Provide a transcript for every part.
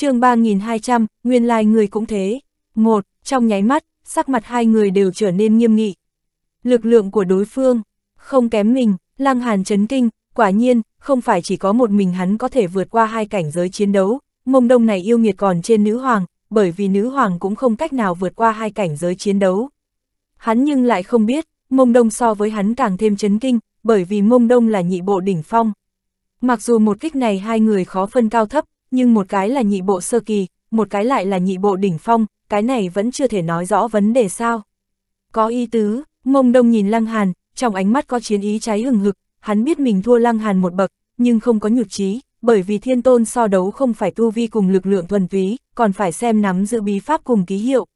chương 3200, nguyên lai like người cũng thế. Một, trong nháy mắt, sắc mặt hai người đều trở nên nghiêm nghị. Lực lượng của đối phương, không kém mình, lăng hàn chấn kinh, quả nhiên, không phải chỉ có một mình hắn có thể vượt qua hai cảnh giới chiến đấu, mông đông này yêu nghiệt còn trên nữ hoàng, bởi vì nữ hoàng cũng không cách nào vượt qua hai cảnh giới chiến đấu. Hắn nhưng lại không biết, mông đông so với hắn càng thêm chấn kinh, bởi vì mông đông là nhị bộ đỉnh phong. Mặc dù một kích này hai người khó phân cao thấp, nhưng một cái là nhị bộ sơ kỳ, một cái lại là nhị bộ đỉnh phong, cái này vẫn chưa thể nói rõ vấn đề sao. Có ý tứ, mông đông nhìn Lăng Hàn, trong ánh mắt có chiến ý cháy hừng hực, hắn biết mình thua Lăng Hàn một bậc, nhưng không có nhược chí, bởi vì thiên tôn so đấu không phải tu vi cùng lực lượng thuần túy, còn phải xem nắm giữ bí pháp cùng ký hiệu.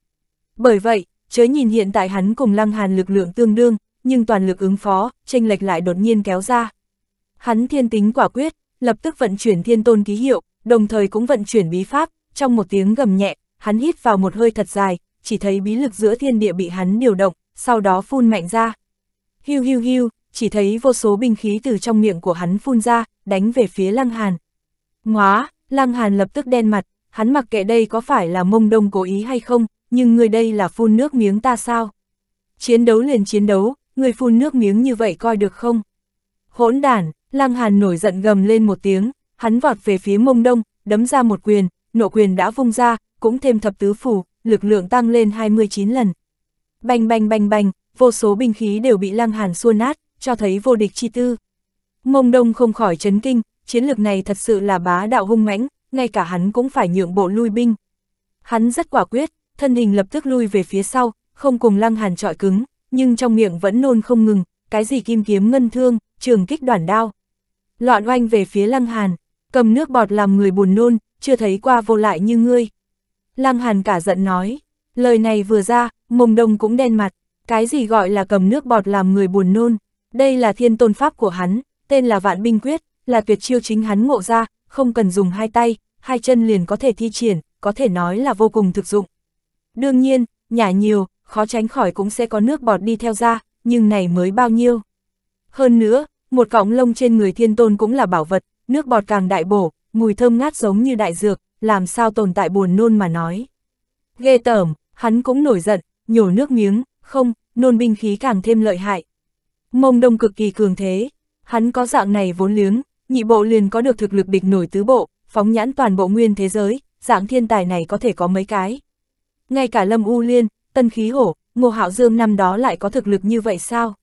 Bởi vậy, chớ nhìn hiện tại hắn cùng Lăng Hàn lực lượng tương đương, nhưng toàn lực ứng phó, tranh lệch lại đột nhiên kéo ra. Hắn thiên tính quả quyết, lập tức vận chuyển thiên tôn ký hiệu, đồng thời cũng vận chuyển bí pháp, trong một tiếng gầm nhẹ, hắn hít vào một hơi thật dài, chỉ thấy bí lực giữa thiên địa bị hắn điều động, sau đó phun mạnh ra. Hiu hiu hiu, chỉ thấy vô số binh khí từ trong miệng của hắn phun ra, đánh về phía Lăng Hàn. Ngóa, Lăng Hàn lập tức đen mặt, hắn mặc kệ đây có phải là mông đông cố ý hay không, nhưng người đây là phun nước miếng ta sao? Chiến đấu liền chiến đấu, người phun nước miếng như vậy coi được không? Hỗn đản, Lăng Hàn nổi giận gầm lên một tiếng, hắn vọt về phía mông đông, đấm ra một quyền, nộ quyền đã vung ra, cũng thêm thập tứ phủ, lực lượng tăng lên 29 lần. Bành bành bành bành, vô số binh khí đều bị lăng hàn xua nát, cho thấy vô địch chi tư. Mông đông không khỏi chấn kinh, chiến lược này thật sự là bá đạo hung mãnh, ngay cả hắn cũng phải nhượng bộ lui binh. Hắn rất quả quyết, thân hình lập tức lui về phía sau, không cùng lăng hàn trọi cứng, nhưng trong miệng vẫn nôn không ngừng, cái gì kim kiếm ngân thương, trường kích đoản đao. Loạn oanh về phía lăng hàn cầm nước bọt làm người buồn nôn, chưa thấy qua vô lại như ngươi. Lăng Hàn cả giận nói, lời này vừa ra, mông đông cũng đen mặt, cái gì gọi là cầm nước bọt làm người buồn nôn, đây là thiên tôn pháp của hắn, tên là vạn binh quyết, là tuyệt chiêu chính hắn ngộ ra, không cần dùng hai tay, hai chân liền có thể thi triển, có thể nói là vô cùng thực dụng. Đương nhiên, nhả nhiều, khó tránh khỏi cũng sẽ có nước bọt đi theo ra, nhưng này mới bao nhiêu. Hơn nữa, một cọng lông trên người thiên tôn cũng là bảo vật, nước bọt càng đại bổ, mùi thơm ngát giống như đại dược, làm sao tồn tại buồn nôn mà nói. Ghê tởm, hắn cũng nổi giận, nhổ nước miếng, không, nôn binh khí càng thêm lợi hại. Mông đông cực kỳ cường thế, hắn có dạng này vốn liếng, nhị bộ liền có được thực lực địch nổi tứ bộ, phóng nhãn toàn bộ nguyên thế giới, dạng thiên tài này có thể có mấy cái. Ngay cả Lâm U Liên, Tân Khí Hổ, Ngô Hạo Dương năm đó lại có thực lực như vậy sao?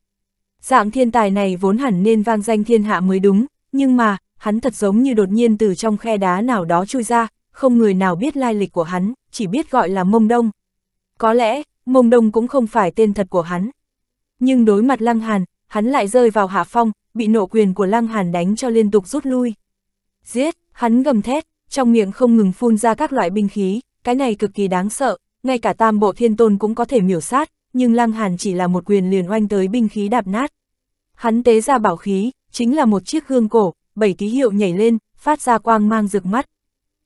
Dạng thiên tài này vốn hẳn nên vang danh thiên hạ mới đúng, nhưng mà, hắn thật giống như đột nhiên từ trong khe đá nào đó chui ra, không người nào biết lai lịch của hắn, chỉ biết gọi là mông đông. Có lẽ, mông đông cũng không phải tên thật của hắn. Nhưng đối mặt Lăng Hàn, hắn lại rơi vào hạ phong, bị nộ quyền của Lăng Hàn đánh cho liên tục rút lui. Giết, hắn gầm thét, trong miệng không ngừng phun ra các loại binh khí, cái này cực kỳ đáng sợ, ngay cả tam bộ thiên tôn cũng có thể miểu sát, nhưng Lăng Hàn chỉ là một quyền liền oanh tới binh khí đạp nát. Hắn tế ra bảo khí, chính là một chiếc gương cổ, bảy ký hiệu nhảy lên, phát ra quang mang rực mắt.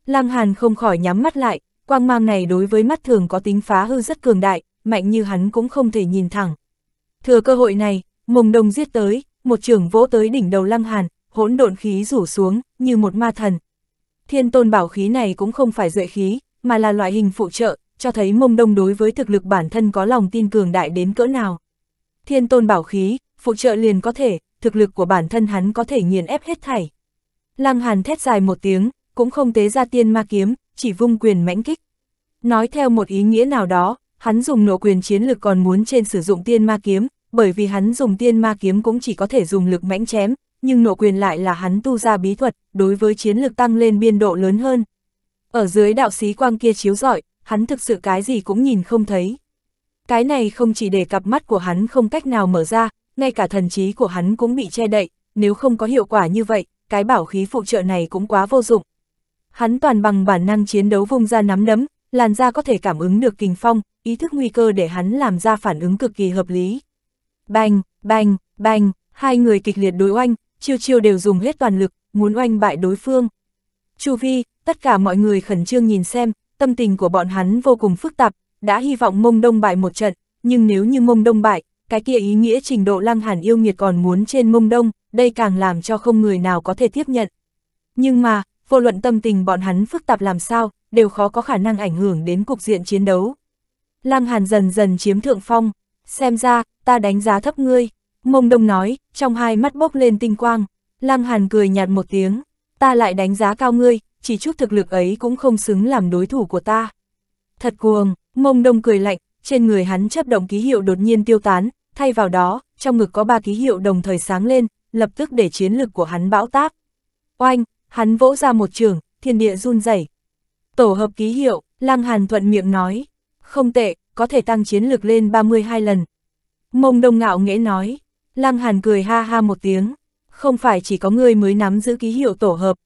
Lăng Hàn không khỏi nhắm mắt lại, quang mang này đối với mắt thường có tính phá hư rất cường đại, mạnh như hắn cũng không thể nhìn thẳng. Thừa cơ hội này, mông đông giết tới, một trường vỗ tới đỉnh đầu Lăng Hàn, hỗn độn khí rủ xuống, như một ma thần. Thiên tôn bảo khí này cũng không phải duệ khí, mà là loại hình phụ trợ, cho thấy mông đông đối với thực lực bản thân có lòng tin cường đại đến cỡ nào. Thiên tôn bảo khí, phụ trợ liền có thể, thực lực của bản thân hắn có thể nghiền ép hết thảy. Lăng Hàn thét dài một tiếng, cũng không tế ra tiên ma kiếm, chỉ vung quyền mãnh kích. Nói theo một ý nghĩa nào đó, hắn dùng nộ quyền chiến lực còn muốn trên sử dụng tiên ma kiếm, bởi vì hắn dùng tiên ma kiếm cũng chỉ có thể dùng lực mãnh chém, nhưng nộ quyền lại là hắn tu ra bí thuật, đối với chiến lực tăng lên biên độ lớn hơn. Ở dưới đạo sĩ quang kia chiếu rọi, hắn thực sự cái gì cũng nhìn không thấy. Cái này không chỉ để cặp mắt của hắn không cách nào mở ra, ngay cả thần trí của hắn cũng bị che đậy, nếu không có hiệu quả như vậy, cái bảo khí phụ trợ này cũng quá vô dụng. Hắn toàn bằng bản năng chiến đấu vùng ra nắm đấm, làn da có thể cảm ứng được kình phong, ý thức nguy cơ để hắn làm ra phản ứng cực kỳ hợp lý. Bành, bành, bành, hai người kịch liệt đối oanh, chiêu chiêu đều dùng hết toàn lực, muốn oanh bại đối phương. Chu vi, tất cả mọi người khẩn trương nhìn xem, tâm tình của bọn hắn vô cùng phức tạp, đã hy vọng mông đông bại một trận, nhưng nếu như mông đông bại, cái kia ý nghĩa trình độ lăng hàn yêu nghiệt còn muốn trên mông đông, đây càng làm cho không người nào có thể tiếp nhận. Nhưng mà, vô luận tâm tình bọn hắn phức tạp làm sao, đều khó có khả năng ảnh hưởng đến cục diện chiến đấu. Lăng hàn dần dần chiếm thượng phong, xem ra, ta đánh giá thấp ngươi, mông đông nói, trong hai mắt bốc lên tinh quang, lăng hàn cười nhạt một tiếng, ta lại đánh giá cao ngươi, chỉ chút thực lực ấy cũng không xứng làm đối thủ của ta. Thật cuồng, mông đông cười lạnh, trên người hắn chấp động ký hiệu đột nhiên tiêu tán, thay vào đó, trong ngực có ba ký hiệu đồng thời sáng lên, lập tức để chiến lực của hắn bão táp. Oanh, hắn vỗ ra một trường, thiên địa run rẩy. Tổ hợp ký hiệu, Lăng Hàn thuận miệng nói, không tệ, có thể tăng chiến lực lên 32 lần. Mông Đông ngạo nghễ nói, Lăng Hàn cười ha ha một tiếng, không phải chỉ có người mới nắm giữ ký hiệu tổ hợp.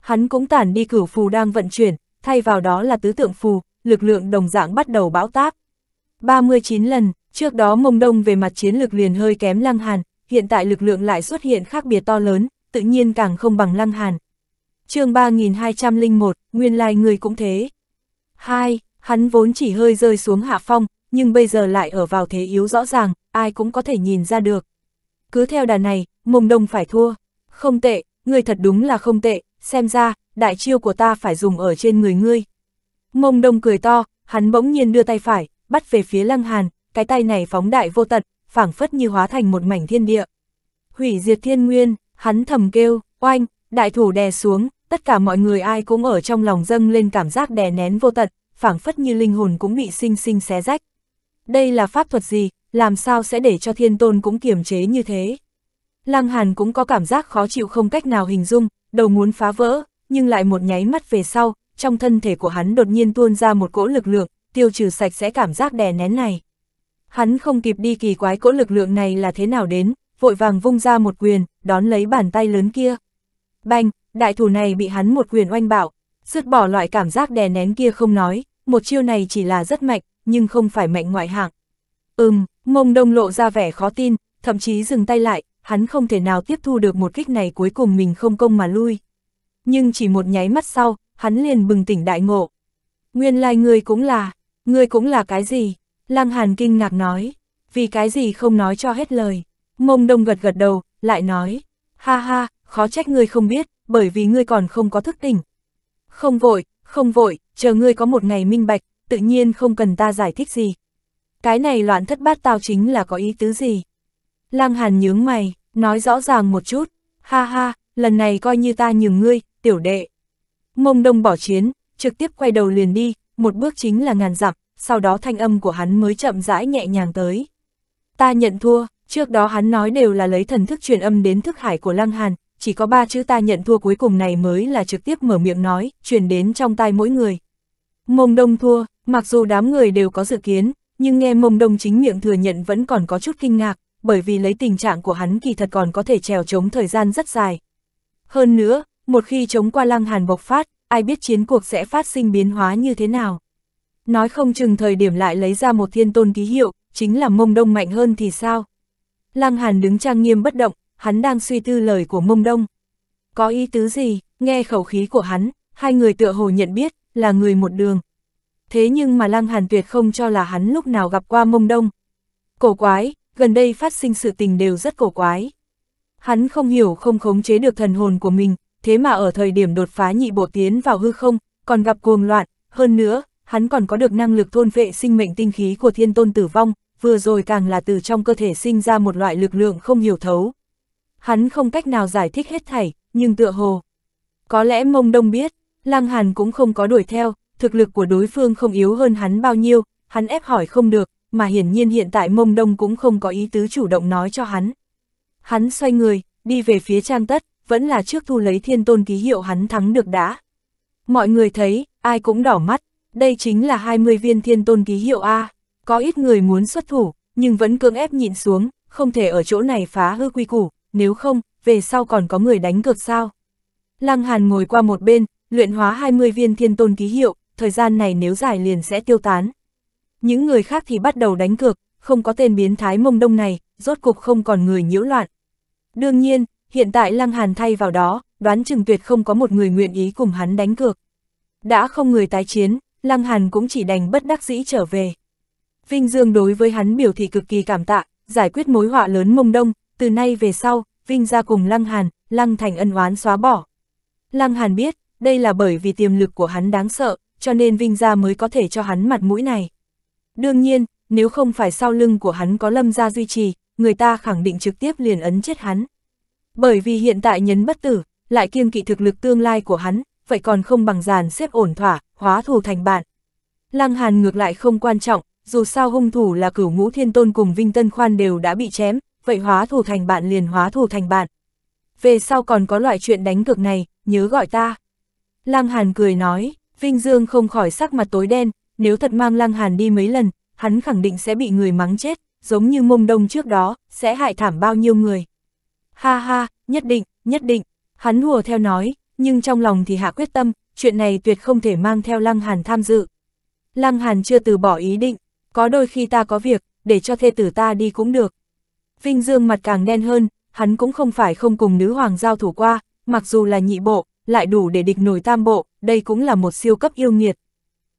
Hắn cũng tản đi cửu phù đang vận chuyển, thay vào đó là tứ tượng phù, lực lượng đồng dạng bắt đầu bão táp. 39 lần, trước đó mông đông về mặt chiến lực liền hơi kém lăng hàn, hiện tại lực lượng lại xuất hiện khác biệt to lớn, tự nhiên càng không bằng lăng hàn. chương 3201, nguyên lai like người cũng thế. 2. Hắn vốn chỉ hơi rơi xuống hạ phong, nhưng bây giờ lại ở vào thế yếu rõ ràng, ai cũng có thể nhìn ra được. Cứ theo đà này, mông đông phải thua. Không tệ, người thật đúng là không tệ, xem ra, đại chiêu của ta phải dùng ở trên người ngươi. Mông đông cười to, hắn bỗng nhiên đưa tay phải, bắt về phía Lăng Hàn, cái tay này phóng đại vô tận, phảng phất như hóa thành một mảnh thiên địa. Hủy diệt thiên nguyên, hắn thầm kêu, oanh, đại thủ đè xuống, tất cả mọi người ai cũng ở trong lòng dâng lên cảm giác đè nén vô tận, phảng phất như linh hồn cũng bị sinh sinh xé rách. Đây là pháp thuật gì, làm sao sẽ để cho thiên tôn cũng kiềm chế như thế? Lăng Hàn cũng có cảm giác khó chịu không cách nào hình dung, đầu muốn phá vỡ, nhưng lại một nháy mắt về sau, trong thân thể của hắn đột nhiên tuôn ra một cỗ lực lượng, tiêu trừ sạch sẽ cảm giác đè nén này. Hắn không kịp đi kỳ quái cỗ lực lượng này là thế nào đến, vội vàng vung ra một quyền, đón lấy bàn tay lớn kia. Banh, đại thủ này bị hắn một quyền oanh bạo, dứt bỏ loại cảm giác đè nén kia không nói, một chiêu này chỉ là rất mạnh, nhưng không phải mạnh ngoại hạng. Ừm, mông đông lộ ra vẻ khó tin, thậm chí dừng tay lại, hắn không thể nào tiếp thu được một kích này cuối cùng mình không công mà lui. Nhưng chỉ một nháy mắt sau, hắn liền bừng tỉnh đại ngộ. Nguyên lai like ngươi cũng là, Ngươi cũng là cái gì? Lăng Hàn kinh ngạc nói. Vì cái gì không nói cho hết lời? Mông đông gật gật đầu, lại nói. Ha ha, khó trách ngươi không biết, bởi vì ngươi còn không có thức tỉnh. Không vội, không vội, chờ ngươi có một ngày minh bạch, tự nhiên không cần ta giải thích gì. Cái này loạn thất bát tao chính là có ý tứ gì? Lăng Hàn nhướng mày, nói rõ ràng một chút. Ha ha, lần này coi như ta nhường ngươi, tiểu đệ. Mông đông bỏ chiến, trực tiếp quay đầu liền đi, một bước chính là ngàn dặm, sau đó thanh âm của hắn mới chậm rãi nhẹ nhàng tới. Ta nhận thua, trước đó hắn nói đều là lấy thần thức truyền âm đến thức hải của Lăng Hàn, chỉ có ba chữ ta nhận thua cuối cùng này mới là trực tiếp mở miệng nói, truyền đến trong tai mỗi người. Mông Đông thua, mặc dù đám người đều có dự kiến, nhưng nghe Mông Đông chính miệng thừa nhận vẫn còn có chút kinh ngạc, bởi vì lấy tình trạng của hắn kỳ thật còn có thể trèo chống thời gian rất dài. Hơn nữa, một khi chống qua Lăng Hàn bộc phát, ai biết chiến cuộc sẽ phát sinh biến hóa như thế nào. Nói không chừng thời điểm lại lấy ra một thiên tôn ký hiệu, chính là mông đông mạnh hơn thì sao? Lăng Hàn đứng trang nghiêm bất động, hắn đang suy tư lời của mông đông. Có ý tứ gì, nghe khẩu khí của hắn, hai người tựa hồ nhận biết, là người một đường. Thế nhưng mà Lăng Hàn tuyệt không cho là hắn lúc nào gặp qua mông đông. Cổ quái, gần đây phát sinh sự tình đều rất cổ quái. Hắn không hiểu không khống chế được thần hồn của mình, thế mà ở thời điểm đột phá nhị bộ tiến vào hư không, còn gặp cuồng loạn, hơn nữa, hắn còn có được năng lực thôn vệ sinh mệnh tinh khí của thiên tôn tử vong, vừa rồi càng là từ trong cơ thể sinh ra một loại lực lượng không hiểu thấu. Hắn không cách nào giải thích hết thảy, nhưng tựa hồ. Có lẽ mông đông biết, lang Hàn cũng không có đuổi theo, thực lực của đối phương không yếu hơn hắn bao nhiêu, hắn ép hỏi không được, mà hiển nhiên hiện tại mông đông cũng không có ý tứ chủ động nói cho hắn. Hắn xoay người, đi về phía trang tất vẫn là trước thu lấy thiên tôn ký hiệu hắn thắng được đã. Mọi người thấy, ai cũng đỏ mắt, đây chính là 20 viên thiên tôn ký hiệu A, có ít người muốn xuất thủ, nhưng vẫn cưỡng ép nhịn xuống, không thể ở chỗ này phá hư quy củ, nếu không, về sau còn có người đánh cược sao. Lăng Hàn ngồi qua một bên, luyện hóa 20 viên thiên tôn ký hiệu, thời gian này nếu dài liền sẽ tiêu tán. Những người khác thì bắt đầu đánh cược, không có tên biến thái mông đông này, rốt cục không còn người nhiễu loạn. Đương nhiên, hiện tại Lăng Hàn thay vào đó, đoán chừng tuyệt không có một người nguyện ý cùng hắn đánh cược. Đã không người tái chiến, Lăng Hàn cũng chỉ đành bất đắc dĩ trở về. Vinh Dương đối với hắn biểu thị cực kỳ cảm tạ, giải quyết mối họa lớn mông đông, từ nay về sau, Vinh ra cùng Lăng Hàn, Lăng Thành ân oán xóa bỏ. Lăng Hàn biết, đây là bởi vì tiềm lực của hắn đáng sợ, cho nên Vinh ra mới có thể cho hắn mặt mũi này. Đương nhiên, nếu không phải sau lưng của hắn có lâm gia duy trì, người ta khẳng định trực tiếp liền ấn chết hắn. Bởi vì hiện tại nhấn bất tử, lại kiêng kỵ thực lực tương lai của hắn, vậy còn không bằng giàn xếp ổn thỏa, hóa thù thành bạn. Lăng Hàn ngược lại không quan trọng, dù sao hung thủ là cửu ngũ thiên tôn cùng Vinh Tân Khoan đều đã bị chém, vậy hóa thù thành bạn liền hóa thù thành bạn. Về sau còn có loại chuyện đánh cực này, nhớ gọi ta. Lăng Hàn cười nói, Vinh Dương không khỏi sắc mặt tối đen, nếu thật mang Lăng Hàn đi mấy lần, hắn khẳng định sẽ bị người mắng chết, giống như mông đông trước đó, sẽ hại thảm bao nhiêu người ha ha, nhất định, nhất định, hắn hùa theo nói, nhưng trong lòng thì hạ quyết tâm, chuyện này tuyệt không thể mang theo Lăng Hàn tham dự. Lăng Hàn chưa từ bỏ ý định, có đôi khi ta có việc, để cho thê tử ta đi cũng được. Vinh Dương mặt càng đen hơn, hắn cũng không phải không cùng nữ hoàng giao thủ qua, mặc dù là nhị bộ, lại đủ để địch nổi tam bộ, đây cũng là một siêu cấp yêu nghiệt.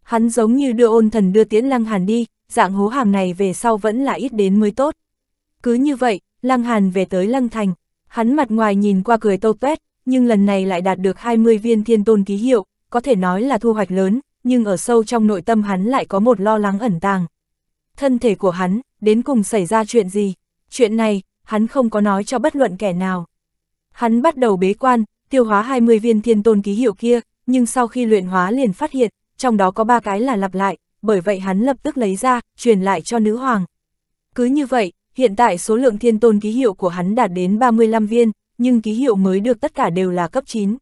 Hắn giống như đưa ôn thần đưa tiến Lăng Hàn đi, dạng hố hàng này về sau vẫn là ít đến mới tốt. Cứ như vậy, Lăng Hàn về tới Lăng Thành. Hắn mặt ngoài nhìn qua cười tô tuét, nhưng lần này lại đạt được 20 viên thiên tôn ký hiệu, có thể nói là thu hoạch lớn, nhưng ở sâu trong nội tâm hắn lại có một lo lắng ẩn tàng. Thân thể của hắn, đến cùng xảy ra chuyện gì? Chuyện này, hắn không có nói cho bất luận kẻ nào. Hắn bắt đầu bế quan, tiêu hóa 20 viên thiên tôn ký hiệu kia, nhưng sau khi luyện hóa liền phát hiện, trong đó có ba cái là lặp lại, bởi vậy hắn lập tức lấy ra, truyền lại cho nữ hoàng. Cứ như vậy, hiện tại số lượng thiên tôn ký hiệu của hắn đạt đến 35 viên, nhưng ký hiệu mới được tất cả đều là cấp 9.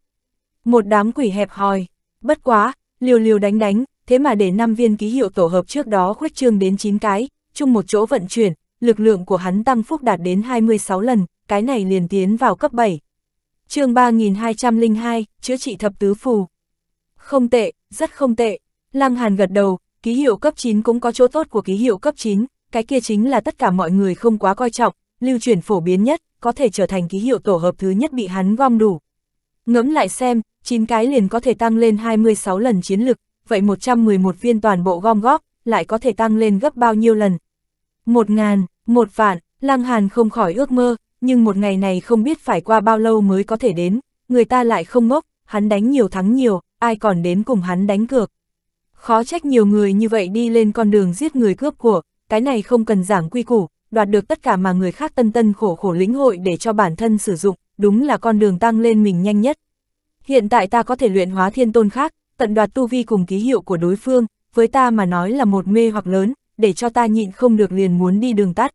Một đám quỷ hẹp hòi, bất quá, liều liều đánh đánh, thế mà để 5 viên ký hiệu tổ hợp trước đó khuếch trương đến 9 cái, chung một chỗ vận chuyển, lực lượng của hắn tăng phúc đạt đến 26 lần, cái này liền tiến vào cấp 7. chương 3202, chữa trị thập tứ phù. Không tệ, rất không tệ. Lăng Hàn gật đầu, ký hiệu cấp 9 cũng có chỗ tốt của ký hiệu cấp 9, cái kia chính là tất cả mọi người không quá coi trọng, lưu truyền phổ biến nhất, có thể trở thành ký hiệu tổ hợp thứ nhất bị hắn gom đủ. Ngẫm lại xem, 9 cái liền có thể tăng lên 26 lần chiến lực, vậy 111 viên toàn bộ gom góp, lại có thể tăng lên gấp bao nhiêu lần. Một ngàn, một vạn, Lăng Hàn không khỏi ước mơ, nhưng một ngày này không biết phải qua bao lâu mới có thể đến, người ta lại không ngốc, hắn đánh nhiều thắng nhiều, ai còn đến cùng hắn đánh cược. Khó trách nhiều người như vậy đi lên con đường giết người cướp của, cái này không cần giảng quy củ, đoạt được tất cả mà người khác tân tân khổ khổ lĩnh hội để cho bản thân sử dụng, đúng là con đường tăng lên mình nhanh nhất. Hiện tại ta có thể luyện hóa thiên tôn khác, tận đoạt tu vi cùng ký hiệu của đối phương, với ta mà nói là một mê hoặc lớn, để cho ta nhịn không được liền muốn đi đường tắt.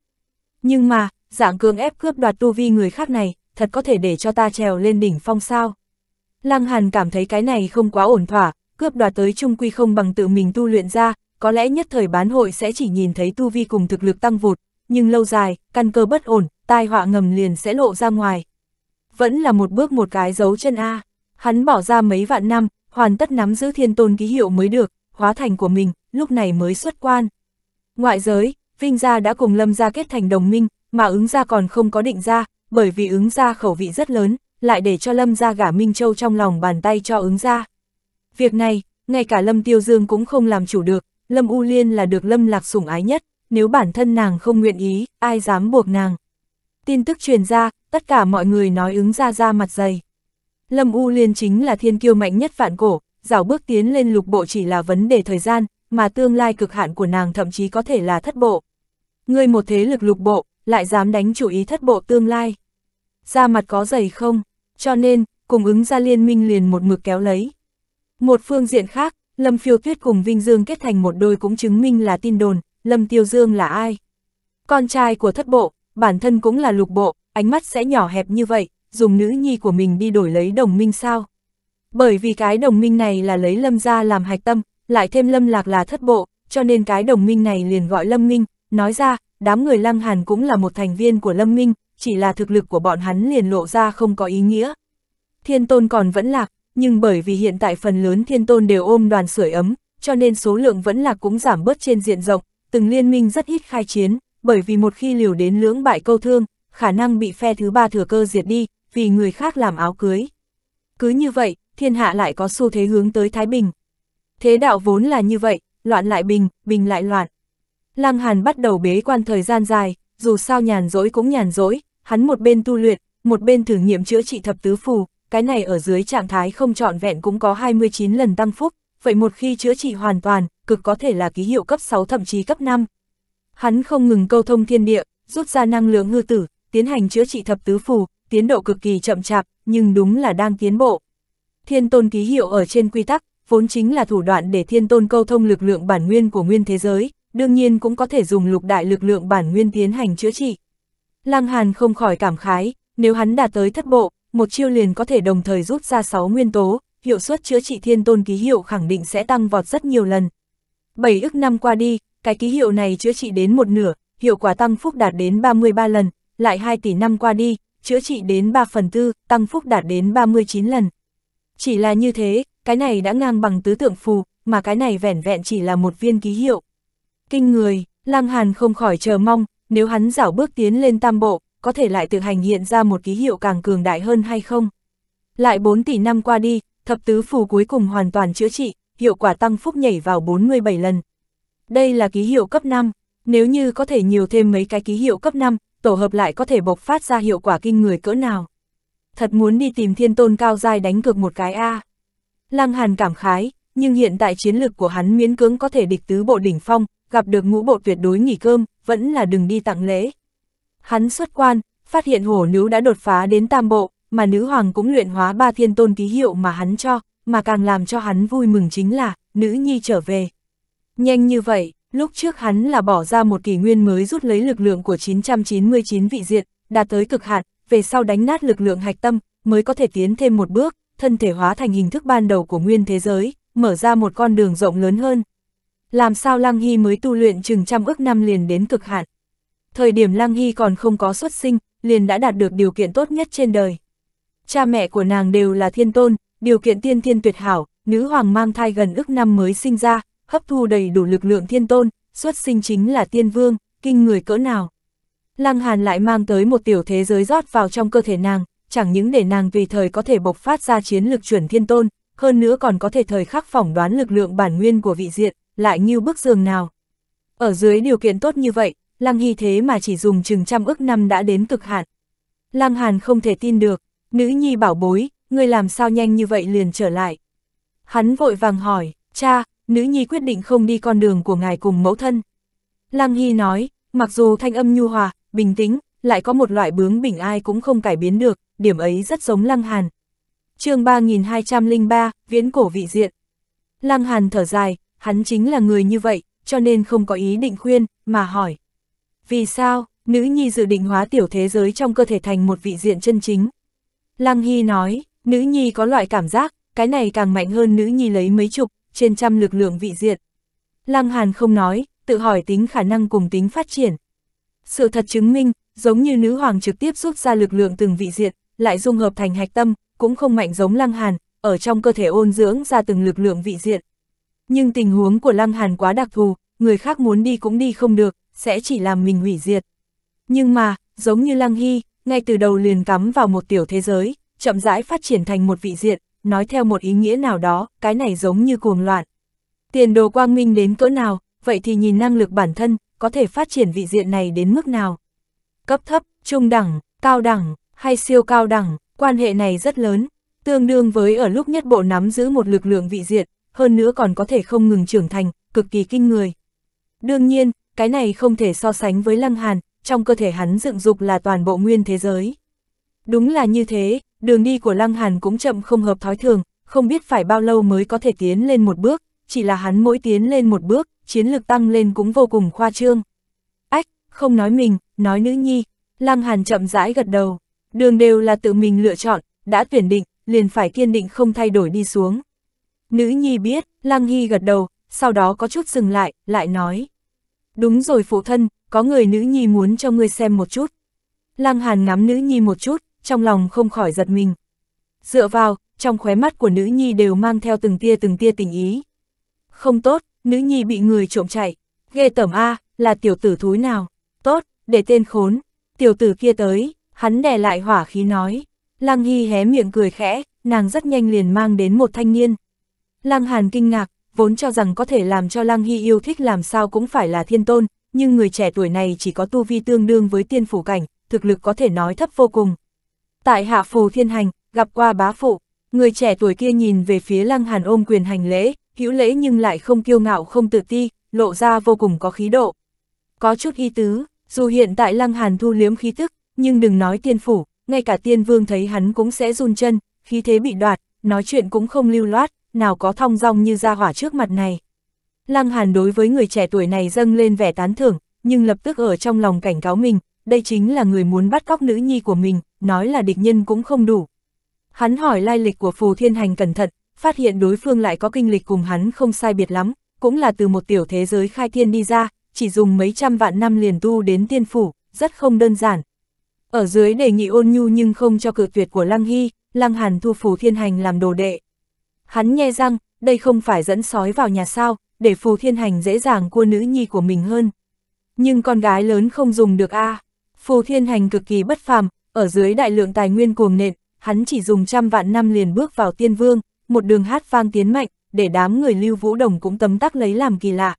Nhưng mà, dạng cường ép cướp đoạt tu vi người khác này, thật có thể để cho ta trèo lên đỉnh phong sao. Lăng Hàn cảm thấy cái này không quá ổn thỏa, cướp đoạt tới trung quy không bằng tự mình tu luyện ra, có lẽ nhất thời bán hội sẽ chỉ nhìn thấy tu vi cùng thực lực tăng vụt, nhưng lâu dài, căn cơ bất ổn, tai họa ngầm liền sẽ lộ ra ngoài. Vẫn là một bước một cái dấu chân A, hắn bỏ ra mấy vạn năm, hoàn tất nắm giữ thiên tôn ký hiệu mới được, hóa thành của mình, lúc này mới xuất quan. Ngoại giới, Vinh Gia đã cùng Lâm Gia kết thành đồng minh, mà ứng gia còn không có định ra, bởi vì ứng gia khẩu vị rất lớn, lại để cho Lâm Gia gả Minh Châu trong lòng bàn tay cho ứng gia. Việc này, ngay cả Lâm Tiêu Dương cũng không làm chủ được, Lâm U Liên là được Lâm Lạc sủng ái nhất, nếu bản thân nàng không nguyện ý, ai dám buộc nàng. Tin tức truyền ra, tất cả mọi người nói ứng ra ra mặt dày. Lâm U Liên chính là thiên kiêu mạnh nhất vạn cổ, dảo bước tiến lên lục bộ chỉ là vấn đề thời gian, mà tương lai cực hạn của nàng thậm chí có thể là thất bộ. Người một thế lực lục bộ, lại dám đánh chủ ý thất bộ tương lai. Ra mặt có dày không? Cho nên, cùng ứng ra liên minh liền một mực kéo lấy. Một phương diện khác, Lâm Phiêu Tuyết cùng Vinh Dương kết thành một đôi cũng chứng minh là tin đồn, Lâm Tiêu Dương là ai? Con trai của thất bộ, bản thân cũng là lục bộ, ánh mắt sẽ nhỏ hẹp như vậy, dùng nữ nhi của mình đi đổi lấy đồng minh sao? Bởi vì cái đồng minh này là lấy Lâm ra làm hạch tâm, lại thêm Lâm Lạc là thất bộ, cho nên cái đồng minh này liền gọi Lâm Minh, nói ra, đám người Lăng Hàn cũng là một thành viên của Lâm Minh, chỉ là thực lực của bọn hắn liền lộ ra không có ý nghĩa. Thiên tôn còn vẫn lạc, nhưng bởi vì hiện tại phần lớn thiên tôn đều ôm đoàn sưởi ấm, cho nên số lượng vẫn là cũng giảm bớt trên diện rộng, từng liên minh rất ít khai chiến, bởi vì một khi liều đến lưỡng bại câu thương, khả năng bị phe thứ ba thừa cơ diệt đi, vì người khác làm áo cưới. Cứ như vậy, thiên hạ lại có xu thế hướng tới Thái Bình. Thế đạo vốn là như vậy, loạn lại bình, bình lại loạn. Lăng Hàn bắt đầu bế quan thời gian dài, dù sao nhàn rỗi cũng nhàn rỗi, hắn một bên tu luyện, một bên thử nghiệm chữa trị thập tứ phù, cái này ở dưới trạng thái không trọn vẹn cũng có 29 lần tăng phúc, vậy một khi chữa trị hoàn toàn, cực có thể là ký hiệu cấp 6 thậm chí cấp 5. Hắn không ngừng câu thông thiên địa, rút ra năng lượng hư tử, tiến hành chữa trị thập tứ phù, tiến độ cực kỳ chậm chạp, nhưng đúng là đang tiến bộ. Thiên tôn ký hiệu ở trên quy tắc, vốn chính là thủ đoạn để thiên tôn câu thông lực lượng bản nguyên của nguyên thế giới, đương nhiên cũng có thể dùng lục đại lực lượng bản nguyên tiến hành chữa trị. Lăng Hàn không khỏi cảm khái, nếu hắn đạt tới thất bộ, một chiêu liền có thể đồng thời rút ra 6 nguyên tố, hiệu suất chữa trị thiên tôn ký hiệu khẳng định sẽ tăng vọt rất nhiều lần. 7 ức năm qua đi, cái ký hiệu này chữa trị đến một nửa, hiệu quả tăng phúc đạt đến 33 lần, lại 2 tỷ năm qua đi, chữa trị đến 3 phần tư, tăng phúc đạt đến 39 lần. Chỉ là như thế, cái này đã ngang bằng tứ tượng phù, mà cái này vẻn vẹn chỉ là một viên ký hiệu. Kinh người, Lăng Hàn không khỏi chờ mong, nếu hắn dảo bước tiến lên tam bộ, có thể lại tự hành hiện ra một ký hiệu càng cường đại hơn hay không. Lại 4 tỷ năm qua đi, thập tứ phù cuối cùng hoàn toàn chữa trị, hiệu quả tăng phúc nhảy vào 47 lần. Đây là ký hiệu cấp 5, nếu như có thể nhiều thêm mấy cái ký hiệu cấp 5, tổ hợp lại có thể bộc phát ra hiệu quả kinh người cỡ nào. Thật muốn đi tìm thiên tôn cao dai đánh cược một cái A. Lăng Hàn cảm khái, nhưng hiện tại chiến lực của hắn miễn cưỡng có thể địch tứ bộ đỉnh phong, gặp được ngũ bộ tuyệt đối nghỉ cơm, vẫn là đừng đi tặng lễ. Hắn xuất quan, phát hiện hổ nữ đã đột phá đến tam bộ, mà nữ hoàng cũng luyện hóa ba thiên tôn ký hiệu mà hắn cho, mà càng làm cho hắn vui mừng chính là, nữ nhi trở về. Nhanh như vậy, lúc trước hắn là bỏ ra một kỷ nguyên mới rút lấy lực lượng của 999 vị diện, đạt tới cực hạn, về sau đánh nát lực lượng hạch tâm, mới có thể tiến thêm một bước, thân thể hóa thành hình thức ban đầu của nguyên thế giới, mở ra một con đường rộng lớn hơn. Làm sao Lăng Hy mới tu luyện chừng trăm ước năm liền đến cực hạn thời điểm Lăng Hy còn không có xuất sinh, liền đã đạt được điều kiện tốt nhất trên đời. Cha mẹ của nàng đều là thiên tôn, điều kiện tiên thiên tuyệt hảo, nữ hoàng mang thai gần ức năm mới sinh ra, hấp thu đầy đủ lực lượng thiên tôn, xuất sinh chính là tiên vương, kinh người cỡ nào. Lăng Hàn lại mang tới một tiểu thế giới rót vào trong cơ thể nàng, chẳng những để nàng vì thời có thể bộc phát ra chiến lực chuẩn thiên tôn, hơn nữa còn có thể thời khắc phỏng đoán lực lượng bản nguyên của vị diện, lại như bức giường nào. Ở dưới điều kiện tốt như vậy, Lăng Hy thế mà chỉ dùng chừng trăm ước năm đã đến cực hạn. Lăng Hàn không thể tin được, nữ nhi bảo bối, người làm sao nhanh như vậy liền trở lại. Hắn vội vàng hỏi, cha, nữ nhi quyết định không đi con đường của ngài cùng mẫu thân. Lăng Hy nói, mặc dù thanh âm nhu hòa, bình tĩnh, lại có một loại bướng bỉnh ai cũng không cải biến được, điểm ấy rất giống Lăng Hàn. chương 3203, Viễn Cổ Vị Diện. Lăng Hàn thở dài, hắn chính là người như vậy, cho nên không có ý định khuyên, mà hỏi, vì sao, nữ nhi dự định hóa tiểu thế giới trong cơ thể thành một vị diện chân chính? Lăng Hy nói, nữ nhi có loại cảm giác, cái này càng mạnh hơn nữ nhi lấy mấy chục, trên trăm lực lượng vị diện. Lăng Hàn không nói, tự hỏi tính khả năng cùng tính phát triển. Sự thật chứng minh, giống như nữ hoàng trực tiếp rút ra lực lượng từng vị diện, lại dung hợp thành hạch tâm, cũng không mạnh giống Lăng Hàn, ở trong cơ thể ôn dưỡng ra từng lực lượng vị diện. Nhưng tình huống của Lăng Hàn quá đặc thù, người khác muốn đi cũng đi không được, sẽ chỉ làm mình hủy diệt. Nhưng mà, giống như Lăng Hy, ngay từ đầu liền cắm vào một tiểu thế giới, chậm rãi phát triển thành một vị diện, nói theo một ý nghĩa nào đó, cái này giống như cuồng loạn. Tiền đồ quang minh đến cỡ nào, vậy thì nhìn năng lực bản thân, có thể phát triển vị diện này đến mức nào. Cấp thấp, trung đẳng, cao đẳng, hay siêu cao đẳng, quan hệ này rất lớn, tương đương với ở lúc nhất bộ nắm giữ một lực lượng vị diện, hơn nữa còn có thể không ngừng trưởng thành, cực kỳ kinh người. Đương nhiên, cái này không thể so sánh với Lăng Hàn, trong cơ thể hắn dựng dục là toàn bộ nguyên thế giới. Đúng là như thế, đường đi của Lăng Hàn cũng chậm không hợp thói thường, không biết phải bao lâu mới có thể tiến lên một bước, chỉ là hắn mỗi tiến lên một bước, chiến lực tăng lên cũng vô cùng khoa trương. Ách, không nói mình, nói nữ nhi, Lăng Hàn chậm rãi gật đầu, đường đều là tự mình lựa chọn, đã tuyển định, liền phải kiên định không thay đổi đi xuống. Nữ nhi biết, Lăng Hy gật đầu, sau đó có chút dừng lại, lại nói đúng rồi phụ thân, có người nữ nhi muốn cho ngươi xem một chút. Lăng Hàn ngắm nữ nhi một chút, trong lòng không khỏi giật mình. Dựa vào, trong khóe mắt của nữ nhi đều mang theo từng tia từng tia tình ý. Không tốt, nữ nhi bị người trộm chạy. Ghê tẩm A, là tiểu tử thúi nào. Tốt, để tên khốn. Tiểu tử kia tới, hắn đè lại hỏa khí nói. Lăng Hy hé miệng cười khẽ, nàng rất nhanh liền mang đến một thanh niên. Lăng Hàn kinh ngạc, vốn cho rằng có thể làm cho Lăng Hy yêu thích làm sao cũng phải là thiên tôn, nhưng người trẻ tuổi này chỉ có tu vi tương đương với tiên phủ cảnh, thực lực có thể nói thấp vô cùng. Tại hạ phù thiên hành, gặp qua bá phụ, người trẻ tuổi kia nhìn về phía Lăng Hàn ôm quyền hành lễ, hữu lễ nhưng lại không kiêu ngạo không tự ti, lộ ra vô cùng có khí độ. Có chút y tứ, dù hiện tại Lăng Hàn thu liếm khí tức, nhưng đừng nói tiên phủ, ngay cả tiên vương thấy hắn cũng sẽ run chân, khí thế bị đoạt, nói chuyện cũng không lưu loát nào có thong dong như ra hỏa trước mặt này. Lăng Hàn đối với người trẻ tuổi này dâng lên vẻ tán thưởng, nhưng lập tức ở trong lòng cảnh cáo mình, đây chính là người muốn bắt cóc nữ nhi của mình, nói là địch nhân cũng không đủ. Hắn hỏi lai lịch của Phù Thiên Hành cẩn thận, phát hiện đối phương lại có kinh lịch cùng hắn không sai biệt lắm, cũng là từ một tiểu thế giới khai thiên đi ra, chỉ dùng mấy trăm vạn năm liền tu đến tiên phủ, rất không đơn giản. Ở dưới đề nghị ôn nhu nhưng không cho cự tuyệt của Lăng Hy, Lăng Hàn thu Phù Thiên Hành làm đồ đệ. Hắn nghe răng, đây không phải dẫn sói vào nhà sao, để phù thiên hành dễ dàng cua nữ nhi của mình hơn. Nhưng con gái lớn không dùng được a à. Phù thiên hành cực kỳ bất phàm, ở dưới đại lượng tài nguyên cuồng nện, hắn chỉ dùng trăm vạn năm liền bước vào tiên vương, một đường hát vang tiến mạnh, để đám người lưu vũ đồng cũng tấm tắc lấy làm kỳ lạ.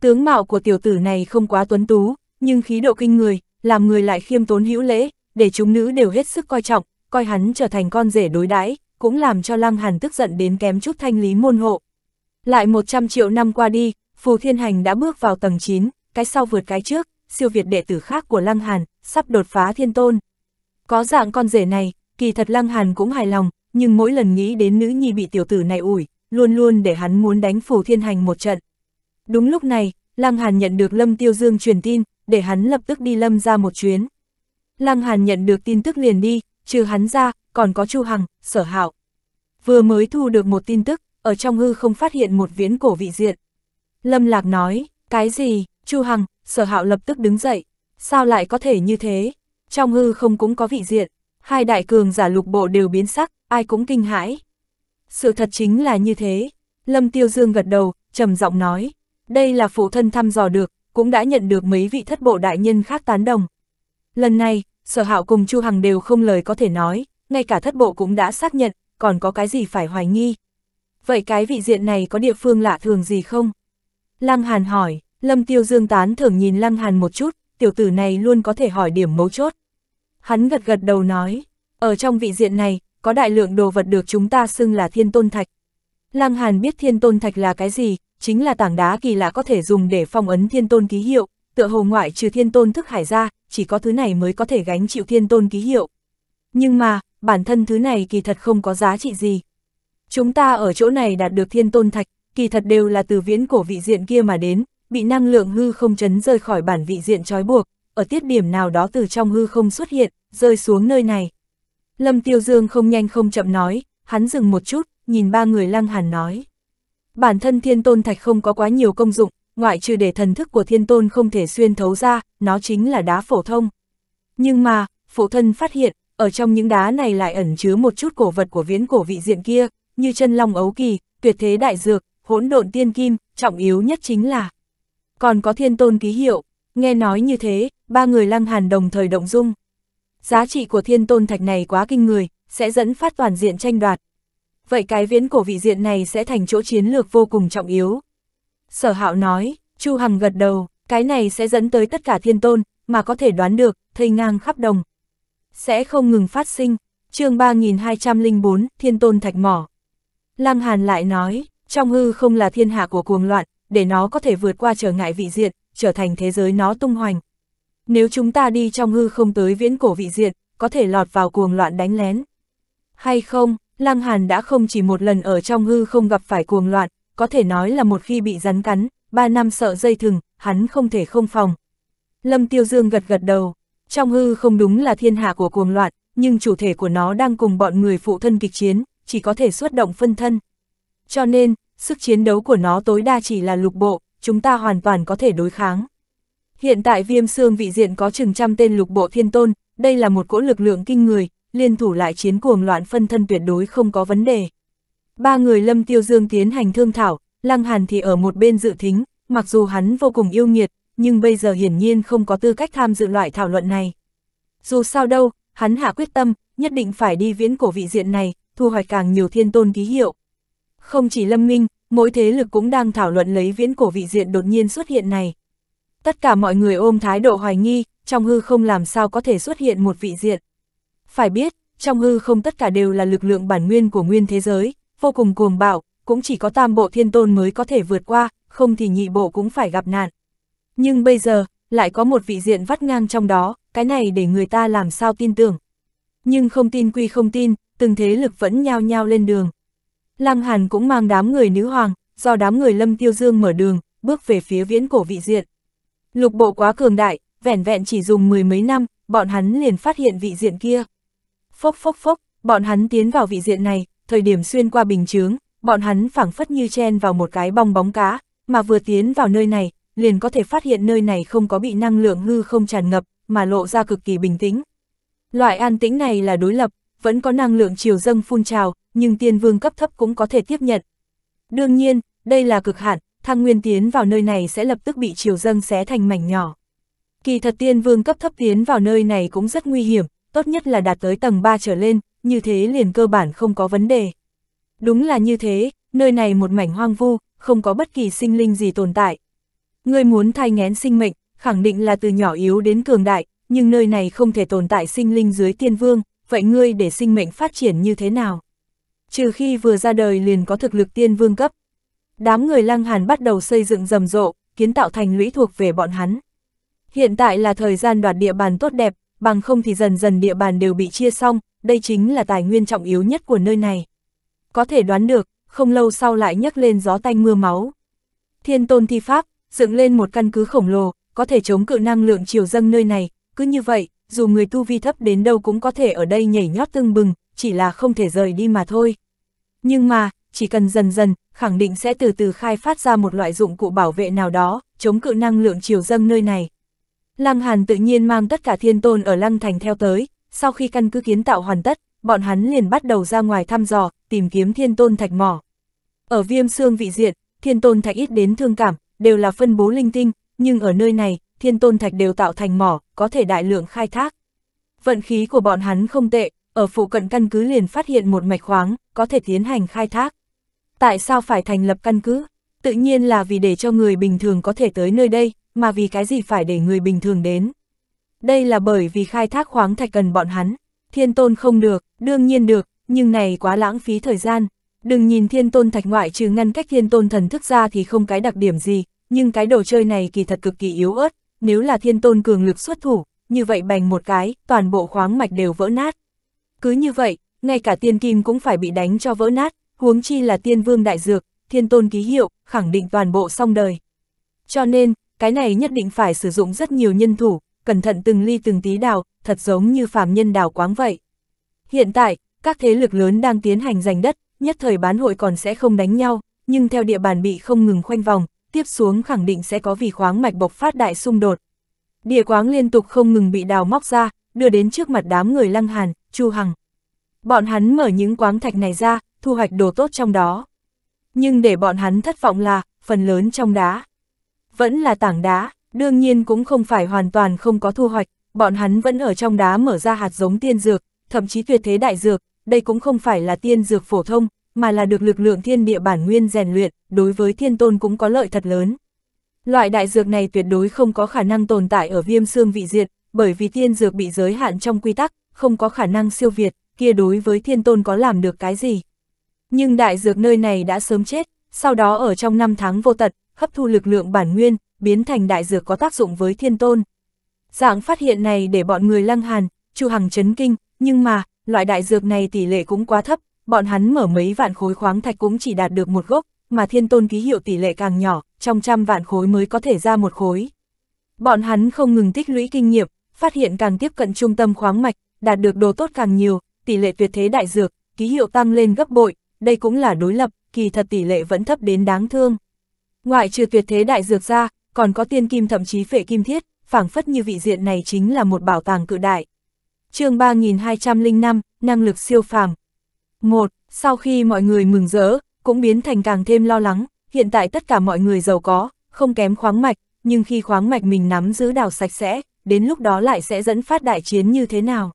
Tướng mạo của tiểu tử này không quá tuấn tú, nhưng khí độ kinh người, làm người lại khiêm tốn hữu lễ, để chúng nữ đều hết sức coi trọng, coi hắn trở thành con rể đối đãi cũng làm cho Lăng Hàn tức giận đến kém chút thanh lý môn hộ. Lại 100 triệu năm qua đi, Phù Thiên Hành đã bước vào tầng 9, cái sau vượt cái trước, siêu việt đệ tử khác của Lăng Hàn, sắp đột phá thiên tôn. Có dạng con rể này, kỳ thật Lăng Hàn cũng hài lòng, nhưng mỗi lần nghĩ đến nữ nhi bị tiểu tử này ủi, luôn luôn để hắn muốn đánh Phù Thiên Hành một trận. Đúng lúc này, Lăng Hàn nhận được Lâm Tiêu Dương truyền tin, để hắn lập tức đi Lâm ra một chuyến. Lăng Hàn nhận được tin tức liền đi, trừ hắn ra, còn có Chu Hằng, Sở Hạo. Vừa mới thu được một tin tức, ở trong hư không phát hiện một viễn cổ vị diện. Lâm Lạc nói, cái gì, Chu Hằng, Sở Hạo lập tức đứng dậy, sao lại có thể như thế? Trong hư không cũng có vị diện, hai đại cường giả lục bộ đều biến sắc, ai cũng kinh hãi. Sự thật chính là như thế. Lâm Tiêu Dương gật đầu, trầm giọng nói, đây là phụ thân thăm dò được, cũng đã nhận được mấy vị thất bộ đại nhân khác tán đồng. Lần này, Sở Hạo cùng Chu Hằng đều không lời có thể nói, ngay cả thất bộ cũng đã xác nhận, còn có cái gì phải hoài nghi. Vậy cái vị diện này có địa phương lạ thường gì không? Lăng Hàn hỏi, Lâm Tiêu Dương tán thường nhìn Lăng Hàn một chút, tiểu tử này luôn có thể hỏi điểm mấu chốt. Hắn gật gật đầu nói, ở trong vị diện này, có đại lượng đồ vật được chúng ta xưng là thiên tôn thạch. Lăng Hàn biết thiên tôn thạch là cái gì, chính là tảng đá kỳ lạ có thể dùng để phong ấn thiên tôn ký hiệu, tựa hồ ngoại trừ thiên tôn thức hải ra, chỉ có thứ này mới có thể gánh chịu thiên tôn ký hiệu. Nhưng mà, bản thân thứ này kỳ thật không có giá trị gì. Chúng ta ở chỗ này đạt được thiên tôn thạch, kỳ thật đều là từ viễn cổ vị diện kia mà đến, bị năng lượng hư không chấn rơi khỏi bản vị diện trói buộc, ở tiết điểm nào đó từ trong hư không xuất hiện, rơi xuống nơi này. Lâm Tiêu Dương không nhanh không chậm nói, hắn dừng một chút, nhìn ba người lăng hàn nói. Bản thân thiên tôn thạch không có quá nhiều công dụng, ngoại trừ để thần thức của thiên tôn không thể xuyên thấu ra, nó chính là đá phổ thông. Nhưng mà, phụ thân phát hiện, ở trong những đá này lại ẩn chứa một chút cổ vật của viễn cổ vị diện kia, như chân long ấu kỳ, tuyệt thế đại dược, hỗn độn tiên kim, trọng yếu nhất chính là còn có thiên tôn ký hiệu. Nghe nói như thế, ba người lăng hàn đồng thời động dung. Giá trị của thiên tôn thạch này quá kinh người, sẽ dẫn phát toàn diện tranh đoạt. Vậy cái viễn cổ vị diện này sẽ thành chỗ chiến lược vô cùng trọng yếu. Sở hạo nói, Chu Hằng gật đầu, cái này sẽ dẫn tới tất cả thiên tôn, mà có thể đoán được, thây ngang khắp đồng, sẽ không ngừng phát sinh. chương 3204, Thiên Tôn Thạch Mỏ. Lăng Hàn lại nói, trong hư không là thiên hạ của cuồng loạn, để nó có thể vượt qua trở ngại vị diện, trở thành thế giới nó tung hoành. Nếu chúng ta đi trong hư không tới viễn cổ vị diện, có thể lọt vào cuồng loạn đánh lén. Hay không, Lăng Hàn đã không chỉ một lần ở trong hư không gặp phải cuồng loạn, có thể nói là một khi bị rắn cắn, ba năm sợ dây thừng, hắn không thể không phòng. Lâm Tiêu Dương gật gật đầu, trong hư không đúng là thiên hạ của cuồng loạn, nhưng chủ thể của nó đang cùng bọn người phụ thân kịch chiến, chỉ có thể xuất động phân thân. Cho nên, sức chiến đấu của nó tối đa chỉ là lục bộ, chúng ta hoàn toàn có thể đối kháng. Hiện tại viêm xương vị diện có chừng trăm tên lục bộ thiên tôn, đây là một cỗ lực lượng kinh người, liên thủ lại chiến cuồng loạn phân thân tuyệt đối không có vấn đề. Ba người Lâm Tiêu Dương tiến hành thương thảo, Lăng Hàn thì ở một bên dự thính, mặc dù hắn vô cùng yêu nghiệt, nhưng bây giờ hiển nhiên không có tư cách tham dự loại thảo luận này. Dù sao đâu, hắn hạ quyết tâm, nhất định phải đi viễn cổ vị diện này, thu hoạch càng nhiều thiên tôn ký hiệu. Không chỉ Lâm Minh, mỗi thế lực cũng đang thảo luận lấy viễn cổ vị diện đột nhiên xuất hiện này. Tất cả mọi người ôm thái độ hoài nghi, trong hư không làm sao có thể xuất hiện một vị diện. Phải biết, trong hư không tất cả đều là lực lượng bản nguyên của nguyên thế giới, vô cùng cuồng bạo, cũng chỉ có tam bộ thiên tôn mới có thể vượt qua, không thì nhị bộ cũng phải gặp nạn. Nhưng bây giờ, lại có một vị diện vắt ngang trong đó, cái này để người ta làm sao tin tưởng. Nhưng không tin quy không tin, từng thế lực vẫn nhao nhao lên đường. Lăng Hàn cũng mang đám người nữ hoàng, do đám người Lâm Tiêu Dương mở đường, bước về phía viễn cổ vị diện. Lục bộ quá cường đại, vẻn vẹn chỉ dùng mười mấy năm, bọn hắn liền phát hiện vị diện kia. Phốc phốc phốc, bọn hắn tiến vào vị diện này, thời điểm xuyên qua bình chướng, bọn hắn phảng phất như chen vào một cái bong bóng cá, mà vừa tiến vào nơi này, liền có thể phát hiện nơi này không có bị năng lượng hư không tràn ngập, mà lộ ra cực kỳ bình tĩnh. Loại an tĩnh này là đối lập, vẫn có năng lượng chiều dâng phun trào, nhưng tiên vương cấp thấp cũng có thể tiếp nhận. Đương nhiên, đây là cực hạn, thăng nguyên tiến vào nơi này sẽ lập tức bị chiều dâng xé thành mảnh nhỏ. Kỳ thật tiên vương cấp thấp tiến vào nơi này cũng rất nguy hiểm, tốt nhất là đạt tới tầng 3 trở lên, như thế liền cơ bản không có vấn đề. Đúng là như thế, nơi này một mảnh hoang vu, không có bất kỳ sinh linh gì tồn tại, Ngươi muốn thai ngén sinh mệnh, khẳng định là từ nhỏ yếu đến cường đại, nhưng nơi này không thể tồn tại sinh linh dưới tiên vương, vậy ngươi để sinh mệnh phát triển như thế nào? Trừ khi vừa ra đời liền có thực lực tiên vương cấp. Đám người lăng hàn bắt đầu xây dựng rầm rộ, kiến tạo thành lũy thuộc về bọn hắn. Hiện tại là thời gian đoạt địa bàn tốt đẹp, bằng không thì dần dần địa bàn đều bị chia xong, đây chính là tài nguyên trọng yếu nhất của nơi này. Có thể đoán được, không lâu sau lại nhấc lên gió tanh mưa máu. Thiên tôn thi pháp, dựng lên một căn cứ khổng lồ, có thể chống cự năng lượng chiều dâng nơi này, cứ như vậy, dù người tu vi thấp đến đâu cũng có thể ở đây nhảy nhót tương bừng, chỉ là không thể rời đi mà thôi. Nhưng mà, chỉ cần dần dần, khẳng định sẽ từ từ khai phát ra một loại dụng cụ bảo vệ nào đó, chống cự năng lượng chiều dâng nơi này. Lăng Hàn tự nhiên mang tất cả thiên tôn ở Lăng Thành theo tới, sau khi căn cứ kiến tạo hoàn tất, bọn hắn liền bắt đầu ra ngoài thăm dò, tìm kiếm thiên tôn thạch mỏ. Ở viêm xương vị diện, thiên tôn thạch ít đến thương cảm, đều là phân bố linh tinh, nhưng ở nơi này, thiên tôn thạch đều tạo thành mỏ, có thể đại lượng khai thác. Vận khí của bọn hắn không tệ, ở phụ cận căn cứ liền phát hiện một mạch khoáng, có thể tiến hành khai thác. Tại sao phải thành lập căn cứ? Tự nhiên là vì để cho người bình thường có thể tới nơi đây, mà vì cái gì phải để người bình thường đến. Đây là bởi vì khai thác khoáng thạch cần bọn hắn. Thiên tôn không được, đương nhiên được, nhưng này quá lãng phí thời gian, Đừng nhìn thiên tôn thạch ngoại trừ ngăn cách thiên tôn thần thức ra thì không cái đặc điểm gì, nhưng cái đồ chơi này kỳ thật cực kỳ yếu ớt, nếu là thiên tôn cường lực xuất thủ, như vậy bành một cái, toàn bộ khoáng mạch đều vỡ nát. Cứ như vậy, ngay cả tiên kim cũng phải bị đánh cho vỡ nát, huống chi là tiên vương đại dược, thiên tôn ký hiệu, khẳng định toàn bộ xong đời. Cho nên, cái này nhất định phải sử dụng rất nhiều nhân thủ, cẩn thận từng ly từng tí đào, thật giống như phàm nhân đào quáng vậy. Hiện tại, các thế lực lớn đang tiến hành giành đất, nhất thời bán hội còn sẽ không đánh nhau, nhưng theo địa bàn bị không ngừng khoanh vòng, tiếp xuống khẳng định sẽ có vì khoáng mạch bộc phát đại xung đột. Địa quáng liên tục không ngừng bị đào móc ra, đưa đến trước mặt đám người Lăng Hàn, Chu Hằng. Bọn hắn mở những quáng thạch này ra, thu hoạch đồ tốt trong đó. Nhưng để bọn hắn thất vọng là, phần lớn trong đá. Vẫn là tảng đá, đương nhiên cũng không phải hoàn toàn không có thu hoạch, bọn hắn vẫn ở trong đá mở ra hạt giống tiên dược, thậm chí tuyệt thế đại dược, đây cũng không phải là tiên dược phổ thông, mà là được lực lượng thiên địa bản nguyên rèn luyện, đối với thiên tôn cũng có lợi thật lớn. Loại đại dược này tuyệt đối không có khả năng tồn tại ở viêm xương vị diệt, bởi vì tiên dược bị giới hạn trong quy tắc, không có khả năng siêu việt, kia đối với thiên tôn có làm được cái gì. Nhưng đại dược nơi này đã sớm chết, sau đó ở trong năm tháng vô tật, hấp thu lực lượng bản nguyên, biến thành đại dược có tác dụng với thiên tôn. Dạng phát hiện này để bọn người lăng hàn, chu hằng chấn kinh, nhưng mà, loại đại dược này tỷ lệ cũng quá thấp, bọn hắn mở mấy vạn khối khoáng thạch cũng chỉ đạt được một gốc, mà thiên tôn ký hiệu tỷ lệ càng nhỏ, trong trăm vạn khối mới có thể ra một khối. Bọn hắn không ngừng tích lũy kinh nghiệm, phát hiện càng tiếp cận trung tâm khoáng mạch, đạt được đồ tốt càng nhiều, tỷ lệ tuyệt thế đại dược, ký hiệu tăng lên gấp bội, đây cũng là đối lập, kỳ thật tỷ lệ vẫn thấp đến đáng thương. Ngoại trừ tuyệt thế đại dược ra, còn có tiên kim thậm chí phệ kim thiết, phảng phất như vị diện này chính là một bảo tàng cự đại chương 3205, năng lực siêu phàm. một Sau khi mọi người mừng rỡ, cũng biến thành càng thêm lo lắng, hiện tại tất cả mọi người giàu có, không kém khoáng mạch, nhưng khi khoáng mạch mình nắm giữ đào sạch sẽ, đến lúc đó lại sẽ dẫn phát đại chiến như thế nào.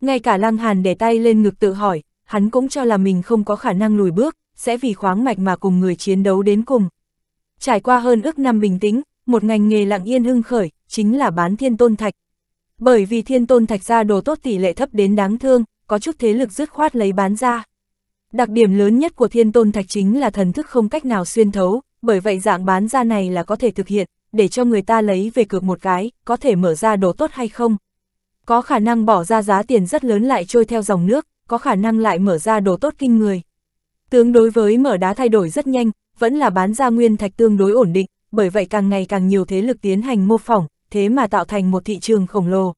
Ngay cả Lăng Hàn để tay lên ngực tự hỏi, hắn cũng cho là mình không có khả năng lùi bước, sẽ vì khoáng mạch mà cùng người chiến đấu đến cùng. Trải qua hơn ước năm bình tĩnh, một ngành nghề lặng yên hưng khởi, chính là bán thiên tôn thạch, bởi vì thiên tôn thạch ra đồ tốt tỷ lệ thấp đến đáng thương, có chút thế lực dứt khoát lấy bán ra. Đặc điểm lớn nhất của thiên tôn thạch chính là thần thức không cách nào xuyên thấu, bởi vậy dạng bán ra này là có thể thực hiện, để cho người ta lấy về cược một cái, có thể mở ra đồ tốt hay không. Có khả năng bỏ ra giá tiền rất lớn lại trôi theo dòng nước, có khả năng lại mở ra đồ tốt kinh người. Tương đối với mở đá thay đổi rất nhanh, vẫn là bán ra nguyên thạch tương đối ổn định, bởi vậy càng ngày càng nhiều thế lực tiến hành mô phỏng, thế mà tạo thành một thị trường khổng lồ.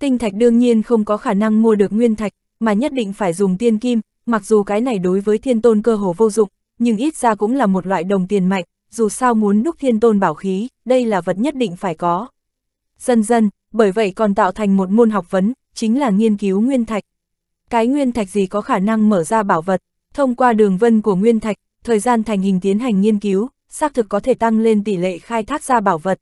Tinh thạch đương nhiên không có khả năng mua được nguyên thạch, mà nhất định phải dùng tiên kim, mặc dù cái này đối với thiên tôn cơ hồ vô dụng, nhưng ít ra cũng là một loại đồng tiền mạnh, dù sao muốn đúc thiên tôn bảo khí, đây là vật nhất định phải có. Dần dần, bởi vậy còn tạo thành một môn học vấn, chính là nghiên cứu nguyên thạch. Cái nguyên thạch gì có khả năng mở ra bảo vật, thông qua đường vân của nguyên thạch, thời gian thành hình tiến hành nghiên cứu, xác thực có thể tăng lên tỷ lệ khai thác ra bảo vật.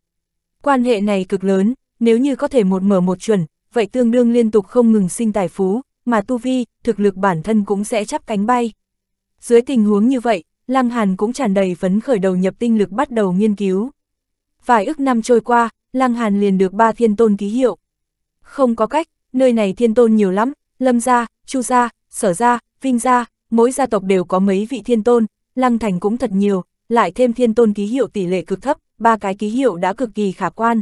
Quan hệ này cực lớn, nếu như có thể một mở một chuẩn, vậy tương đương liên tục không ngừng sinh tài phú, mà tu vi, thực lực bản thân cũng sẽ chắp cánh bay. Dưới tình huống như vậy, Lăng Hàn cũng tràn đầy phấn khởi đầu nhập tinh lực bắt đầu nghiên cứu. Vài ức năm trôi qua, Lăng Hàn liền được ba thiên tôn ký hiệu. Không có cách, nơi này thiên tôn nhiều lắm, Lâm gia, Chu gia, Sở gia, Vinh gia, mỗi gia tộc đều có mấy vị thiên tôn, Lăng Thành cũng thật nhiều, lại thêm thiên tôn ký hiệu tỷ lệ cực thấp, ba cái ký hiệu đã cực kỳ khả quan.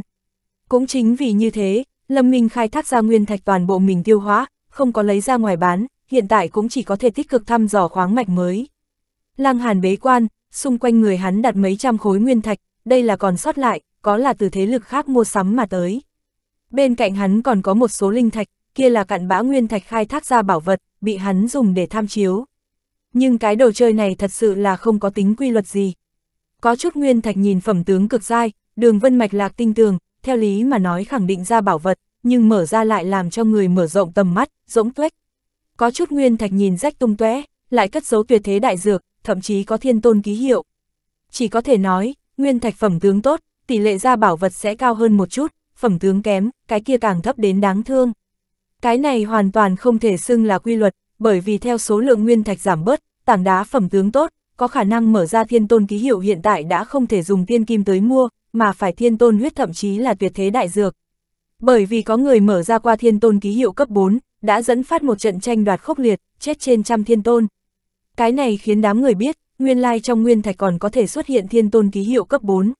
Cũng chính vì như thế, Lâm Minh khai thác ra nguyên thạch toàn bộ mình tiêu hóa, không có lấy ra ngoài bán, hiện tại cũng chỉ có thể tích cực thăm dò khoáng mạch mới. Lăng Hàn bế quan, xung quanh người hắn đặt mấy trăm khối nguyên thạch, đây là còn sót lại, có là từ thế lực khác mua sắm mà tới. Bên cạnh hắn còn có một số linh thạch, kia là cặn bã nguyên thạch khai thác ra bảo vật, bị hắn dùng để tham chiếu. Nhưng cái đồ chơi này thật sự là không có tính quy luật gì, có chút nguyên thạch nhìn phẩm tướng cực dai, đường vân mạch lạc tinh tường, theo lý mà nói khẳng định ra bảo vật, nhưng mở ra lại làm cho người mở rộng tầm mắt, rỗng tuếch. Có chút nguyên thạch nhìn rách tung tóe, lại cất dấu tuyệt thế đại dược, thậm chí có thiên tôn ký hiệu. Chỉ có thể nói, nguyên thạch phẩm tướng tốt, tỷ lệ ra bảo vật sẽ cao hơn một chút, phẩm tướng kém, cái kia càng thấp đến đáng thương. Cái này hoàn toàn không thể xưng là quy luật, bởi vì theo số lượng nguyên thạch giảm bớt, tảng đá phẩm tướng tốt, có khả năng mở ra thiên tôn ký hiệu hiện tại đã không thể dùng tiên kim tới mua, mà phải thiên tôn huyết thậm chí là tuyệt thế đại dược. Bởi vì có người mở ra qua thiên tôn ký hiệu cấp 4, đã dẫn phát một trận tranh đoạt khốc liệt, chết trên trăm thiên tôn. Cái này khiến đám người biết, nguyên lai trong nguyên thạch còn có thể xuất hiện thiên tôn ký hiệu cấp 4.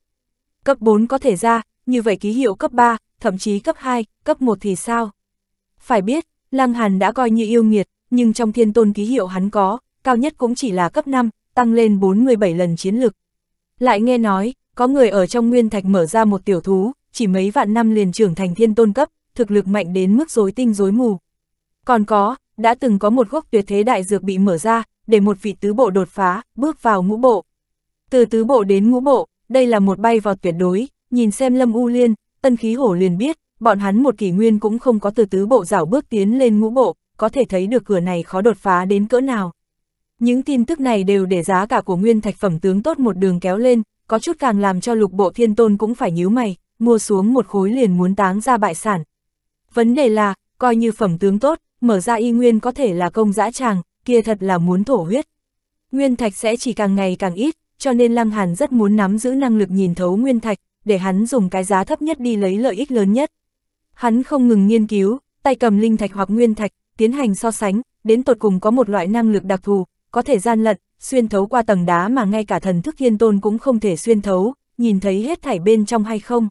Cấp 4 có thể ra, như vậy ký hiệu cấp 3, thậm chí cấp 2, cấp 1 thì sao? Phải biết, Lăng Hàn đã coi như yêu nghiệt, nhưng trong thiên tôn ký hiệu hắn có, cao nhất cũng chỉ là cấp 5, tăng lên 47 lần chiến lực. Lại nghe nói, có người ở trong nguyên thạch mở ra một tiểu thú, chỉ mấy vạn năm liền trưởng thành thiên tôn cấp, thực lực mạnh đến mức rối tinh rối mù. Còn có, đã từng có một gốc tuyệt thế đại dược bị mở ra, để một vị tứ bộ đột phá, bước vào ngũ bộ. Từ tứ bộ đến ngũ bộ, đây là một bay vào tuyệt đối, nhìn xem Lâm U Liên, Tân Khí Hổ liền biết, bọn hắn một kỷ nguyên cũng không có từ tứ bộ dảo bước tiến lên ngũ bộ, có thể thấy được cửa này khó đột phá đến cỡ nào. Những tin tức này đều để giá cả của nguyên thạch phẩm tướng tốt một đường kéo lên, có chút càng làm cho lục bộ thiên tôn cũng phải nhíu mày, mua xuống một khối liền muốn táng ra bại sản. Vấn đề là, coi như phẩm tướng tốt, mở ra y nguyên có thể là công dã tràng, kia thật là muốn thổ huyết. Nguyên thạch sẽ chỉ càng ngày càng ít, cho nên Lăng Hàn rất muốn nắm giữ năng lực nhìn thấu nguyên thạch, để hắn dùng cái giá thấp nhất đi lấy lợi ích lớn nhất. Hắn không ngừng nghiên cứu, tay cầm linh thạch hoặc nguyên thạch, tiến hành so sánh, đến tột cùng có một loại năng lực đặc thù, có thể gian lận, xuyên thấu qua tầng đá mà ngay cả thần thức thiên tôn cũng không thể xuyên thấu, nhìn thấy hết thảy bên trong hay không.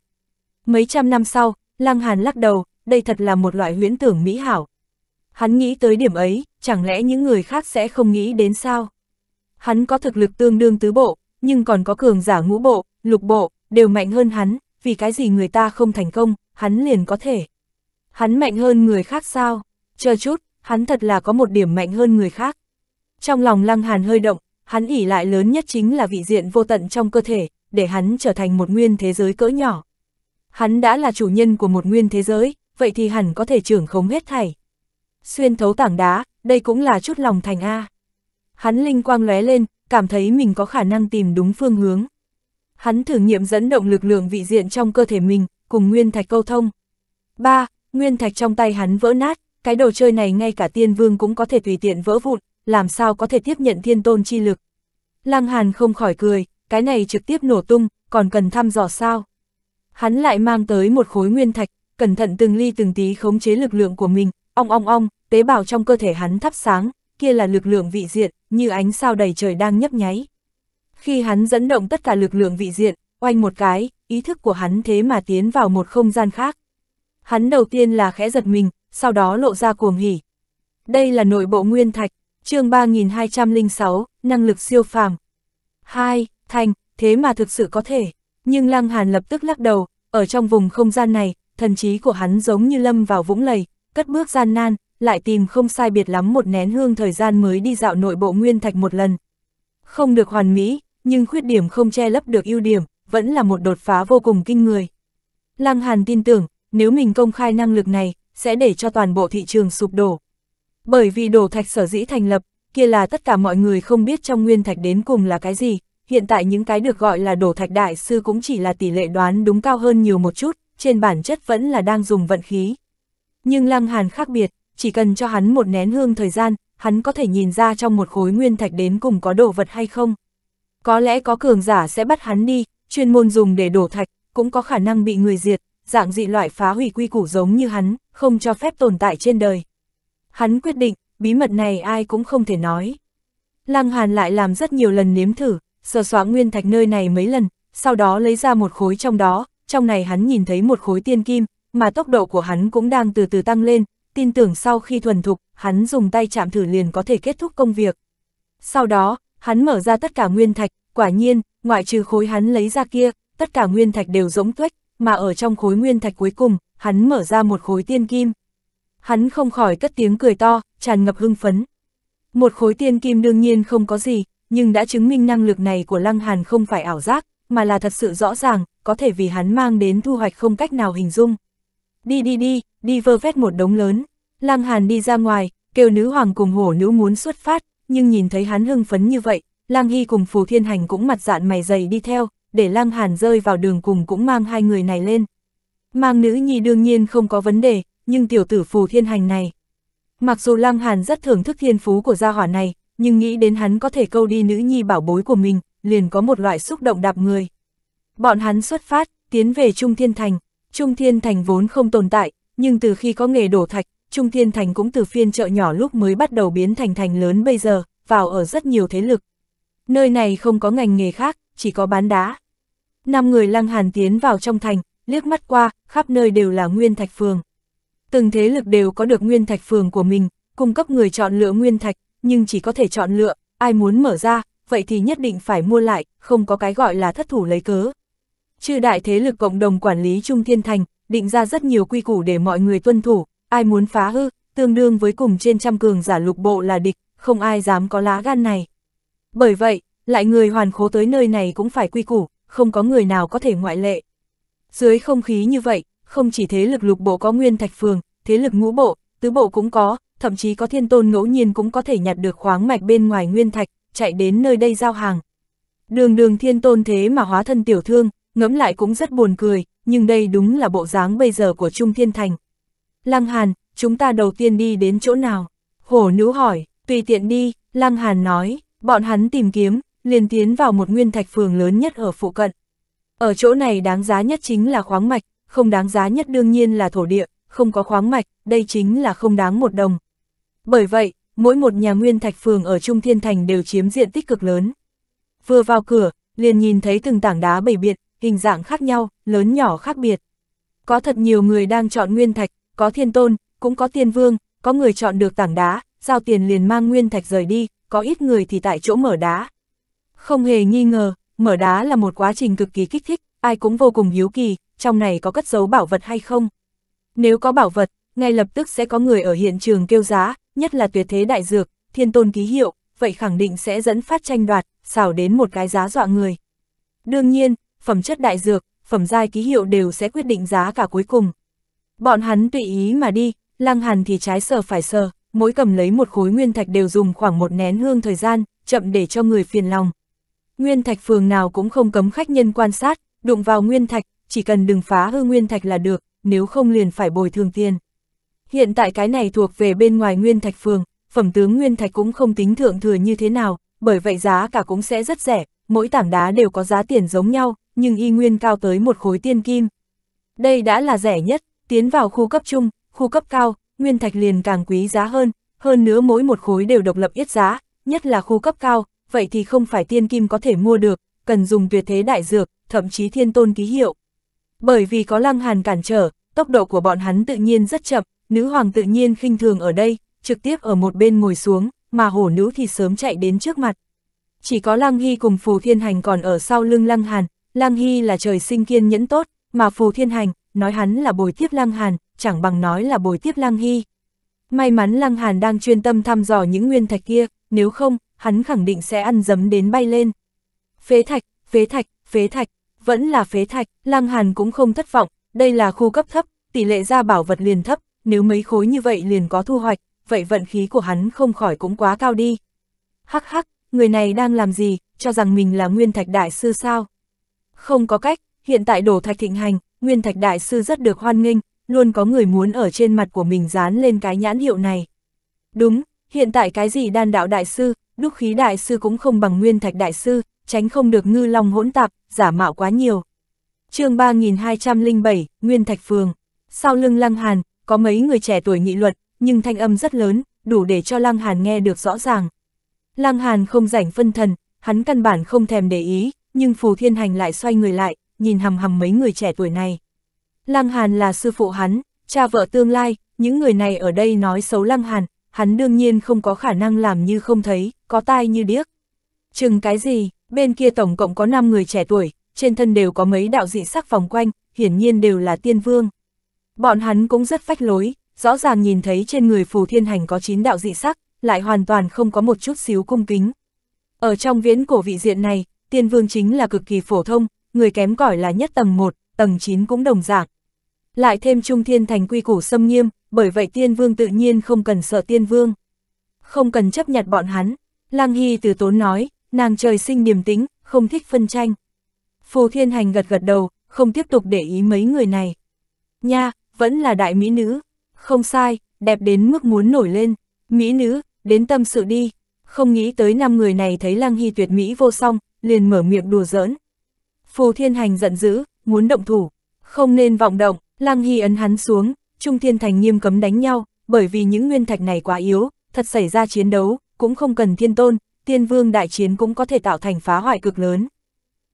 Mấy trăm năm sau, Lăng Hàn lắc đầu, đây thật là một loại huyễn tưởng mỹ hảo. Hắn nghĩ tới điểm ấy, chẳng lẽ những người khác sẽ không nghĩ đến sao? Hắn có thực lực tương đương tứ bộ, nhưng còn có cường giả ngũ bộ, lục bộ, đều mạnh hơn hắn, vì cái gì người ta không thành công, hắn liền có thể. Hắn mạnh hơn người khác sao? Chờ chút, hắn thật là có một điểm mạnh hơn người khác. Trong lòng Lăng Hàn hơi động, hắn ỉ lại lớn nhất chính là vị diện vô tận trong cơ thể, để hắn trở thành một nguyên thế giới cỡ nhỏ. Hắn đã là chủ nhân của một nguyên thế giới, vậy thì hẳn có thể trưởng khống hết thảy. Xuyên thấu tảng đá, đây cũng là chút lòng thành A. Hắn linh quang lóe lên, cảm thấy mình có khả năng tìm đúng phương hướng. Hắn thử nghiệm dẫn động lực lượng vị diện trong cơ thể mình, cùng nguyên thạch câu thông. 3. Nguyên thạch trong tay hắn vỡ nát, cái đồ chơi này ngay cả tiên vương cũng có thể tùy tiện vỡ vụn, làm sao có thể tiếp nhận thiên tôn chi lực. Lăng Hàn không khỏi cười, cái này trực tiếp nổ tung, còn cần thăm dò sao. Hắn lại mang tới một khối nguyên thạch, cẩn thận từng ly từng tí khống chế lực lượng của mình, ong ong ong, tế bào trong cơ thể hắn thắp sáng, kia là lực lượng vị diện, như ánh sao đầy trời đang nhấp nháy. Khi hắn dẫn động tất cả lực lượng vị diện, oanh một cái, ý thức của hắn thế mà tiến vào một không gian khác. Hắn đầu tiên là khẽ giật mình, sau đó lộ ra cuồng hỉ. Đây là nội bộ nguyên thạch, chương 3206, năng lực siêu phàm. hai Thành, thế mà thực sự có thể. Nhưng Lăng Hàn lập tức lắc đầu, ở trong vùng không gian này, thần trí của hắn giống như lâm vào vũng lầy, cất bước gian nan, lại tìm không sai biệt lắm một nén hương thời gian mới đi dạo nội bộ nguyên thạch một lần. Không được hoàn mỹ, nhưng khuyết điểm không che lấp được ưu điểm, vẫn là một đột phá vô cùng kinh người. Lăng Hàn tin tưởng, nếu mình công khai năng lực này, sẽ để cho toàn bộ thị trường sụp đổ, bởi vì đồ thạch sở dĩ thành lập, kia là tất cả mọi người không biết trong nguyên thạch đến cùng là cái gì, hiện tại những cái được gọi là đồ thạch đại sư cũng chỉ là tỷ lệ đoán đúng cao hơn nhiều một chút, trên bản chất vẫn là đang dùng vận khí. Nhưng Lăng Hàn khác biệt, chỉ cần cho hắn một nén hương thời gian, hắn có thể nhìn ra trong một khối nguyên thạch đến cùng có đồ vật hay không. Có lẽ có cường giả sẽ bắt hắn đi, chuyên môn dùng để đổ thạch, cũng có khả năng bị người diệt, dạng dị loại phá hủy quy củ giống như hắn, không cho phép tồn tại trên đời. Hắn quyết định, bí mật này ai cũng không thể nói. Lăng Hàn lại làm rất nhiều lần nếm thử, sờ xóa nguyên thạch nơi này mấy lần, sau đó lấy ra một khối trong đó, trong này hắn nhìn thấy một khối tiên kim, mà tốc độ của hắn cũng đang từ từ tăng lên, tin tưởng sau khi thuần thục, hắn dùng tay chạm thử liền có thể kết thúc công việc. Sau đó, hắn mở ra tất cả nguyên thạch, quả nhiên, ngoại trừ khối hắn lấy ra kia, tất cả nguyên thạch đều giống tuếch, mà ở trong khối nguyên thạch cuối cùng, hắn mở ra một khối tiên kim hắn không khỏi cất tiếng cười to, tràn ngập hưng phấn. Một khối tiên kim đương nhiên không có gì, nhưng đã chứng minh năng lực này của Lăng Hàn không phải ảo giác, mà là thật sự rõ ràng, có thể vì hắn mang đến thu hoạch không cách nào hình dung. Đi đi đi, đi vơ vét một đống lớn. Lăng Hàn đi ra ngoài, kêu nữ hoàng cùng hổ nữ muốn xuất phát, nhưng nhìn thấy hắn hưng phấn như vậy, Lăng Hy cùng Phù Thiên Hành cũng mặt dạn mày dày đi theo, để Lăng Hàn rơi vào đường cùng cũng mang hai người này lên. Mang nữ nhi đương nhiên không có vấn đề, nhưng tiểu tử phù thiên hành này. Mặc dù Lăng Hàn rất thưởng thức thiên phú của gia hỏa này, nhưng nghĩ đến hắn có thể câu đi nữ nhi bảo bối của mình, liền có một loại xúc động đạp người. Bọn hắn xuất phát, tiến về Trung Thiên Thành. Trung Thiên Thành vốn không tồn tại, nhưng từ khi có nghề đổ thạch, Trung Thiên Thành cũng từ phiên chợ nhỏ lúc mới bắt đầu biến thành thành lớn bây giờ, vào ở rất nhiều thế lực. Nơi này không có ngành nghề khác, chỉ có bán đá. Năm người lăng hàn tiến vào trong thành, liếc mắt qua, khắp nơi đều là nguyên thạch phường. Từng thế lực đều có được nguyên thạch phường của mình, cung cấp người chọn lựa nguyên thạch, nhưng chỉ có thể chọn lựa, ai muốn mở ra, vậy thì nhất định phải mua lại, không có cái gọi là thất thủ lấy cớ. Chư đại thế lực cộng đồng quản lý Trung Thiên Thành, định ra rất nhiều quy củ để mọi người tuân thủ, ai muốn phá hư, tương đương với cùng trên trăm cường giả lục bộ là địch, không ai dám có lá gan này. Bởi vậy, lại người hoàn khố tới nơi này cũng phải quy củ, không có người nào có thể ngoại lệ. Dưới không khí như vậy, không chỉ thế lực lục bộ có nguyên thạch phường, thế lực ngũ bộ, tứ bộ cũng có, thậm chí có thiên tôn ngẫu nhiên cũng có thể nhặt được khoáng mạch bên ngoài nguyên thạch, chạy đến nơi đây giao hàng. Đường đường thiên tôn thế mà hóa thân tiểu thương, ngẫm lại cũng rất buồn cười, nhưng đây đúng là bộ dáng bây giờ của Trung Thiên Thành. Lăng Hàn, chúng ta đầu tiên đi đến chỗ nào? Hổ nữ hỏi, tùy tiện đi, Lăng Hàn nói, bọn hắn tìm kiếm, liền tiến vào một nguyên thạch phường lớn nhất ở phụ cận. Ở chỗ này đáng giá nhất chính là khoáng mạch, không đáng giá nhất đương nhiên là thổ địa, không có khoáng mạch, đây chính là không đáng một đồng. Bởi vậy, mỗi một nhà nguyên thạch phường ở Trung Thiên Thành đều chiếm diện tích cực lớn. Vừa vào cửa, liền nhìn thấy từng tảng đá bầy biệt, hình dạng khác nhau, lớn nhỏ khác biệt. Có thật nhiều người đang chọn nguyên thạch, có thiên tôn, cũng có tiên vương, có người chọn được tảng đá, giao tiền liền mang nguyên thạch rời đi, có ít người thì tại chỗ mở đá. Không hề nghi ngờ, mở đá là một quá trình cực kỳ kích thích, ai cũng vô cùng hiếu kỳ, trong này có cất giấu bảo vật hay không? Nếu có bảo vật, ngay lập tức sẽ có người ở hiện trường kêu giá, nhất là tuyệt thế đại dược, thiên tôn ký hiệu, vậy khẳng định sẽ dẫn phát tranh đoạt, xảo đến một cái giá dọa người. Đương nhiên, phẩm chất đại dược, phẩm giai ký hiệu đều sẽ quyết định giá cả cuối cùng. Bọn hắn tùy ý mà đi, lăng hàn thì trái sờ phải sờ, mỗi cầm lấy một khối nguyên thạch đều dùng khoảng một nén hương thời gian, chậm để cho người phiền lòng. Nguyên thạch phường nào cũng không cấm khách nhân quan sát, đụng vào nguyên thạch, chỉ cần đừng phá hư nguyên thạch là được, nếu không liền phải bồi thường tiền. Hiện tại cái này thuộc về bên ngoài nguyên thạch phường, phẩm tướng nguyên thạch cũng không tính thượng thừa như thế nào, bởi vậy giá cả cũng sẽ rất rẻ, mỗi tảng đá đều có giá tiền giống nhau, nhưng y nguyên cao tới một khối tiên kim. Đây đã là rẻ nhất, tiến vào khu cấp trung, khu cấp cao, nguyên thạch liền càng quý giá hơn, hơn nữa mỗi một khối đều độc lập yết giá, nhất là khu cấp cao, vậy thì không phải tiên kim có thể mua được, cần dùng tuyệt thế đại dược, thậm chí thiên tôn ký hiệu. Bởi vì có lăng hàn cản trở, tốc độ của bọn hắn tự nhiên rất chậm, nữ hoàng tự nhiên khinh thường ở đây, trực tiếp ở một bên ngồi xuống, mà hổ nữ thì sớm chạy đến trước mặt. Chỉ có Lăng Hy cùng Phù Thiên Hành còn ở sau lưng Lăng Hàn, Lăng Hy là trời sinh kiên nhẫn tốt, mà Phù Thiên Hành, nói hắn là bồi tiếp Lăng Hàn, chẳng bằng nói là bồi tiếp Lăng Hy. May mắn Lăng Hàn đang chuyên tâm thăm dò những nguyên thạch kia, nếu không, hắn khẳng định sẽ ăn dấm đến bay lên. Phế thạch, phế thạch, phế thạch, vẫn là phế thạch, Lăng Hàn cũng không thất vọng, đây là khu cấp thấp, tỷ lệ ra bảo vật liền thấp, nếu mấy khối như vậy liền có thu hoạch, vậy vận khí của hắn không khỏi cũng quá cao đi. Hắc hắc, người này đang làm gì, cho rằng mình là nguyên thạch đại sư sao? Không có cách, hiện tại đổ thạch thịnh hành, nguyên thạch đại sư rất được hoan nghênh, luôn có người muốn ở trên mặt của mình dán lên cái nhãn hiệu này. Đúng, hiện tại cái gì đan đạo đại sư, đúc khí đại sư cũng không bằng nguyên thạch đại sư, tránh không được ngư long hỗn tạp, giả mạo quá nhiều. chương 3207, Nguyên Thạch Phường. Sau lưng Lăng Hàn, có mấy người trẻ tuổi nghị luận, nhưng thanh âm rất lớn, đủ để cho Lăng Hàn nghe được rõ ràng. Lăng Hàn không rảnh phân thần, hắn căn bản không thèm để ý, nhưng Phù Thiên Hành lại xoay người lại, nhìn hầm hầm mấy người trẻ tuổi này. Lăng Hàn là sư phụ hắn, cha vợ tương lai, những người này ở đây nói xấu Lăng Hàn, hắn đương nhiên không có khả năng làm như không thấy, có tai như điếc. Chừng cái gì, Bên kia tổng cộng có 5 người trẻ tuổi, trên thân đều có mấy đạo dị sắc vòng quanh, hiển nhiên đều là tiên vương. Bọn hắn cũng rất phách lối, rõ ràng nhìn thấy trên người phù thiên hành có 9 đạo dị sắc, lại hoàn toàn không có một chút xíu cung kính. Ở trong viễn cổ vị diện này, tiên vương chính là cực kỳ phổ thông, người kém cỏi là nhất tầng 1, tầng 9 cũng đồng dạng. Lại thêm trung thiên thành quy củ xâm nghiêm, bởi vậy tiên vương tự nhiên không cần sợ tiên vương. Không cần chấp nhận bọn hắn, Lang Hy từ tốn nói, nàng trời sinh điềm tính, không thích phân tranh. Phù Thiên Hành gật gật đầu, không tiếp tục để ý mấy người này. Nha, vẫn là đại mỹ nữ, không sai, đẹp đến mức muốn nổi lên, mỹ nữ, đến tâm sự đi, không nghĩ tới năm người này thấy Lăng Hy tuyệt mỹ vô song, liền mở miệng đùa giỡn. Phù Thiên Hành giận dữ, muốn động thủ, không nên vọng động, Lăng Hy ấn hắn xuống, Trung Thiên Thành nghiêm cấm đánh nhau, bởi vì những nguyên thạch này quá yếu, thật xảy ra chiến đấu, cũng không cần thiên tôn, thiên vương đại chiến cũng có thể tạo thành phá hoại cực lớn.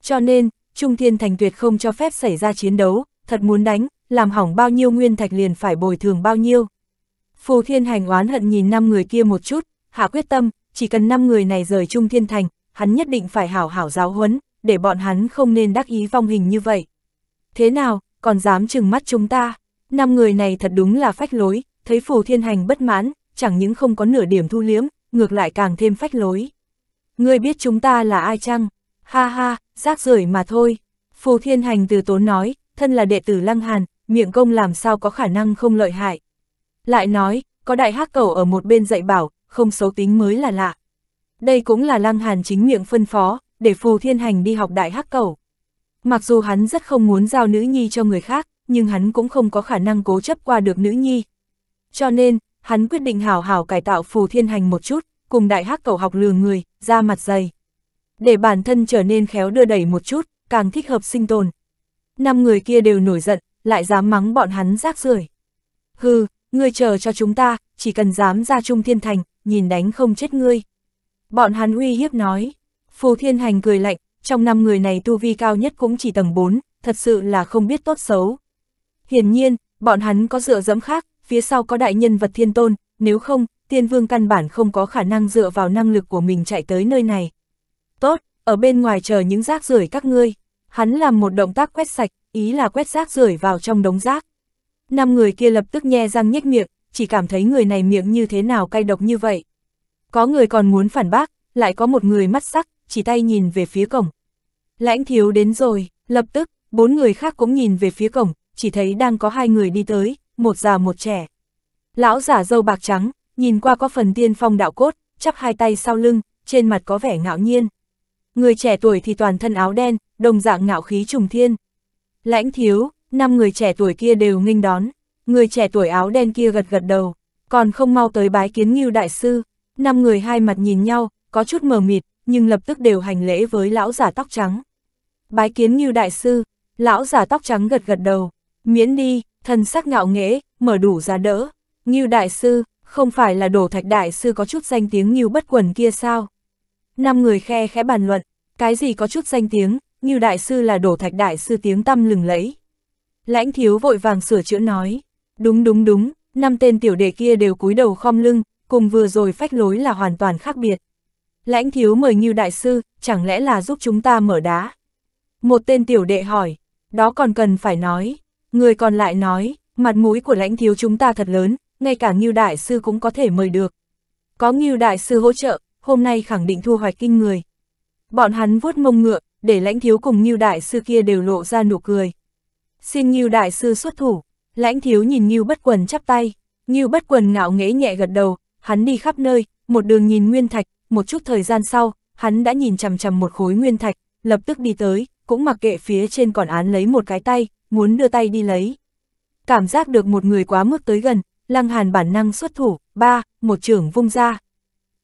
Cho nên, Trung Thiên Thành tuyệt không cho phép xảy ra chiến đấu, thật muốn đánh, làm hỏng bao nhiêu nguyên thạch liền phải bồi thường bao nhiêu. Phù Thiên Hành oán hận nhìn năm người kia một chút, hạ quyết tâm, chỉ cần năm người này rời Trung Thiên Thành, hắn nhất định phải hảo hảo giáo huấn, để bọn hắn không nên đắc ý vong hình như vậy. Thế nào, còn dám chừng mắt chúng ta? Năm người này thật đúng là phách lối, thấy Phù Thiên Hành bất mãn, chẳng những không có nửa điểm thu liếm, ngược lại càng thêm phách lối. Ngươi biết chúng ta là ai chăng? Ha ha, rác rưởi mà thôi. Phù Thiên Hành từ tốn nói, thân là đệ tử Lăng Hàn, miệng công làm sao có khả năng không lợi hại. Lại nói, có đại hắc cầu ở một bên dạy bảo, không xấu tính mới là lạ. Đây cũng là Lăng Hàn chính miệng phân phó, để Phù Thiên Hành đi học đại hắc cầu. Mặc dù hắn rất không muốn giao nữ nhi cho người khác, nhưng hắn cũng không có khả năng cố chấp qua được nữ nhi. Cho nên, hắn quyết định hào hào cải tạo Phù Thiên Hành một chút, cùng đại hắc cầu học lừa người, ra mặt dày. Để bản thân trở nên khéo đưa đẩy một chút, càng thích hợp sinh tồn. Năm người kia đều nổi giận, lại dám mắng bọn hắn rác rưởi. Hừ, ngươi chờ cho chúng ta, chỉ cần dám ra Trung Thiên Thành, nhìn đánh không chết ngươi. Bọn hắn uy hiếp nói, Phù Thiên Hành cười lạnh, trong năm người này tu vi cao nhất cũng chỉ tầng 4, thật sự là không biết tốt xấu. Hiển nhiên, bọn hắn có dựa dẫm khác, phía sau có đại nhân vật thiên tôn, nếu không, tiên vương căn bản không có khả năng dựa vào năng lực của mình chạy tới nơi này. Tốt, ở bên ngoài chờ những rác rưởi các ngươi. Hắn làm một động tác quét sạch, ý là quét rác rưởi vào trong đống rác. Năm người kia lập tức nhe răng nhếch miệng, chỉ cảm thấy người này miệng như thế nào cay độc như vậy. Có người còn muốn phản bác, lại có một người mắt sắc, chỉ tay nhìn về phía cổng. Lãnh thiếu đến rồi, lập tức, bốn người khác cũng nhìn về phía cổng, chỉ thấy đang có hai người đi tới, một già một trẻ. Lão giả dâu bạc trắng, nhìn qua có phần tiên phong đạo cốt, chắp hai tay sau lưng, trên mặt có vẻ ngạo nhiên. Người trẻ tuổi thì toàn thân áo đen, đồng dạng ngạo khí trùng thiên. Lãnh thiếu, năm người trẻ tuổi kia đều nghênh đón, người trẻ tuổi áo đen kia gật gật đầu, còn không mau tới bái kiến Ngưu đại sư. Năm người hai mặt nhìn nhau, có chút mờ mịt, nhưng lập tức đều hành lễ với lão giả tóc trắng. Bái kiến Ngưu đại sư, lão giả tóc trắng gật gật đầu, miễn đi, thần sắc ngạo nghễ, mở đủ ra đỡ. Ngưu đại sư, không phải là đổ thạch đại sư có chút danh tiếng như bất quần kia sao? Năm người khe khẽ bàn luận, cái gì có chút danh tiếng, như đại sư là đổ thạch đại sư tiếng tăm lừng lẫy. Lãnh thiếu vội vàng sửa chữa nói, đúng đúng đúng, năm tên tiểu đệ kia đều cúi đầu khom lưng, cùng vừa rồi phách lối là hoàn toàn khác biệt. Lãnh thiếu mời như đại sư, chẳng lẽ là giúp chúng ta mở đá? Một tên tiểu đệ hỏi, đó còn cần phải nói, người còn lại nói, mặt mũi của lãnh thiếu chúng ta thật lớn, ngay cả Ngưu Đại Sư cũng có thể mời được. Có Ngưu Đại Sư hỗ trợ, hôm nay khẳng định thu hoạch kinh người. Bọn hắn vuốt mông ngựa, để lãnh thiếu cùng Ngưu Đại Sư kia đều lộ ra nụ cười. Xin Ngưu Đại Sư xuất thủ, lãnh thiếu nhìn Ngưu Bất Quần chắp tay, Ngưu Bất Quần ngạo nghễ nhẹ gật đầu, hắn đi khắp nơi, một đường nhìn nguyên thạch, một chút thời gian sau, hắn đã nhìn chằm chằm một khối nguyên thạch, lập tức đi tới, cũng mặc kệ phía trên còn án lấy một cái tay, muốn đưa tay đi lấy. Cảm giác được một người quá mức tới gần, Lăng Hàn bản năng xuất thủ, ba, một trưởng vung ra.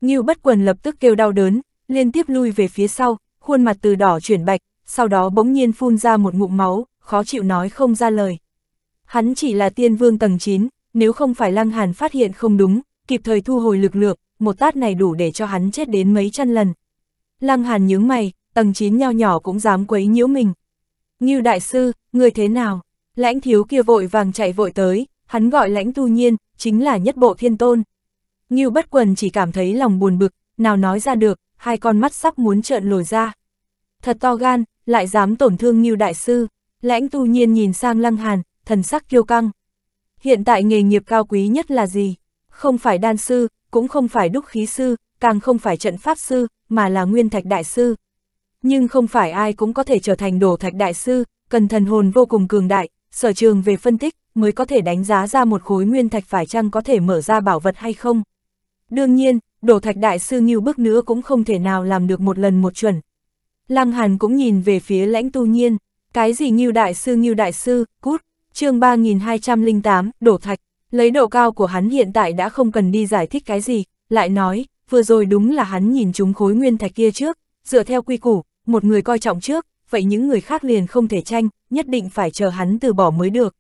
Ngưu bất quần lập tức kêu đau đớn, liên tiếp lui về phía sau, khuôn mặt từ đỏ chuyển bạch, sau đó bỗng nhiên phun ra một ngụm máu, khó chịu nói không ra lời. Hắn chỉ là tiên vương tầng 9, nếu không phải Lăng Hàn phát hiện không đúng, kịp thời thu hồi lực lượng, một tát này đủ để cho hắn chết đến mấy trăm lần. Lăng Hàn nhướng mày, tầng 9 nho nhỏ cũng dám quấy nhiễu mình. Ngưu đại sư, người thế nào? Lãnh thiếu kia vội vàng chạy vội tới, Hắn gọi lãnh tu nhiên, chính là nhất bộ thiên tôn. Ngưu bất quần chỉ cảm thấy lòng buồn bực, nào nói ra được, hai con mắt sắp muốn trợn lồi ra. Thật to gan, lại dám tổn thương Ngưu đại sư. Lãnh tu nhiên nhìn sang lăng hàn, thần sắc kiêu căng. Hiện tại nghề nghiệp cao quý nhất là gì? Không phải đan sư, cũng không phải đúc khí sư, càng không phải trận pháp sư, mà là nguyên thạch đại sư. Nhưng không phải ai cũng có thể trở thành đổ thạch đại sư, cần thần hồn vô cùng cường đại, sở trường về phân tích, mới có thể đánh giá ra một khối nguyên thạch phải chăng có thể mở ra bảo vật hay không. Đương nhiên, đổ thạch đại sư nghiêu bước nữa cũng không thể nào làm được một lần một chuẩn. Lăng Hàn cũng nhìn về phía lãnh tu nhiên, cái gì nghiêu đại sư nghiêu đại sư, cút, chương 3208, đổ thạch, lấy độ cao của hắn hiện tại đã không cần đi giải thích cái gì, lại nói, vừa rồi đúng là hắn nhìn chúng khối nguyên thạch kia trước, dựa theo quy củ, một người coi trọng trước, vậy những người khác liền không thể tranh, nhất định phải chờ hắn từ bỏ mới được.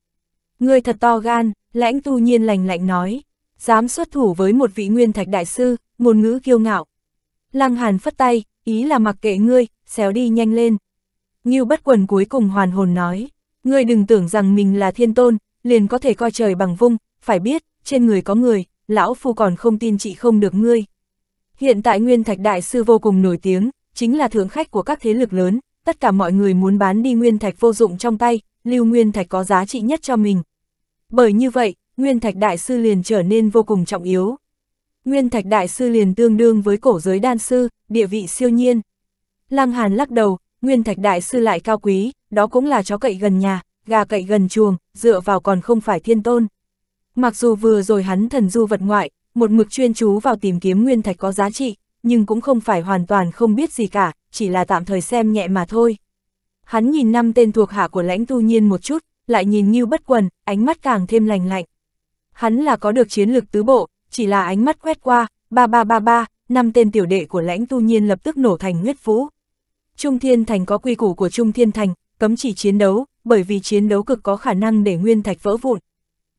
Ngươi thật to gan, lãnh tu nhiên lành lạnh nói, dám xuất thủ với một vị nguyên thạch đại sư, ngôn ngữ kiêu ngạo. Lăng Hàn phất tay, ý là mặc kệ ngươi, xéo đi nhanh lên. Ngưu bất quần cuối cùng hoàn hồn nói, ngươi đừng tưởng rằng mình là thiên tôn, liền có thể coi trời bằng vung, phải biết, trên người có người, lão phu còn không tin trị không được ngươi. Hiện tại Nguyên Thạch Đại Sư vô cùng nổi tiếng, chính là thượng khách của các thế lực lớn, tất cả mọi người muốn bán đi Nguyên Thạch vô dụng trong tay, lưu Nguyên Thạch có giá trị nhất cho mình, bởi như vậy, Nguyên Thạch Đại Sư liền trở nên vô cùng trọng yếu. Nguyên Thạch Đại Sư liền tương đương với cổ giới đan sư, địa vị siêu nhiên. Lăng Hàn lắc đầu, Nguyên Thạch Đại Sư lại cao quý, đó cũng là chó cậy gần nhà, gà cậy gần chuồng, dựa vào còn không phải thiên tôn. Mặc dù vừa rồi hắn thần du vật ngoại, một mực chuyên chú vào tìm kiếm Nguyên Thạch có giá trị, nhưng cũng không phải hoàn toàn không biết gì cả, chỉ là tạm thời xem nhẹ mà thôi. Hắn nhìn năm tên thuộc hạ của lãnh tu nhiên một chút, lại nhìn Ngưu bất quần, ánh mắt càng thêm lành lạnh. Hắn là có được chiến lực tứ bộ, chỉ là ánh mắt quét qua, ba ba ba ba, năm tên tiểu đệ của lãnh tu nhiên lập tức nổ thành huyết vũ. Trung Thiên Thành có quy củ của Trung Thiên Thành, cấm chỉ chiến đấu, bởi vì chiến đấu cực có khả năng để nguyên thạch vỡ vụn.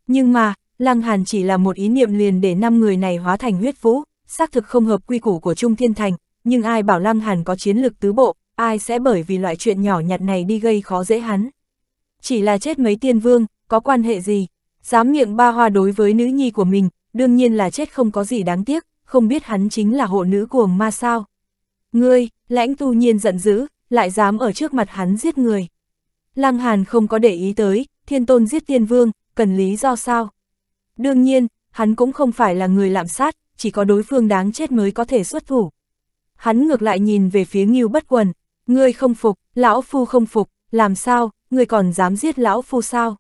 Nhưng mà, Lăng Hàn chỉ là một ý niệm liền để năm người này hóa thành huyết vũ, xác thực không hợp quy củ của Trung Thiên Thành, nhưng ai bảo Lăng Hàn có chiến lực tứ bộ, ai sẽ bởi vì loại chuyện nhỏ nhặt này đi gây khó dễ hắn chỉ là chết mấy tiên vương, có quan hệ gì? Dám miệng ba hoa đối với nữ nhi của mình, đương nhiên là chết không có gì đáng tiếc, không biết hắn chính là hộ nữ cuồng ma sao. Ngươi, lãnh tu nhiên giận dữ, lại dám ở trước mặt hắn giết người. Lăng Hàn không có để ý tới, thiên tôn giết tiên vương, cần lý do sao? Đương nhiên, hắn cũng không phải là người lạm sát, chỉ có đối phương đáng chết mới có thể xuất thủ. Hắn ngược lại nhìn về phía Ngưu Bất Quần, ngươi không phục, lão phu không phục, làm sao, người còn dám giết lão phu sao?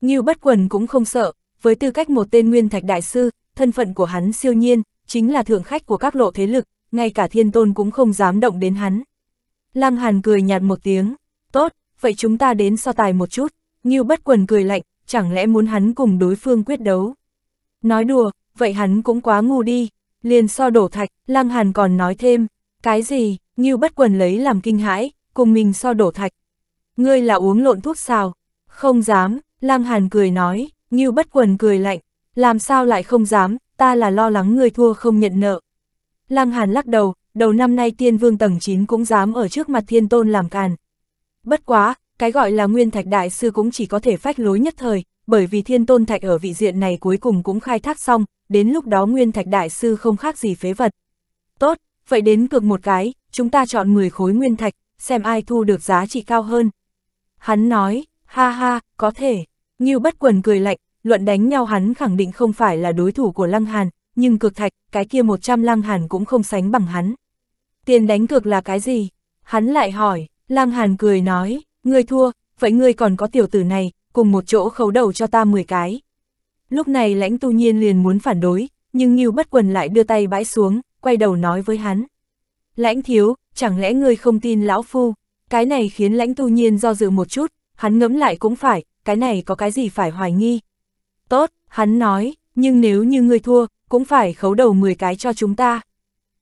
Ngưu bất quần cũng không sợ, với tư cách một tên nguyên thạch đại sư, thân phận của hắn siêu nhiên, chính là thượng khách của các lộ thế lực, ngay cả thiên tôn cũng không dám động đến hắn. Lăng Hàn cười nhạt một tiếng, tốt, vậy chúng ta đến so tài một chút, Ngưu bất quần cười lạnh, chẳng lẽ muốn hắn cùng đối phương quyết đấu. Nói đùa, vậy hắn cũng quá ngu đi, liền so đổ thạch, Lăng Hàn còn nói thêm, cái gì, Ngưu bất quần lấy làm kinh hãi, cùng mình so đổ thạch, Ngươi là uống lộn thuốc sao? Không dám, Lăng Hàn cười nói, Ngưu bất quần cười lạnh, làm sao lại không dám, ta là lo lắng ngươi thua không nhận nợ. Lăng Hàn lắc đầu, đầu năm nay tiên vương tầng 9 cũng dám ở trước mặt thiên tôn làm càn. Bất quá, cái gọi là nguyên thạch đại sư cũng chỉ có thể phách lối nhất thời, bởi vì thiên tôn thạch ở vị diện này cuối cùng cũng khai thác xong, đến lúc đó nguyên thạch đại sư không khác gì phế vật. Tốt, vậy đến cược một cái, chúng ta chọn 10 khối nguyên thạch, xem ai thu được giá trị cao hơn, Hắn nói, ha ha, có thể. Như bất quần cười lạnh, luận đánh nhau hắn khẳng định không phải là đối thủ của Lăng Hàn, nhưng cực thạch, cái kia 100 Lăng Hàn cũng không sánh bằng hắn. Tiền đánh cược là cái gì? Hắn lại hỏi, Lăng Hàn cười nói, ngươi thua, vậy ngươi còn có tiểu tử này, cùng một chỗ khấu đầu cho ta 10 cái. Lúc này lãnh tu nhiên liền muốn phản đối, nhưng Nhiêu bất quần lại đưa tay bãi xuống, quay đầu nói với hắn. Lãnh thiếu, chẳng lẽ ngươi không tin lão phu? Cái này khiến lãnh tu nhiên do dự một chút, hắn ngẫm lại cũng phải, cái này có cái gì phải hoài nghi. Tốt, hắn nói, nhưng nếu như ngươi thua, cũng phải khấu đầu 10 cái cho chúng ta.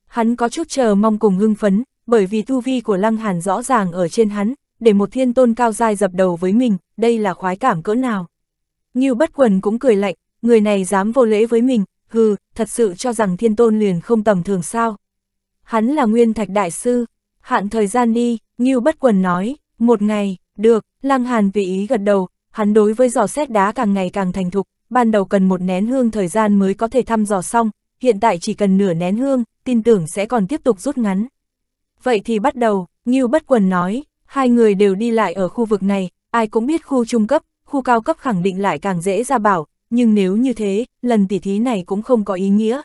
Hắn có chút chờ mong cùng hưng phấn, bởi vì tu vi của Lăng Hàn rõ ràng ở trên hắn, để một thiên tôn cao dai dập đầu với mình, đây là khoái cảm cỡ nào. Như bất quần cũng cười lạnh, người này dám vô lễ với mình, hừ, thật sự cho rằng thiên tôn liền không tầm thường sao. Hắn là nguyên thạch đại sư, hạn thời gian đi, Ngưu bất quần nói, một ngày, được, Lăng Hàn vị ý gật đầu, hắn đối với giò xét đá càng ngày càng thành thục, ban đầu cần một nén hương thời gian mới có thể thăm dò xong, hiện tại chỉ cần nửa nén hương, tin tưởng sẽ còn tiếp tục rút ngắn. Vậy thì bắt đầu, Ngưu bất quần nói, hai người đều đi lại ở khu vực này, ai cũng biết khu trung cấp, khu cao cấp khẳng định lại càng dễ ra bảo, nhưng nếu như thế, lần tỉ thí này cũng không có ý nghĩa.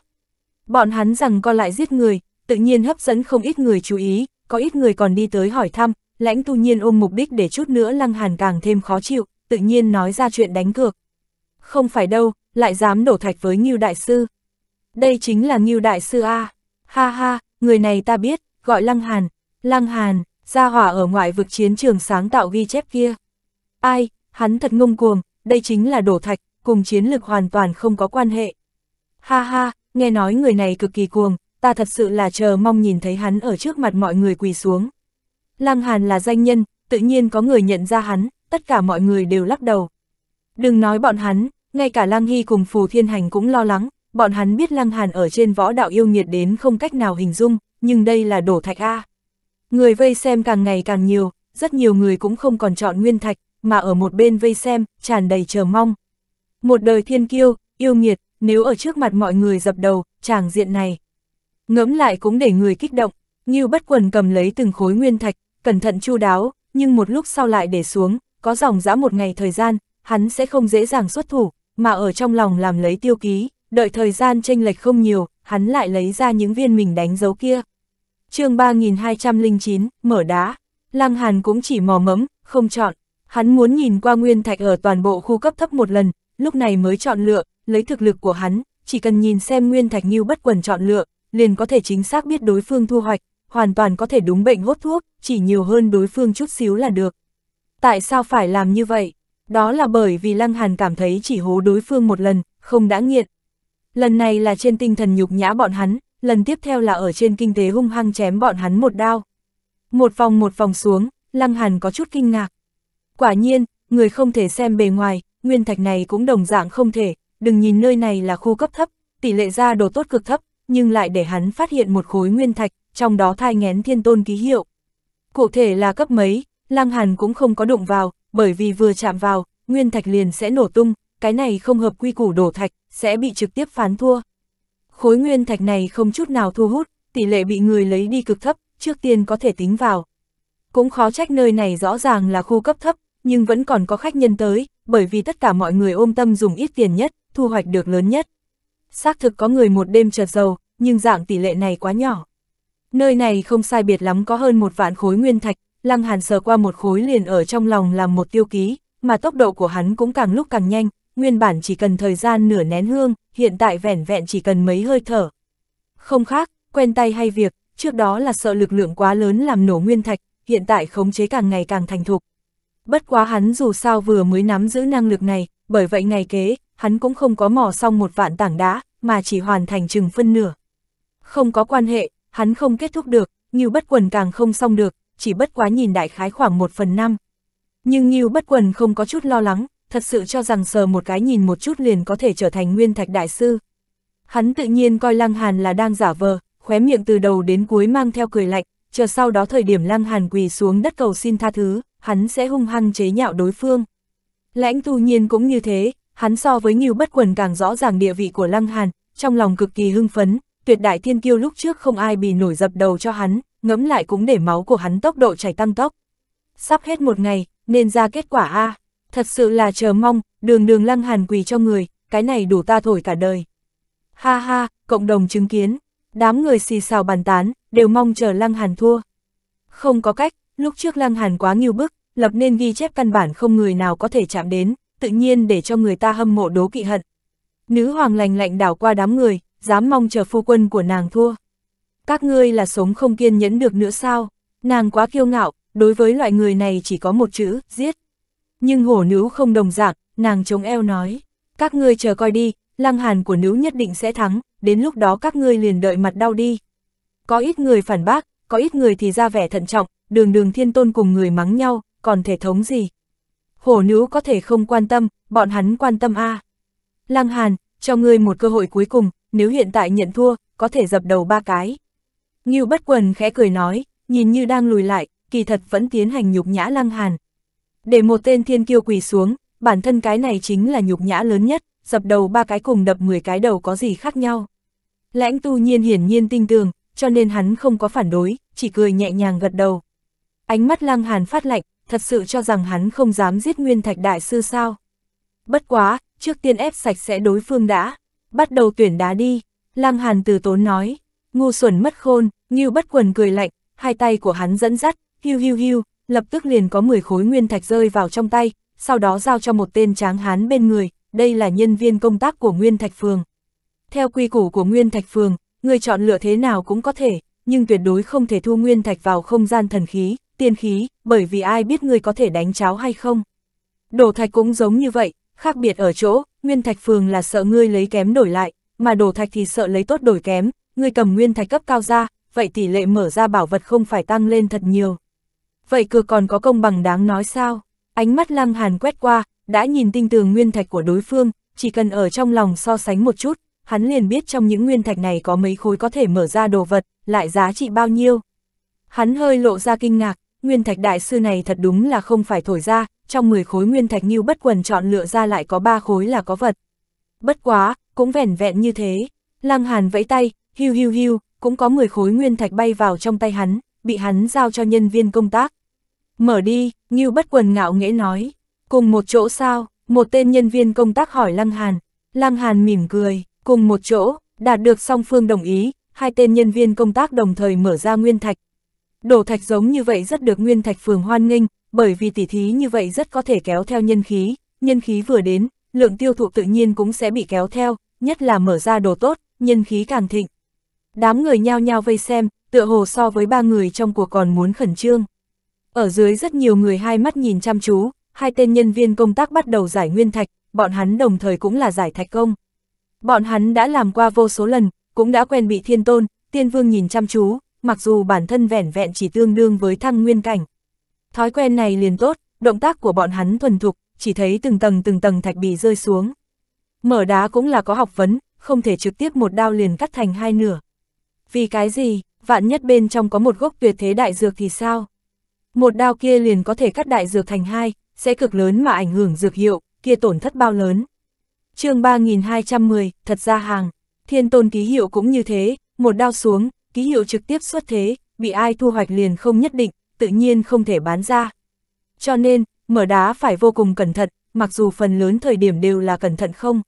Bọn hắn rằng co lại giết người, tự nhiên hấp dẫn không ít người chú ý, có ít người còn đi tới hỏi thăm, lãnh tu nhiên ôm mục đích để chút nữa lăng hàn càng thêm khó chịu, tự nhiên nói ra chuyện đánh cược. Không phải đâu, lại dám đổ thạch với Ngưu Đại Sư. Đây chính là Ngưu Đại Sư A. Ha ha, người này ta biết, gọi Lăng Hàn. Lăng Hàn, gia hỏa ở ngoại vực chiến trường sáng tạo ghi chép kia. Ai, hắn thật ngông cuồng, đây chính là đổ thạch, cùng chiến lực hoàn toàn không có quan hệ. Ha ha, nghe nói người này cực kỳ cuồng, ta thật sự là chờ mong nhìn thấy hắn ở trước mặt mọi người quỳ xuống. Lăng Hàn là danh nhân, tự nhiên có người nhận ra hắn, tất cả mọi người đều lắc đầu. Đừng nói bọn hắn, ngay cả Lăng Hy cùng Phù Thiên Hành cũng lo lắng, bọn hắn biết Lăng Hàn ở trên võ đạo yêu nghiệt đến không cách nào hình dung, nhưng đây là đổ thạch A. Người vây xem càng ngày càng nhiều, rất nhiều người cũng không còn chọn nguyên thạch, mà ở một bên vây xem, tràn đầy chờ mong. Một đời thiên kiêu, yêu nghiệt, nếu ở trước mặt mọi người dập đầu, chàng diện này. Ngẫm lại cũng để người kích động, Ngưu bất quần cầm lấy từng khối nguyên thạch, cẩn thận chu đáo, nhưng một lúc sau lại để xuống, có dòng dã một ngày thời gian, hắn sẽ không dễ dàng xuất thủ, mà ở trong lòng làm lấy tiêu ký, đợi thời gian chênh lệch không nhiều, hắn lại lấy ra những viên mình đánh dấu kia. chương 3209, mở đá, Lăng Hàn cũng chỉ mò mẫm, không chọn, hắn muốn nhìn qua nguyên thạch ở toàn bộ khu cấp thấp một lần, lúc này mới chọn lựa, lấy thực lực của hắn, chỉ cần nhìn xem nguyên thạch như bất quần chọn lựa, liền có thể chính xác biết đối phương thu hoạch, hoàn toàn có thể đúng bệnh hốt thuốc, chỉ nhiều hơn đối phương chút xíu là được. Tại sao phải làm như vậy? Đó là bởi vì Lăng Hàn cảm thấy chỉ hố đối phương một lần, không đã nghiện. Lần này là trên tinh thần nhục nhã bọn hắn, lần tiếp theo là ở trên kinh tế hung hăng chém bọn hắn một đao. Một vòng một vòng xuống, Lăng Hàn có chút kinh ngạc. Quả nhiên, người không thể xem bề ngoài, nguyên thạch này cũng đồng dạng không thể, đừng nhìn nơi này là khu cấp thấp, tỷ lệ ra đồ tốt cực thấp, nhưng lại để hắn phát hiện một khối nguyên thạch, trong đó thai ngén thiên tôn ký hiệu. Cụ thể là cấp mấy, Lăng Hàn cũng không có đụng vào, bởi vì vừa chạm vào, nguyên thạch liền sẽ nổ tung, cái này không hợp quy củ đổ thạch, sẽ bị trực tiếp phán thua. Khối nguyên thạch này không chút nào thu hút, tỷ lệ bị người lấy đi cực thấp, trước tiên có thể tính vào. Cũng khó trách nơi này rõ ràng là khu cấp thấp, nhưng vẫn còn có khách nhân tới, bởi vì tất cả mọi người ôm tâm dùng ít tiền nhất, thu hoạch được lớn nhất xác thực có người một đêm chợt giàu, nhưng dạng tỷ lệ này quá nhỏ. Nơi này không sai biệt lắm có hơn một vạn khối nguyên thạch, Lăng Hàn sờ qua một khối liền ở trong lòng làm một tiêu ký, mà tốc độ của hắn cũng càng lúc càng nhanh, nguyên bản chỉ cần thời gian nửa nén hương, hiện tại vẻn vẹn chỉ cần mấy hơi thở. Không khác, quen tay hay việc, trước đó là sợ lực lượng quá lớn làm nổ nguyên thạch, hiện tại khống chế càng ngày càng thành thục. Bất quá hắn dù sao vừa mới nắm giữ năng lực này, bởi vậy ngày kế, hắn cũng không có mò xong một vạn tảng đá, mà chỉ hoàn thành chừng phân nửa. Không có quan hệ, hắn không kết thúc được, như Bất Quần càng không xong được, chỉ bất quá nhìn đại khái khoảng một phần năm. Nhưng như Bất Quần không có chút lo lắng, thật sự cho rằng sờ một cái nhìn một chút liền có thể trở thành nguyên thạch đại sư. Hắn tự nhiên coi Lăng Hàn là đang giả vờ, khóe miệng từ đầu đến cuối mang theo cười lạnh, chờ sau đó thời điểm Lăng Hàn quỳ xuống đất cầu xin tha thứ, hắn sẽ hung hăng chế nhạo đối phương. Lãnh tu nhiên cũng như thế, hắn so với Ngưu Bất Quần càng rõ ràng địa vị của Lăng Hàn, trong lòng cực kỳ hưng phấn, tuyệt đại thiên kiêu lúc trước không ai bị nổi dập đầu cho hắn, ngẫm lại cũng để máu của hắn tốc độ chảy tăng tốc. Sắp hết một ngày, nên ra kết quả A, thật sự là chờ mong, đường đường Lăng Hàn quỳ cho người, cái này đủ ta thổi cả đời. Ha ha, cộng đồng chứng kiến, đám người xì xào bàn tán, đều mong chờ Lăng Hàn thua. Không có cách, lúc trước Lăng Hàn quá nghiêu bức, lập nên ghi chép căn bản không người nào có thể chạm đến, tự nhiên để cho người ta hâm mộ đố kỵ hận. Nữ hoàng lành lạnh đảo qua đám người, dám mong chờ phu quân của nàng thua. Các ngươi là sống không kiên nhẫn được nữa sao, nàng quá kiêu ngạo, đối với loại người này chỉ có một chữ, giết. Nhưng hổ nữ không đồng dạng, nàng chống eo nói, các ngươi chờ coi đi, lăng hàn của nữ nhất định sẽ thắng, đến lúc đó các ngươi liền đợi mặt đau đi. Có ít người phản bác, có ít người thì ra vẻ thận trọng, đường đường thiên tôn cùng người mắng nhau, còn thể thống gì hổ nữ có thể không quan tâm, bọn hắn quan tâm a à. Lăng Hàn, cho ngươi một cơ hội cuối cùng, nếu hiện tại nhận thua, có thể dập đầu ba cái. Ngưu bất quần khẽ cười nói, nhìn như đang lùi lại, kỳ thật vẫn tiến hành nhục nhã Lăng Hàn. Để một tên thiên kiêu quỳ xuống, bản thân cái này chính là nhục nhã lớn nhất, dập đầu ba cái cùng đập 10 cái đầu có gì khác nhau. Lãnh tu nhiên hiển nhiên tinh tường, cho nên hắn không có phản đối, chỉ cười nhẹ nhàng gật đầu. Ánh mắt Lăng Hàn phát lạnh, thật sự cho rằng hắn không dám giết Nguyên Thạch Đại Sư sao. Bất quá, trước tiên ép sạch sẽ đối phương đã, bắt đầu tuyển đá đi, Lam Hàn từ tốn nói, ngu xuẩn mất khôn, như bất quần cười lạnh, hai tay của hắn dẫn dắt, hưu hưu hưu, lập tức liền có 10 khối nguyên thạch rơi vào trong tay, sau đó giao cho một tên tráng hán bên người, đây là nhân viên công tác của Nguyên Thạch Phường. Theo quy củ của Nguyên Thạch Phường, người chọn lựa thế nào cũng có thể, nhưng tuyệt đối không thể thu Nguyên Thạch vào không gian thần khí, tiên khí, bởi vì ai biết người có thể đánh cháo hay không. đổ thạch cũng giống như vậy, khác biệt ở chỗ, nguyên thạch phường là sợ ngươi lấy kém đổi lại, mà đổ thạch thì sợ lấy tốt đổi kém, ngươi cầm nguyên thạch cấp cao ra, vậy tỷ lệ mở ra bảo vật không phải tăng lên thật nhiều. Vậy cửa còn có công bằng đáng nói sao? Ánh mắt Lăng Hàn quét qua, đã nhìn tinh tường nguyên thạch của đối phương, chỉ cần ở trong lòng so sánh một chút, hắn liền biết trong những nguyên thạch này có mấy khối có thể mở ra đồ vật, lại giá trị bao nhiêu. Hắn hơi lộ ra kinh ngạc, nguyên thạch đại sư này thật đúng là không phải thổi ra, trong 10 khối nguyên thạch như bất quần chọn lựa ra lại có 3 khối là có vật. Bất quá, cũng vẻn vẹn như thế, lăng hàn vẫy tay, hiu hiu hiu, cũng có 10 khối nguyên thạch bay vào trong tay hắn, bị hắn giao cho nhân viên công tác. Mở đi, Như bất quần ngạo nghễ nói. Cùng một chỗ sao, một tên nhân viên công tác hỏi Lăng Hàn. Lăng Hàn mỉm cười, cùng một chỗ, đạt được song phương đồng ý, hai tên nhân viên công tác đồng thời mở ra nguyên thạch, Đổ thạch giống như vậy rất được nguyên thạch phường hoan nghênh, bởi vì tỉ thí như vậy rất có thể kéo theo nhân khí, nhân khí vừa đến, lượng tiêu thụ tự nhiên cũng sẽ bị kéo theo, nhất là mở ra đồ tốt, nhân khí càng thịnh. Đám người nhao nhao vây xem, tựa hồ so với ba người trong cuộc còn muốn khẩn trương. Ở dưới rất nhiều người hai mắt nhìn chăm chú, hai tên nhân viên công tác bắt đầu giải nguyên thạch, bọn hắn đồng thời cũng là giải thạch công. Bọn hắn đã làm qua vô số lần, cũng đã quen bị thiên tôn, tiên vương nhìn chăm chú, mặc dù bản thân vẻn vẹn chỉ tương đương với thăng nguyên cảnh. Thói quen này liền tốt, động tác của bọn hắn thuần thục, chỉ thấy từng tầng từng tầng thạch bị rơi xuống. Mở đá cũng là có học vấn, không thể trực tiếp một đao liền cắt thành hai nửa. Vì cái gì, vạn nhất bên trong có một gốc tuyệt thế đại dược thì sao? Một đao kia liền có thể cắt đại dược thành hai, sẽ cực lớn mà ảnh hưởng dược hiệu, kia tổn thất bao lớn. chương 3210, thật ra hàng, thiên tôn ký hiệu cũng như thế, một đao xuống, ký hiệu trực tiếp xuất thế, bị ai thu hoạch liền không nhất định, tự nhiên không thể bán ra. Cho nên, mở đá phải vô cùng cẩn thận, mặc dù phần lớn thời điểm đều là cẩn thận không.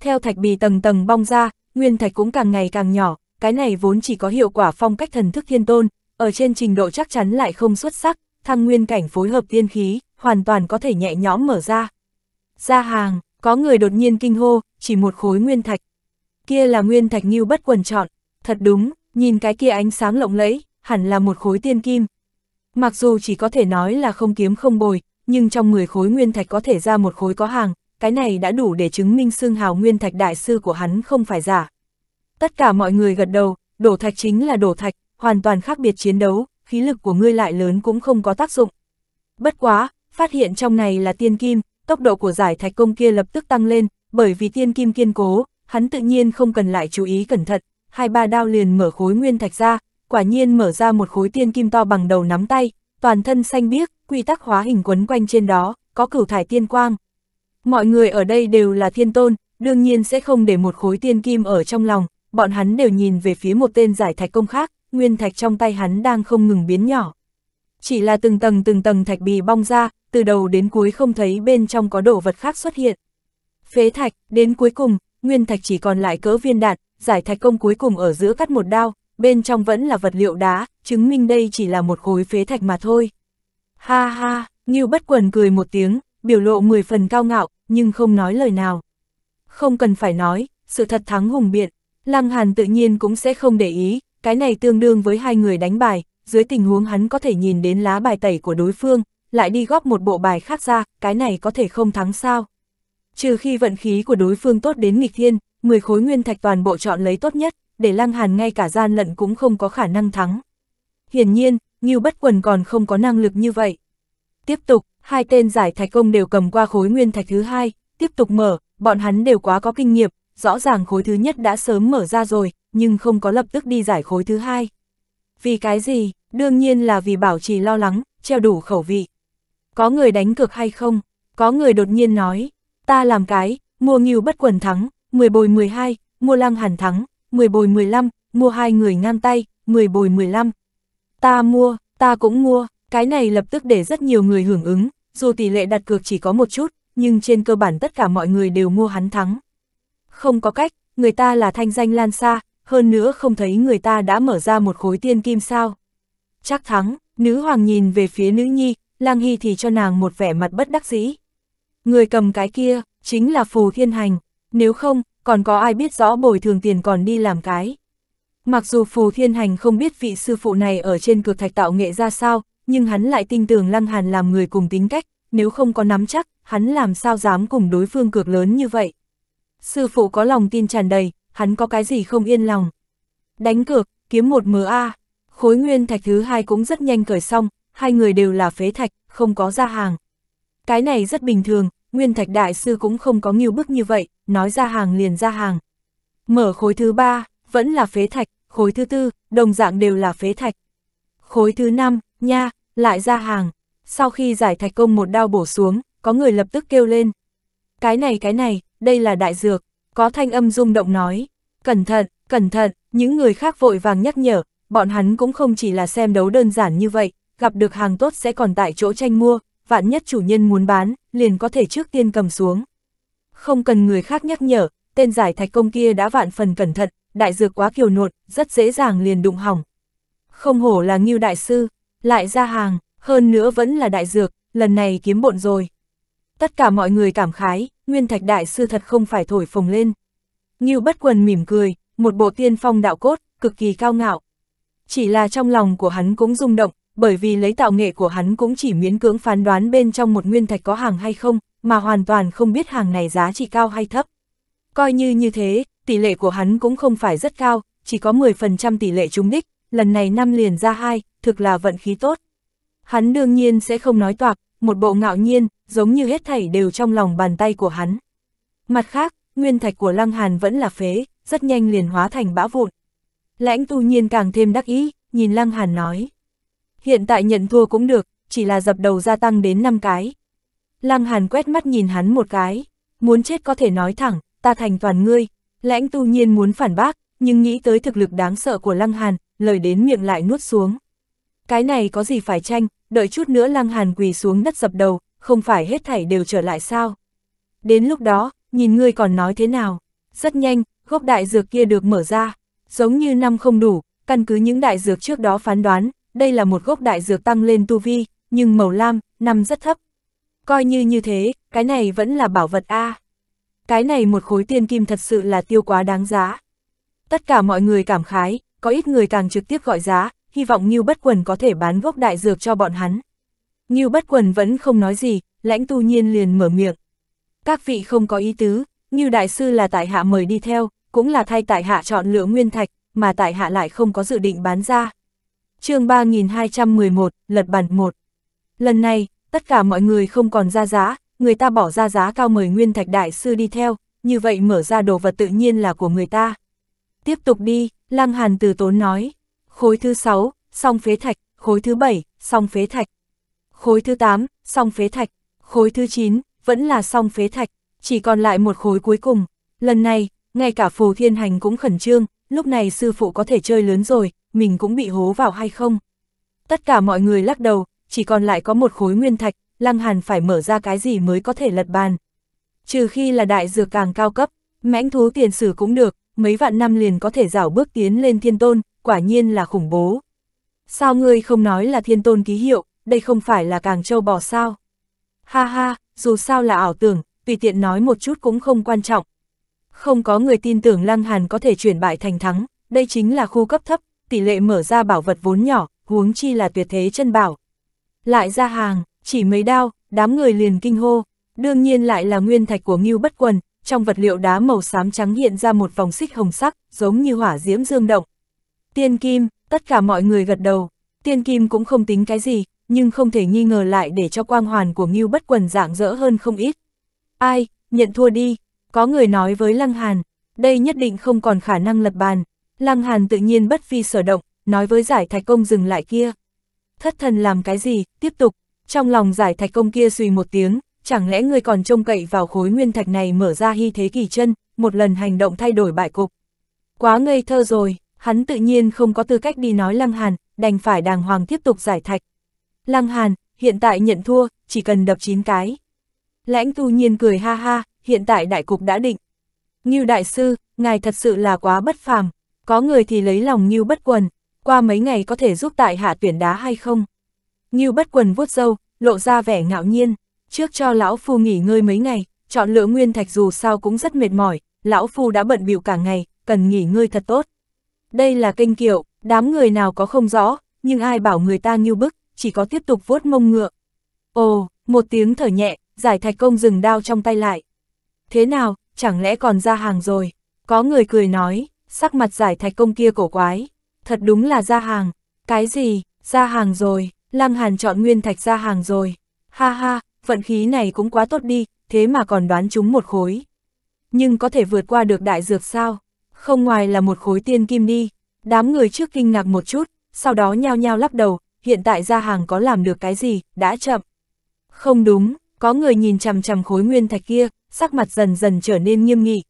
Theo thạch bì tầng tầng bong ra, nguyên thạch cũng càng ngày càng nhỏ, cái này vốn chỉ có hiệu quả phong cách thần thức thiên tôn, ở trên trình độ chắc chắn lại không xuất sắc, thăng nguyên cảnh phối hợp tiên khí, hoàn toàn có thể nhẹ nhõm mở ra. Ra hàng, có người đột nhiên kinh hô, chỉ một khối nguyên thạch. Kia là nguyên thạch nghiêu bất quần chọn, thật đúng, nhìn cái kia ánh sáng lộng lẫy, hẳn là một khối tiên kim. Mặc dù chỉ có thể nói là không kiếm không bồi, nhưng trong 10 khối nguyên thạch có thể ra một khối có hàng, cái này đã đủ để chứng minh xương hào nguyên thạch đại sư của hắn không phải giả. Tất cả mọi người gật đầu, đổ thạch chính là đổ thạch, hoàn toàn khác biệt chiến đấu, khí lực của ngươi lại lớn cũng không có tác dụng. Bất quá, phát hiện trong này là tiên kim, tốc độ của giải thạch công kia lập tức tăng lên, bởi vì tiên kim kiên cố, hắn tự nhiên không cần lại chú ý cẩn thận, hai ba đao liền mở khối nguyên thạch ra, quả nhiên mở ra một khối tiên kim to bằng đầu nắm tay, toàn thân xanh biếc, quy tắc hóa hình quấn quanh trên đó, có cửu thải tiên quang. Mọi người ở đây đều là thiên tôn, đương nhiên sẽ không để một khối tiên kim ở trong lòng, bọn hắn đều nhìn về phía một tên giải thạch công khác, nguyên thạch trong tay hắn đang không ngừng biến nhỏ. Chỉ là từng tầng từng tầng thạch bì bong ra, từ đầu đến cuối không thấy bên trong có đồ vật khác xuất hiện. Phế thạch, đến cuối cùng, nguyên thạch chỉ còn lại cỡ viên đạn, giải thạch công cuối cùng ở giữa cắt một đao, bên trong vẫn là vật liệu đá, chứng minh đây chỉ là một khối phế thạch mà thôi. Ha ha, Ngưu bất quần cười một tiếng, biểu lộ 10 phần cao ngạo, nhưng không nói lời nào. Không cần phải nói, sự thật thắng hùng biện, Lăng Hàn tự nhiên cũng sẽ không để ý, cái này tương đương với hai người đánh bài, dưới tình huống hắn có thể nhìn đến lá bài tẩy của đối phương, lại đi góp một bộ bài khác ra, cái này có thể không thắng sao. Trừ khi vận khí của đối phương tốt đến nghịch thiên, 10 khối nguyên thạch toàn bộ chọn lấy tốt nhất, để Lăng Hàn ngay cả gian lận cũng không có khả năng thắng. Hiển nhiên, Ngưu Bất Quần còn không có năng lực như vậy. Tiếp tục, hai tên giải thạch công đều cầm qua khối nguyên thạch thứ hai, tiếp tục mở, bọn hắn đều quá có kinh nghiệm, rõ ràng khối thứ nhất đã sớm mở ra rồi, nhưng không có lập tức đi giải khối thứ hai. Vì cái gì? Đương nhiên là vì bảo trì lo lắng, treo đủ khẩu vị. Có người đánh cược hay không? Có người đột nhiên nói, ta làm cái, mua nghiêu bất quần thắng, 10 bồi 12, mua lăng hẳn thắng, 10 bồi 15, mua hai người ngang tay, 10 bồi 15. Ta mua, ta cũng mua, cái này lập tức để rất nhiều người hưởng ứng, dù tỷ lệ đặt cược chỉ có một chút, nhưng trên cơ bản tất cả mọi người đều mua hắn thắng. Không có cách, người ta là thanh danh lan xa, hơn nữa không thấy người ta đã mở ra một khối tiên kim sao. Chắc thắng, nữ hoàng nhìn về phía nữ nhi, lang hy thì cho nàng một vẻ mặt bất đắc dĩ. Người cầm cái kia, chính là Phù Thiên Hành, nếu không, còn có ai biết rõ bồi thường tiền còn đi làm cái. Mặc dù Phù Thiên Hành không biết vị sư phụ này ở trên cực thạch tạo nghệ ra sao, nhưng hắn lại tin tưởng Lăng Hàn làm người cùng tính cách, nếu không có nắm chắc, hắn làm sao dám cùng đối phương cược lớn như vậy. Sư phụ có lòng tin tràn đầy, hắn có cái gì không yên lòng. Đánh cược, kiếm một mờ A, khối nguyên thạch thứ hai cũng rất nhanh cởi xong, hai người đều là phế thạch, không có ra hàng. Cái này rất bình thường, Nguyên Thạch Đại Sư cũng không có nghiêu bức như vậy, nói ra hàng liền ra hàng. Mở khối thứ ba, vẫn là phế thạch, khối thứ tư, đồng dạng đều là phế thạch. Khối thứ năm, nha, lại ra hàng. Sau khi giải thạch công một đao bổ xuống, có người lập tức kêu lên. Cái này cái này, đây là đại dược, có thanh âm rung động nói. Cẩn thận, cẩn thận, những người khác vội vàng nhắc nhở, bọn hắn cũng không chỉ là xem đấu đơn giản như vậy, gặp được hàng tốt sẽ còn tại chỗ tranh mua, vạn nhất chủ nhân muốn bán, liền có thể trước tiên cầm xuống. Không cần người khác nhắc nhở, tên giải thạch công kia đã vạn phần cẩn thận, đại dược quá kiều nột, rất dễ dàng liền đụng hỏng. Không hổ là nghiêu đại sư, lại ra hàng, hơn nữa vẫn là đại dược, lần này kiếm bộn rồi. Tất cả mọi người cảm khái, nguyên thạch đại sư thật không phải thổi phồng lên. Nghiêu bất quần mỉm cười, một bộ tiên phong đạo cốt, cực kỳ cao ngạo. Chỉ là trong lòng của hắn cũng rung động, bởi vì lấy tạo nghệ của hắn cũng chỉ miễn cưỡng phán đoán bên trong một nguyên thạch có hàng hay không, mà hoàn toàn không biết hàng này giá trị cao hay thấp. Coi như như thế, tỷ lệ của hắn cũng không phải rất cao, chỉ có 10% tỷ lệ trúng đích, lần này năm liền ra hai, thực là vận khí tốt. Hắn đương nhiên sẽ không nói toạc, một bộ ngạo nhiên, giống như hết thảy đều trong lòng bàn tay của hắn. Mặt khác, nguyên thạch của Lăng Hàn vẫn là phế, rất nhanh liền hóa thành bã vụn. Lãnh tu nhiên càng thêm đắc ý, nhìn Lăng Hàn nói. Hiện tại nhận thua cũng được, chỉ là dập đầu gia tăng đến 5 cái. Lăng Hàn quét mắt nhìn hắn một cái, muốn chết có thể nói thẳng, ta thành toàn ngươi. Lãnh tu nhiên muốn phản bác, nhưng nghĩ tới thực lực đáng sợ của Lăng Hàn, lời đến miệng lại nuốt xuống. Cái này có gì phải tranh, đợi chút nữa Lăng Hàn quỳ xuống đất dập đầu, không phải hết thảy đều trở lại sao. Đến lúc đó, nhìn ngươi còn nói thế nào. Rất nhanh, gốc đại dược kia được mở ra, giống như năm không đủ, căn cứ những đại dược trước đó phán đoán, đây là một gốc đại dược tăng lên tu vi, nhưng màu lam, năm rất thấp. Coi như như thế, cái này vẫn là bảo vật A. Cái này một khối tiên kim thật sự là tiêu quá đáng giá. Tất cả mọi người cảm khái, có ít người càng trực tiếp gọi giá, hy vọng Ngưu Bất Quần có thể bán gốc đại dược cho bọn hắn. Ngưu Bất Quần vẫn không nói gì, lãnh tu nhiên liền mở miệng. Các vị không có ý tứ, Ngưu Đại Sư là tại hạ mời đi theo, cũng là thay tại hạ chọn lựa nguyên thạch, mà tại hạ lại không có dự định bán ra, chương 3211, lật bản 1. Lần này, tất cả mọi người không còn ra giá, người ta bỏ ra giá cao mời Nguyên Thạch Đại Sư đi theo, như vậy mở ra đồ vật tự nhiên là của người ta. Tiếp tục đi, Lăng Hàn từ tốn nói. Khối thứ 6, song phế thạch, khối thứ 7, song phế thạch. Khối thứ 8, song phế thạch, khối thứ 9, vẫn là song phế thạch, chỉ còn lại một khối cuối cùng. Lần này, ngay cả phù thiên hành cũng khẩn trương, lúc này sư phụ có thể chơi lớn rồi, mình cũng bị hố vào hay không? Tất cả mọi người lắc đầu, chỉ còn lại có một khối nguyên thạch, Lăng Hàn phải mở ra cái gì mới có thể lật bàn. Trừ khi là đại dược càng cao cấp, mãnh thú tiền sử cũng được, mấy vạn năm liền có thể rảo bước tiến lên thiên tôn, quả nhiên là khủng bố. Sao ngươi không nói là thiên tôn ký hiệu, đây không phải là càng trâu bò sao? Ha ha, dù sao là ảo tưởng, tùy tiện nói một chút cũng không quan trọng. Không có người tin tưởng Lăng Hàn có thể chuyển bại thành thắng, đây chính là khu cấp thấp, tỷ lệ mở ra bảo vật vốn nhỏ, huống chi là tuyệt thế chân bảo. Lại ra hàng, chỉ mấy đao, đám người liền kinh hô, đương nhiên lại là nguyên thạch của Ngưu Bất Quần, trong vật liệu đá màu xám trắng hiện ra một vòng xích hồng sắc, giống như hỏa diễm dương động. Tiên kim, tất cả mọi người gật đầu, tiên kim cũng không tính cái gì, nhưng không thể nghi ngờ lại để cho quang hoàn của Ngưu Bất Quần dạng dỡ hơn không ít. Ai, nhận thua đi, có người nói với Lăng Hàn, đây nhất định không còn khả năng lật bàn, Lăng Hàn tự nhiên bất vi sở động, nói với giải thạch công dừng lại kia. Thất thần làm cái gì, tiếp tục, trong lòng giải thạch công kia suy một tiếng, chẳng lẽ người còn trông cậy vào khối nguyên thạch này mở ra hy thế kỳ chân, một lần hành động thay đổi bại cục. Quá ngây thơ rồi, hắn tự nhiên không có tư cách đi nói Lăng Hàn, đành phải đàng hoàng tiếp tục giải thạch. Lăng Hàn, hiện tại nhận thua, chỉ cần đập 9 cái. Lãnh tu nhiên cười ha ha, hiện tại đại cục đã định. Ngưu đại sư, ngài thật sự là quá bất phàm, có người thì lấy lòng Ngưu Bất Quần, qua mấy ngày có thể giúp tại hạ tuyển đá hay không? Ngưu Bất Quần vuốt râu, lộ ra vẻ ngạo nhiên, trước cho lão phu nghỉ ngơi mấy ngày, chọn lựa nguyên thạch dù sao cũng rất mệt mỏi, lão phu đã bận bịu cả ngày, cần nghỉ ngơi thật tốt. Đây là kênh kiệu, đám người nào có không rõ, nhưng ai bảo người ta Ngưu Bức, chỉ có tiếp tục vuốt mông ngựa. Ồ, một tiếng thở nhẹ, giải thạch công dừng đao trong tay lại. Thế nào, chẳng lẽ còn ra hàng rồi? Có người cười nói, sắc mặt giải thạch công kia cổ quái, thật đúng là ra hàng, cái gì, ra hàng rồi, Lăng Hàn chọn nguyên thạch ra hàng rồi, ha ha, vận khí này cũng quá tốt đi, thế mà còn đoán chúng một khối. Nhưng có thể vượt qua được đại dược sao, không ngoài là một khối tiên kim đi, đám người trước kinh ngạc một chút, sau đó nhao nhao lắc đầu, hiện tại ra hàng có làm được cái gì, đã chậm. Không đúng, có người nhìn chằm chằm khối nguyên thạch kia, sắc mặt dần dần trở nên nghiêm nghị.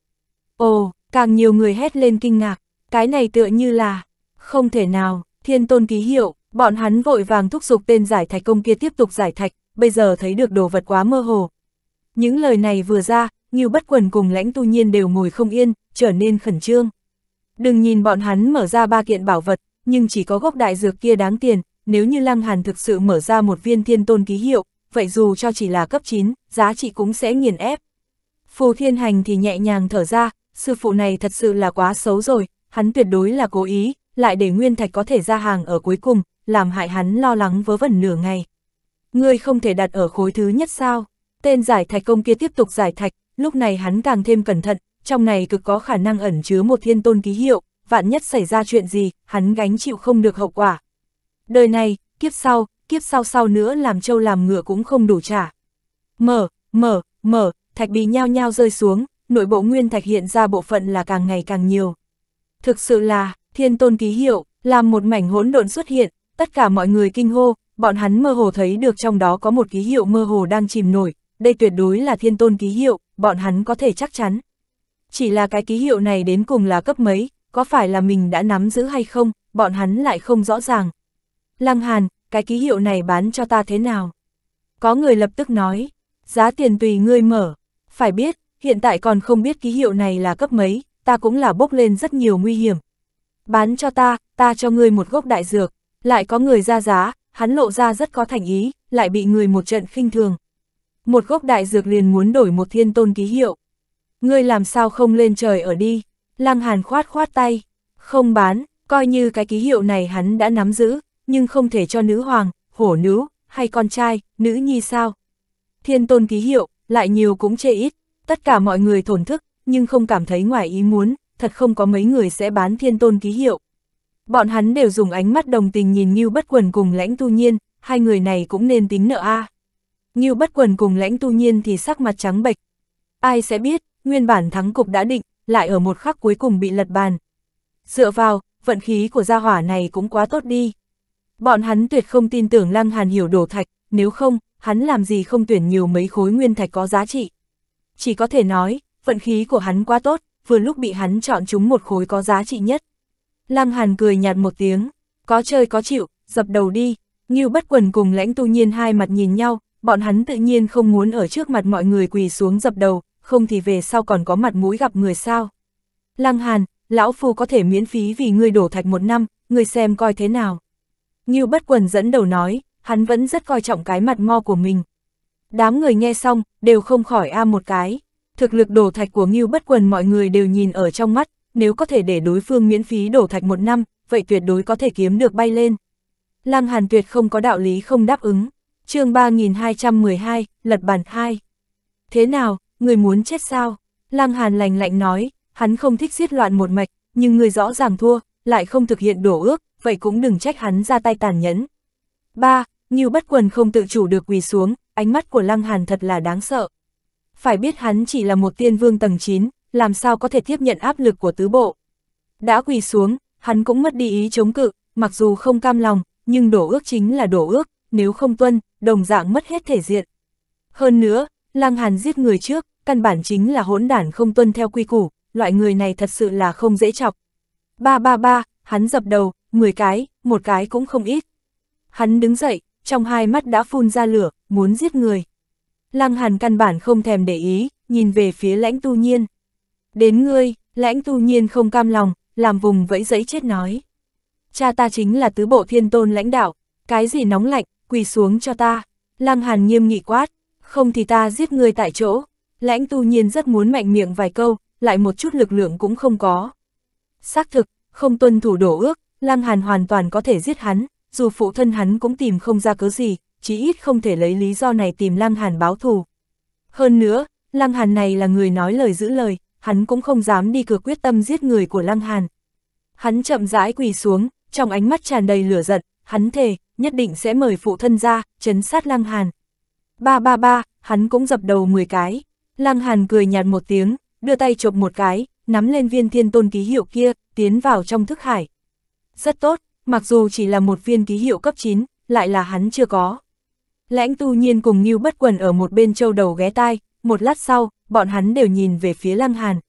Ồ, Càng nhiều người hét lên kinh ngạc, cái này tựa như là, không thể nào, thiên tôn ký hiệu, bọn hắn vội vàng thúc giục tên giải thạch công kia tiếp tục giải thạch, bây giờ thấy được đồ vật quá mơ hồ. Những lời này vừa ra, Ngưu Bất Quần cùng lãnh tu nhiên đều ngồi không yên, trở nên khẩn trương. Đừng nhìn bọn hắn mở ra ba kiện bảo vật, nhưng chỉ có gốc đại dược kia đáng tiền, nếu như Lăng Hàn thực sự mở ra một viên thiên tôn ký hiệu, vậy dù cho chỉ là cấp 9, giá trị cũng sẽ nghiền ép. Phù Thiên Hành thì nhẹ nhàng thở ra, sư phụ này thật sự là quá xấu rồi, hắn tuyệt đối là cố ý, lại để Nguyên Thạch có thể ra hàng ở cuối cùng, làm hại hắn lo lắng vớ vẩn nửa ngày. Ngươi không thể đặt ở khối thứ nhất sao? Tên giải thạch công kia tiếp tục giải thạch, lúc này hắn càng thêm cẩn thận, trong này cực có khả năng ẩn chứa một thiên tôn ký hiệu, vạn nhất xảy ra chuyện gì, hắn gánh chịu không được hậu quả. Đời này, kiếp sau, kiếp sau sau nữa làm trâu làm ngựa cũng không đủ trả. Mở, mở, mở, thạch bì nhao nhao rơi xuống, nội bộ nguyên thạch hiện ra bộ phận là càng ngày càng nhiều. Thực sự là, thiên tôn ký hiệu, làm một mảnh hỗn độn xuất hiện, tất cả mọi người kinh hô, bọn hắn mơ hồ thấy được trong đó có một ký hiệu mơ hồ đang chìm nổi, đây tuyệt đối là thiên tôn ký hiệu, bọn hắn có thể chắc chắn. Chỉ là cái ký hiệu này đến cùng là cấp mấy, có phải là mình đã nắm giữ hay không, bọn hắn lại không rõ ràng. Lăng Hàn, cái ký hiệu này bán cho ta thế nào? Có người lập tức nói, giá tiền tùy ngươi mở, phải biết, hiện tại còn không biết ký hiệu này là cấp mấy, ta cũng là bốc lên rất nhiều nguy hiểm. Bán cho ta, ta cho ngươi một gốc đại dược, lại có người ra giá, hắn lộ ra rất có thành ý, lại bị người một trận khinh thường. Một gốc đại dược liền muốn đổi một thiên tôn ký hiệu. Ngươi làm sao không lên trời ở đi, lăng hàn khoát khoát tay, không bán, coi như cái ký hiệu này hắn đã nắm giữ, nhưng không thể cho nữ hoàng, hổ nữ, hay con trai, nữ nhi sao. Thiên tôn ký hiệu, lại nhiều cũng chê ít, tất cả mọi người thổn thức, nhưng không cảm thấy ngoài ý muốn, thật không có mấy người sẽ bán thiên tôn ký hiệu. Bọn hắn đều dùng ánh mắt đồng tình nhìn Ngưu Bất Quần cùng Lãnh Tu Nhiên, hai người này cũng nên tính nợ a. À. Ngưu Bất Quần cùng Lãnh Tu Nhiên thì sắc mặt trắng bệch. Ai sẽ biết, nguyên bản thắng cục đã định, lại ở một khắc cuối cùng bị lật bàn. Dựa vào, vận khí của gia hỏa này cũng quá tốt đi. Bọn hắn tuyệt không tin tưởng Lăng Hàn hiểu đồ thạch, nếu không, hắn làm gì không tuyển nhiều mấy khối nguyên thạch có giá trị chỉ có thể nói, vận khí của hắn quá tốt, vừa lúc bị hắn chọn chúng một khối có giá trị nhất. Lăng Hàn cười nhạt một tiếng, có chơi có chịu, dập đầu đi, Ngưu bất quần cùng lãnh tu nhiên hai mặt nhìn nhau, bọn hắn tự nhiên không muốn ở trước mặt mọi người quỳ xuống dập đầu, không thì về sau còn có mặt mũi gặp người sao. Lăng Hàn, lão phu có thể miễn phí vì ngươi đổ thạch một năm, ngươi xem coi thế nào. Ngưu bất quần dẫn đầu nói, hắn vẫn rất coi trọng cái mặt mo của mình, Đám người nghe xong, đều không khỏi a một cái. Thực lực đổ thạch của Ngưu bất quần mọi người đều nhìn ở trong mắt, nếu có thể để đối phương miễn phí đổ thạch một năm, vậy tuyệt đối có thể kiếm được bay lên. Lăng Hàn Tuyệt không có đạo lý không đáp ứng. chương 3212, lật bản 2. Thế nào, người muốn chết sao? Lăng Hàn lành lạnh nói, hắn không thích giết loạn một mạch, nhưng người rõ ràng thua, lại không thực hiện đổ ước, vậy cũng đừng trách hắn ra tay tàn nhẫn. 3. Ngưu bất quần không tự chủ được quỳ xuống, ánh mắt của Lăng Hàn thật là đáng sợ. Phải biết hắn chỉ là một tiên vương tầng 9, làm sao có thể tiếp nhận áp lực của tứ bộ. Đã quỳ xuống, hắn cũng mất đi ý chống cự, mặc dù không cam lòng, nhưng đổ ước chính là đổ ước, nếu không tuân, đồng dạng mất hết thể diện. Hơn nữa, Lăng Hàn giết người trước, căn bản chính là hỗn đản không tuân theo quy củ, loại người này thật sự là không dễ chọc. Ba ba ba, hắn dập đầu, 10 cái, một cái cũng không ít. Hắn đứng dậy, trong hai mắt đã phun ra lửa, muốn giết người. Lăng Hàn căn bản không thèm để ý, nhìn về phía lãnh tu nhiên. Đến ngươi, lãnh tu nhiên không cam lòng, làm vùng vẫy giấy chết nói. Cha ta chính là tứ bộ thiên tôn lãnh đạo, cái gì nóng lạnh, quỳ xuống cho ta. Lăng Hàn nghiêm nghị quát, không thì ta giết người tại chỗ. Lãnh tu nhiên rất muốn mạnh miệng vài câu, lại một chút lực lượng cũng không có. Xác thực, không tuân thủ đổ ước, Lăng Hàn hoàn toàn có thể giết hắn, dù phụ thân hắn cũng tìm không ra cớ gì, chí ít không thể lấy lý do này tìm Lăng Hàn báo thù. Hơn nữa, Lăng Hàn này là người nói lời giữ lời, hắn cũng không dám đi cược quyết tâm giết người của Lăng Hàn. Hắn chậm rãi quỳ xuống, trong ánh mắt tràn đầy lửa giận, hắn thề, nhất định sẽ mời phụ thân ra, chấn sát Lăng Hàn. Ba ba ba, hắn cũng dập đầu 10 cái. Lăng Hàn cười nhạt một tiếng, đưa tay chụp một cái, nắm lên viên thiên tôn ký hiệu kia, tiến vào trong thức hải. Rất tốt, mặc dù chỉ là một viên ký hiệu cấp 9, lại là hắn chưa có. Lãnh tu nhiên cùng Ngưu bất quần ở một bên châu đầu ghé tai, một lát sau, bọn hắn đều nhìn về phía Lăng Hàn.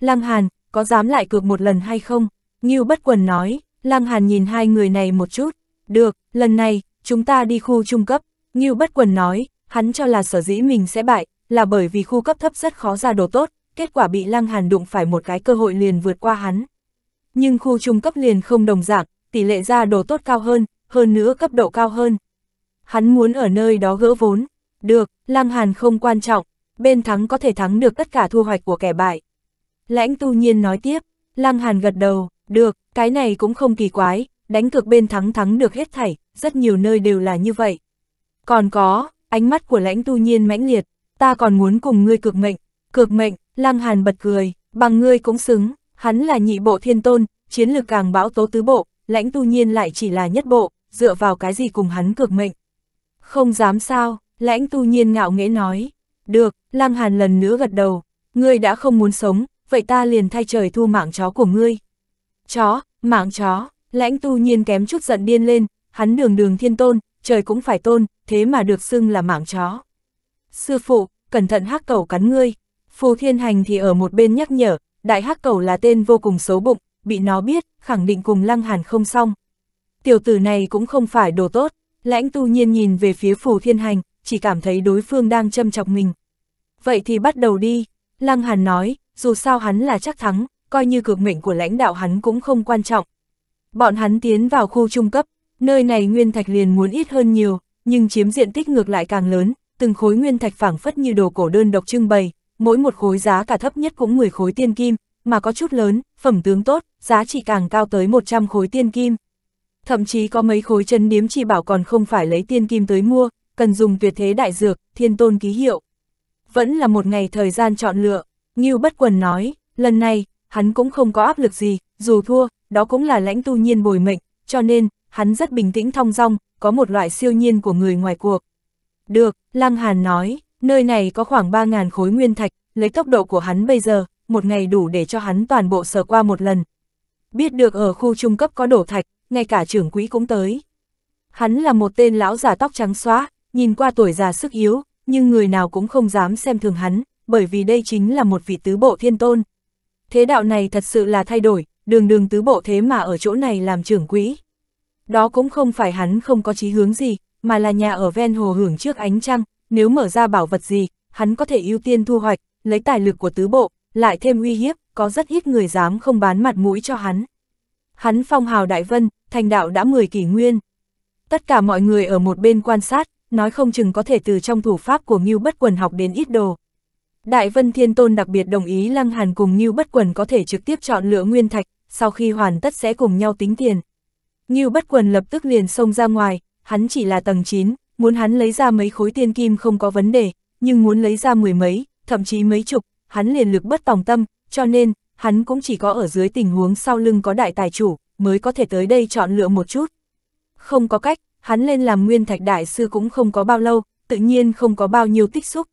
Lăng Hàn, có dám lại cược một lần hay không? Ngưu bất quần nói, Lăng Hàn nhìn hai người này một chút. Được, lần này, chúng ta đi khu trung cấp. Ngưu bất quần nói, hắn cho là sở dĩ mình sẽ bại, là bởi vì khu cấp thấp rất khó ra đồ tốt, kết quả bị Lăng Hàn đụng phải một cái cơ hội liền vượt qua hắn. Nhưng khu trung cấp liền không đồng dạng, tỷ lệ ra đồ tốt cao hơn, hơn nữa cấp độ cao hơn. Hắn muốn ở nơi đó gỡ vốn. Được, Lăng Hàn không quan trọng, bên thắng có thể thắng được tất cả thu hoạch của kẻ bại. Lãnh tu nhiên nói tiếp, Lăng Hàn gật đầu, được, cái này cũng không kỳ quái, đánh cược bên thắng thắng được hết thảy, rất nhiều nơi đều là như vậy. Còn có, ánh mắt của lãnh tu nhiên mãnh liệt, ta còn muốn cùng ngươi cược mệnh, cược mệnh, Lăng Hàn bật cười, bằng ngươi cũng xứng, hắn là nhị bộ thiên tôn, chiến lược càng bão tố tứ bộ, lãnh tu nhiên lại chỉ là nhất bộ, dựa vào cái gì cùng hắn cược mệnh. Không dám sao, lãnh tu nhiên ngạo nghễ nói. Được, Lăng Hàn lần nữa gật đầu, ngươi đã không muốn sống, vậy ta liền thay trời thu mạng chó của ngươi. Chó, mạng chó, lãnh tu nhiên kém chút giận điên lên, hắn đường đường thiên tôn, trời cũng phải tôn, thế mà được xưng là mạng chó. Sư phụ, cẩn thận hắc cầu cắn ngươi. Phù thiên hành thì ở một bên nhắc nhở, đại hắc cầu là tên vô cùng xấu bụng, bị nó biết, khẳng định cùng Lăng Hàn không xong. Tiểu tử này cũng không phải đồ tốt, lãnh tu nhiên nhìn về phía phù thiên hành, chỉ cảm thấy đối phương đang châm chọc mình. Vậy thì bắt đầu đi, Lăng Hàn nói, dù sao hắn là chắc thắng, coi như cược mệnh của lãnh đạo hắn cũng không quan trọng. Bọn hắn tiến vào khu trung cấp, nơi này nguyên thạch liền muốn ít hơn nhiều, nhưng chiếm diện tích ngược lại càng lớn, từng khối nguyên thạch phảng phất như đồ cổ đơn độc trưng bày, mỗi một khối giá cả thấp nhất cũng 10 khối tiên kim, mà có chút lớn, phẩm tướng tốt, giá trị càng cao tới 100 khối tiên kim. Thậm chí có mấy khối chân điếm chi bảo còn không phải lấy tiên kim tới mua, cần dùng tuyệt thế đại dược, thiên tôn ký hiệu. Vẫn là một ngày thời gian chọn lựa, Ngưu Bất Quần nói, lần này, hắn cũng không có áp lực gì, dù thua, đó cũng là lãnh tu nhiên bồi mệnh, cho nên, hắn rất bình tĩnh thong dong, có một loại siêu nhiên của người ngoài cuộc. Được, Lăng Hàn nói, nơi này có khoảng 3.000 khối nguyên thạch, lấy tốc độ của hắn bây giờ, một ngày đủ để cho hắn toàn bộ sờ qua một lần. Biết được ở khu trung cấp có đổ thạch, ngay cả trưởng quỹ cũng tới. Hắn là một tên lão già tóc trắng xóa, nhìn qua tuổi già sức yếu, nhưng người nào cũng không dám xem thường hắn, bởi vì đây chính là một vị tứ bộ thiên tôn. Thế đạo này thật sự là thay đổi, đường đường tứ bộ thế mà ở chỗ này làm trưởng quỹ. Đó cũng không phải hắn không có chí hướng gì, mà là nhà ở ven hồ hưởng trước ánh trăng, nếu mở ra bảo vật gì, hắn có thể ưu tiên thu hoạch, lấy tài lực của tứ bộ, lại thêm uy hiếp, có rất ít người dám không bán mặt mũi cho hắn. Hắn phong hào đại vân, thành đạo đã 10 kỷ nguyên. Tất cả mọi người ở một bên quan sát, nói không chừng có thể từ trong thủ pháp của Ngưu Bất Quần học đến ít đồ. Đại Vân Thiên Tôn đặc biệt đồng ý Lăng Hàn cùng Ngưu Bất Quần có thể trực tiếp chọn lựa nguyên thạch, sau khi hoàn tất sẽ cùng nhau tính tiền. Ngưu Bất Quần lập tức liền xông ra ngoài, hắn chỉ là tầng 9, muốn hắn lấy ra mấy khối tiên kim không có vấn đề, nhưng muốn lấy ra mười mấy, thậm chí mấy chục, hắn liền lực bất tòng tâm, cho nên, hắn cũng chỉ có ở dưới tình huống sau lưng có đại tài chủ, mới có thể tới đây chọn lựa một chút. Không có cách, hắn lên làm nguyên thạch đại sư cũng không có bao lâu, tự nhiên không có bao nhiêu tích xúc.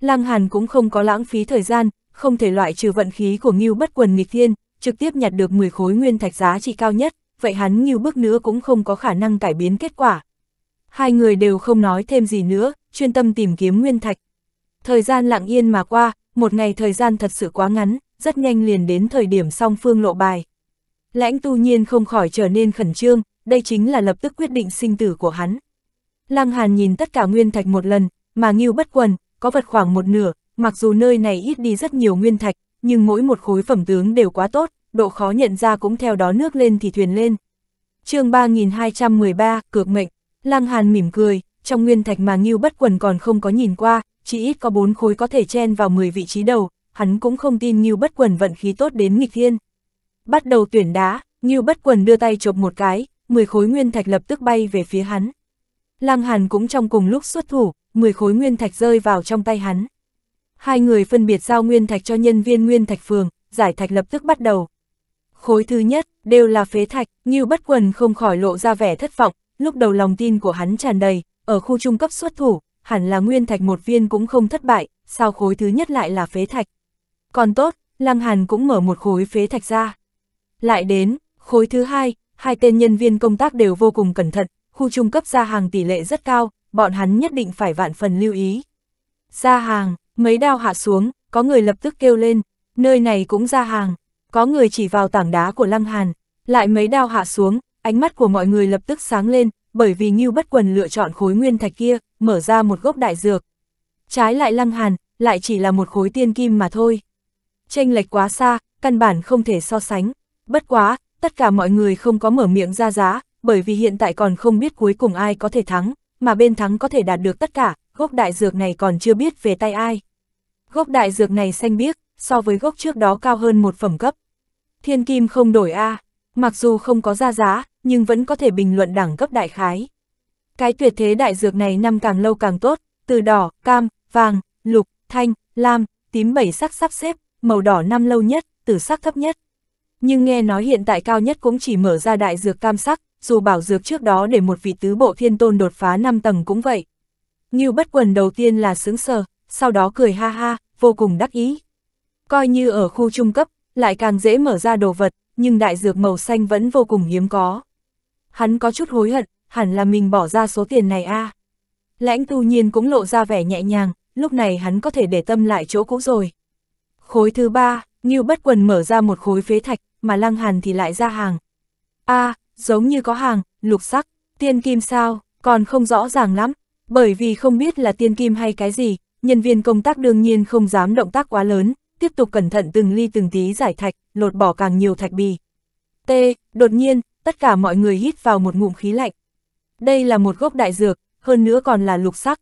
Lăng Hàn cũng không có lãng phí thời gian, không thể loại trừ vận khí của Ngưu Bất Quần nghịch thiên, trực tiếp nhặt được 10 khối nguyên thạch giá trị cao nhất, vậy hắn nhiều bước nữa cũng không có khả năng cải biến kết quả. Hai người đều không nói thêm gì nữa, chuyên tâm tìm kiếm nguyên thạch. Thời gian lặng yên mà qua, một ngày thời gian thật sự quá ngắn, rất nhanh liền đến thời điểm song phương lộ bài. Lãnh tu nhiên không khỏi trở nên khẩn trương, đây chính là lập tức quyết định sinh tử của hắn. Lăng Hàn nhìn tất cả nguyên thạch một lần, mà nghiêu bất quần, có vật khoảng một nửa, mặc dù nơi này ít đi rất nhiều nguyên thạch, nhưng mỗi một khối phẩm tướng đều quá tốt, độ khó nhận ra cũng theo đó nước lên thì thuyền lên. chương 3213, cược mệnh, Lăng Hàn mỉm cười, trong nguyên thạch mà nghiêu bất quần còn không có nhìn qua, chỉ ít có bốn khối có thể chen vào 10 vị trí đầu, hắn cũng không tin Ngưu Bất Quần vận khí tốt đến nghịch thiên. Bắt đầu tuyển đá, Ngưu Bất Quần đưa tay chộp một cái, 10 khối nguyên thạch lập tức bay về phía hắn. Lăng Hàn cũng trong cùng lúc xuất thủ, 10 khối nguyên thạch rơi vào trong tay hắn. Hai người phân biệt giao nguyên thạch cho nhân viên nguyên thạch phường, giải thạch lập tức bắt đầu. Khối thứ nhất, đều là phế thạch, Ngưu Bất Quần không khỏi lộ ra vẻ thất vọng, lúc đầu lòng tin của hắn tràn đầy, ở khu trung cấp xuất thủ, hẳn là nguyên thạch một viên cũng không thất bại, sao khối thứ nhất lại là phế thạch. Còn tốt, Lăng Hàn cũng mở một khối phế thạch ra. Lại đến, khối thứ hai, hai tên nhân viên công tác đều vô cùng cẩn thận, khu trung cấp ra hàng tỷ lệ rất cao, bọn hắn nhất định phải vạn phần lưu ý. Ra hàng, mấy đao hạ xuống, có người lập tức kêu lên, nơi này cũng ra hàng, có người chỉ vào tảng đá của Lăng Hàn, lại mấy đao hạ xuống, ánh mắt của mọi người lập tức sáng lên, bởi vì Ngưu Bất Quần lựa chọn khối nguyên thạch kia, mở ra một gốc đại dược. Trái lại Lăng Hàn, lại chỉ là một khối tiên kim mà thôi. Chênh lệch quá xa, căn bản không thể so sánh. Bất quá, tất cả mọi người không có mở miệng ra giá, bởi vì hiện tại còn không biết cuối cùng ai có thể thắng, mà bên thắng có thể đạt được tất cả, gốc đại dược này còn chưa biết về tay ai. Gốc đại dược này xanh biếc, so với gốc trước đó cao hơn một phẩm cấp. Thiên kim không đổi A, mặc dù không có ra giá, nhưng vẫn có thể bình luận đẳng cấp đại khái. Cái tuyệt thế đại dược này năm càng lâu càng tốt, từ đỏ, cam, vàng, lục, thanh, lam, tím bảy sắc sắp xếp, màu đỏ năm lâu nhất, từ sắc thấp nhất. Nhưng nghe nói hiện tại cao nhất cũng chỉ mở ra đại dược cam sắc, dù bảo dược trước đó để một vị tứ bộ thiên tôn đột phá 5 tầng cũng vậy. Ngưu bất quần đầu tiên là sướng sờ, sau đó cười ha ha, vô cùng đắc ý. Coi như ở khu trung cấp, lại càng dễ mở ra đồ vật, nhưng đại dược màu xanh vẫn vô cùng hiếm có hắn có chút hối hận, hẳn là mình bỏ ra số tiền này a. À. Lãnh tu nhiên cũng lộ ra vẻ nhẹ nhàng, lúc này hắn có thể để tâm lại chỗ cũ rồi. Khối thứ ba, như Bất Quần mở ra một khối phế thạch, mà Lăng Hàn thì lại ra hàng. a à, giống như có hàng, lục sắc, tiên kim sao, còn không rõ ràng lắm, bởi vì không biết là tiên kim hay cái gì, nhân viên công tác đương nhiên không dám động tác quá lớn, tiếp tục cẩn thận từng ly từng tí giải thạch, lột bỏ càng nhiều thạch bì. T, đột nhiên, tất cả mọi người hít vào một ngụm khí lạnh. Đây là một gốc đại dược, hơn nữa còn là lục sắc.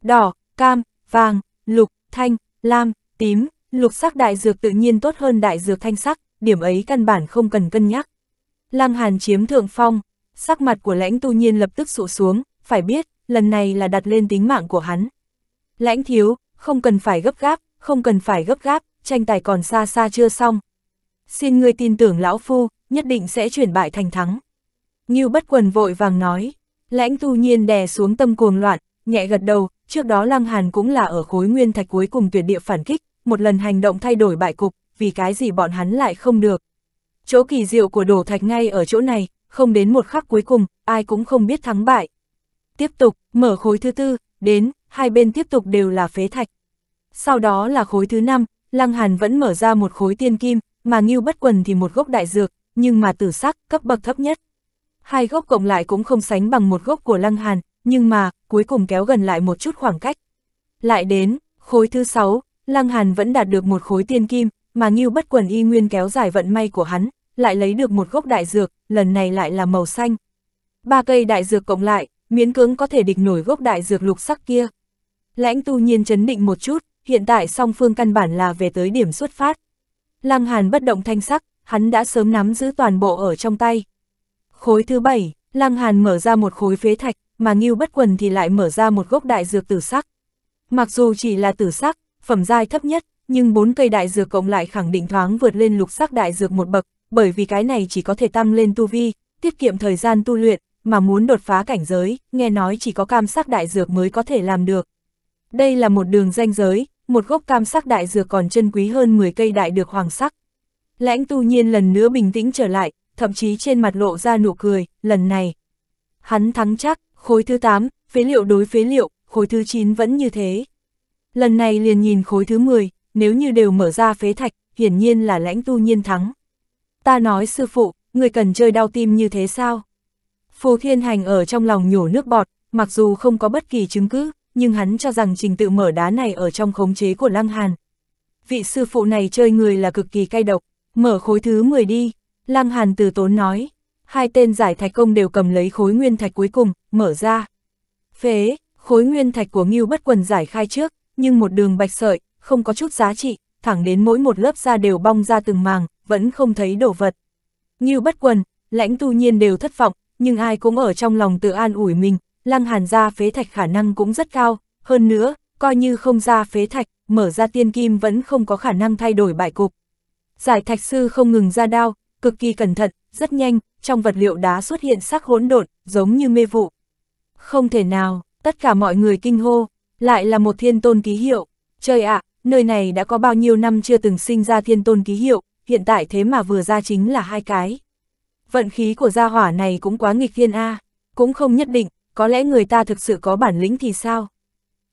Đỏ, cam, vàng, lục, thanh, lam, tím, lục sắc đại dược tự nhiên tốt hơn đại dược thanh sắc, điểm ấy căn bản không cần cân nhắc. Lăng Hàn chiếm thượng phong, sắc mặt của lãnh tu nhiên lập tức sụ xuống, phải biết, lần này là đặt lên tính mạng của hắn. Lãnh thiếu, không cần phải gấp gáp, không cần phải gấp gáp, tranh tài còn xa xa chưa xong. Xin ngươi tin tưởng lão phu, nhất định sẽ chuyển bại thành thắng. Ngưu bất quần vội vàng nói, lãnh tu nhiên đè xuống tâm cuồng loạn, nhẹ gật đầu, trước đó Lăng Hàn cũng là ở khối nguyên thạch cuối cùng tuyệt địa phản kích, một lần hành động thay đổi bại cục, vì cái gì bọn hắn lại không được. Chỗ kỳ diệu của đổ thạch ngay ở chỗ này, không đến một khắc cuối cùng, ai cũng không biết thắng bại. Tiếp tục, mở khối thứ tư, đến, hai bên tiếp tục đều là phế thạch. Sau đó là khối thứ năm, Lăng Hàn vẫn mở ra một khối tiên kim, mà Ngưu Bất Quần thì một gốc đại dược, nhưng mà tử sắc, cấp bậc thấp nhất. Hai gốc cộng lại cũng không sánh bằng một gốc của Lăng Hàn, nhưng mà, cuối cùng kéo gần lại một chút khoảng cách. Lại đến, khối thứ sáu, Lăng Hàn vẫn đạt được một khối tiên kim, mà Ngưu Bất Quần y nguyên kéo dài vận may của hắn, lại lấy được một gốc đại dược, lần này lại là màu xanh. Ba cây đại dược cộng lại, miễn cưỡng có thể địch nổi gốc đại dược lục sắc kia. Lãnh tu nhiên chấn định một chút, hiện tại song phương căn bản là về tới điểm xuất phát. Lăng Hàn bất động thanh sắc, hắn đã sớm nắm giữ toàn bộ ở trong tay. Khối thứ bảy, Lăng Hàn mở ra một khối phế thạch, mà Ngưu Bất Quần thì lại mở ra một gốc đại dược tử sắc. Mặc dù chỉ là tử sắc, phẩm giai thấp nhất, nhưng bốn cây đại dược cộng lại khẳng định thoáng vượt lên lục sắc đại dược một bậc, bởi vì cái này chỉ có thể tăng lên tu vi, tiết kiệm thời gian tu luyện, mà muốn đột phá cảnh giới, nghe nói chỉ có cam sắc đại dược mới có thể làm được. Đây là một đường danh giới, một gốc cam sắc đại dược còn chân quý hơn 10 cây đại được hoàng sắc. Lãnh tu nhiên lần nữa bình tĩnh trở lại, thậm chí trên mặt lộ ra nụ cười, lần này. Hắn thắng chắc, khối thứ 8, phế liệu đối phế liệu, khối thứ 9 vẫn như thế. Lần này liền nhìn khối thứ 10, nếu như đều mở ra phế thạch, hiển nhiên là lãnh tu nhiên thắng. Ta nói sư phụ, người cần chơi đau tim như thế sao? Phù Thiên Hành ở trong lòng nhổ nước bọt, mặc dù không có bất kỳ chứng cứ, nhưng hắn cho rằng trình tự mở đá này ở trong khống chế của Lăng Hàn. Vị sư phụ này chơi người là cực kỳ cay độc. Mở khối thứ 10 đi, Lăng Hàn từ tốn nói. Hai tên giải thạch công đều cầm lấy khối nguyên thạch cuối cùng, mở ra. Phế, khối nguyên thạch của Ngưu bất quần giải khai trước, nhưng một đường bạch sợi, không có chút giá trị, thẳng đến mỗi một lớp da đều bong ra từng màng, vẫn không thấy đồ vật. Ngưu bất quần, lãnh tu nhiên đều thất vọng, nhưng ai cũng ở trong lòng tự an ủi mình, lăng hàn ra phế thạch khả năng cũng rất cao, hơn nữa, coi như không ra phế thạch, mở ra tiên kim vẫn không có khả năng thay đổi bại cục. Giải thạch sư không ngừng ra đao, cực kỳ cẩn thận, rất nhanh, trong vật liệu đá xuất hiện sắc hỗn độn, giống như mê vụ. Không thể nào, tất cả mọi người kinh hô, lại là một thiên tôn ký hiệu. Trời ạ, nơi này đã có bao nhiêu năm chưa từng sinh ra thiên tôn ký hiệu, hiện tại thế mà vừa ra chính là hai cái. Vận khí của gia hỏa này cũng quá nghịch thiên A, cũng không nhất định, có lẽ người ta thực sự có bản lĩnh thì sao?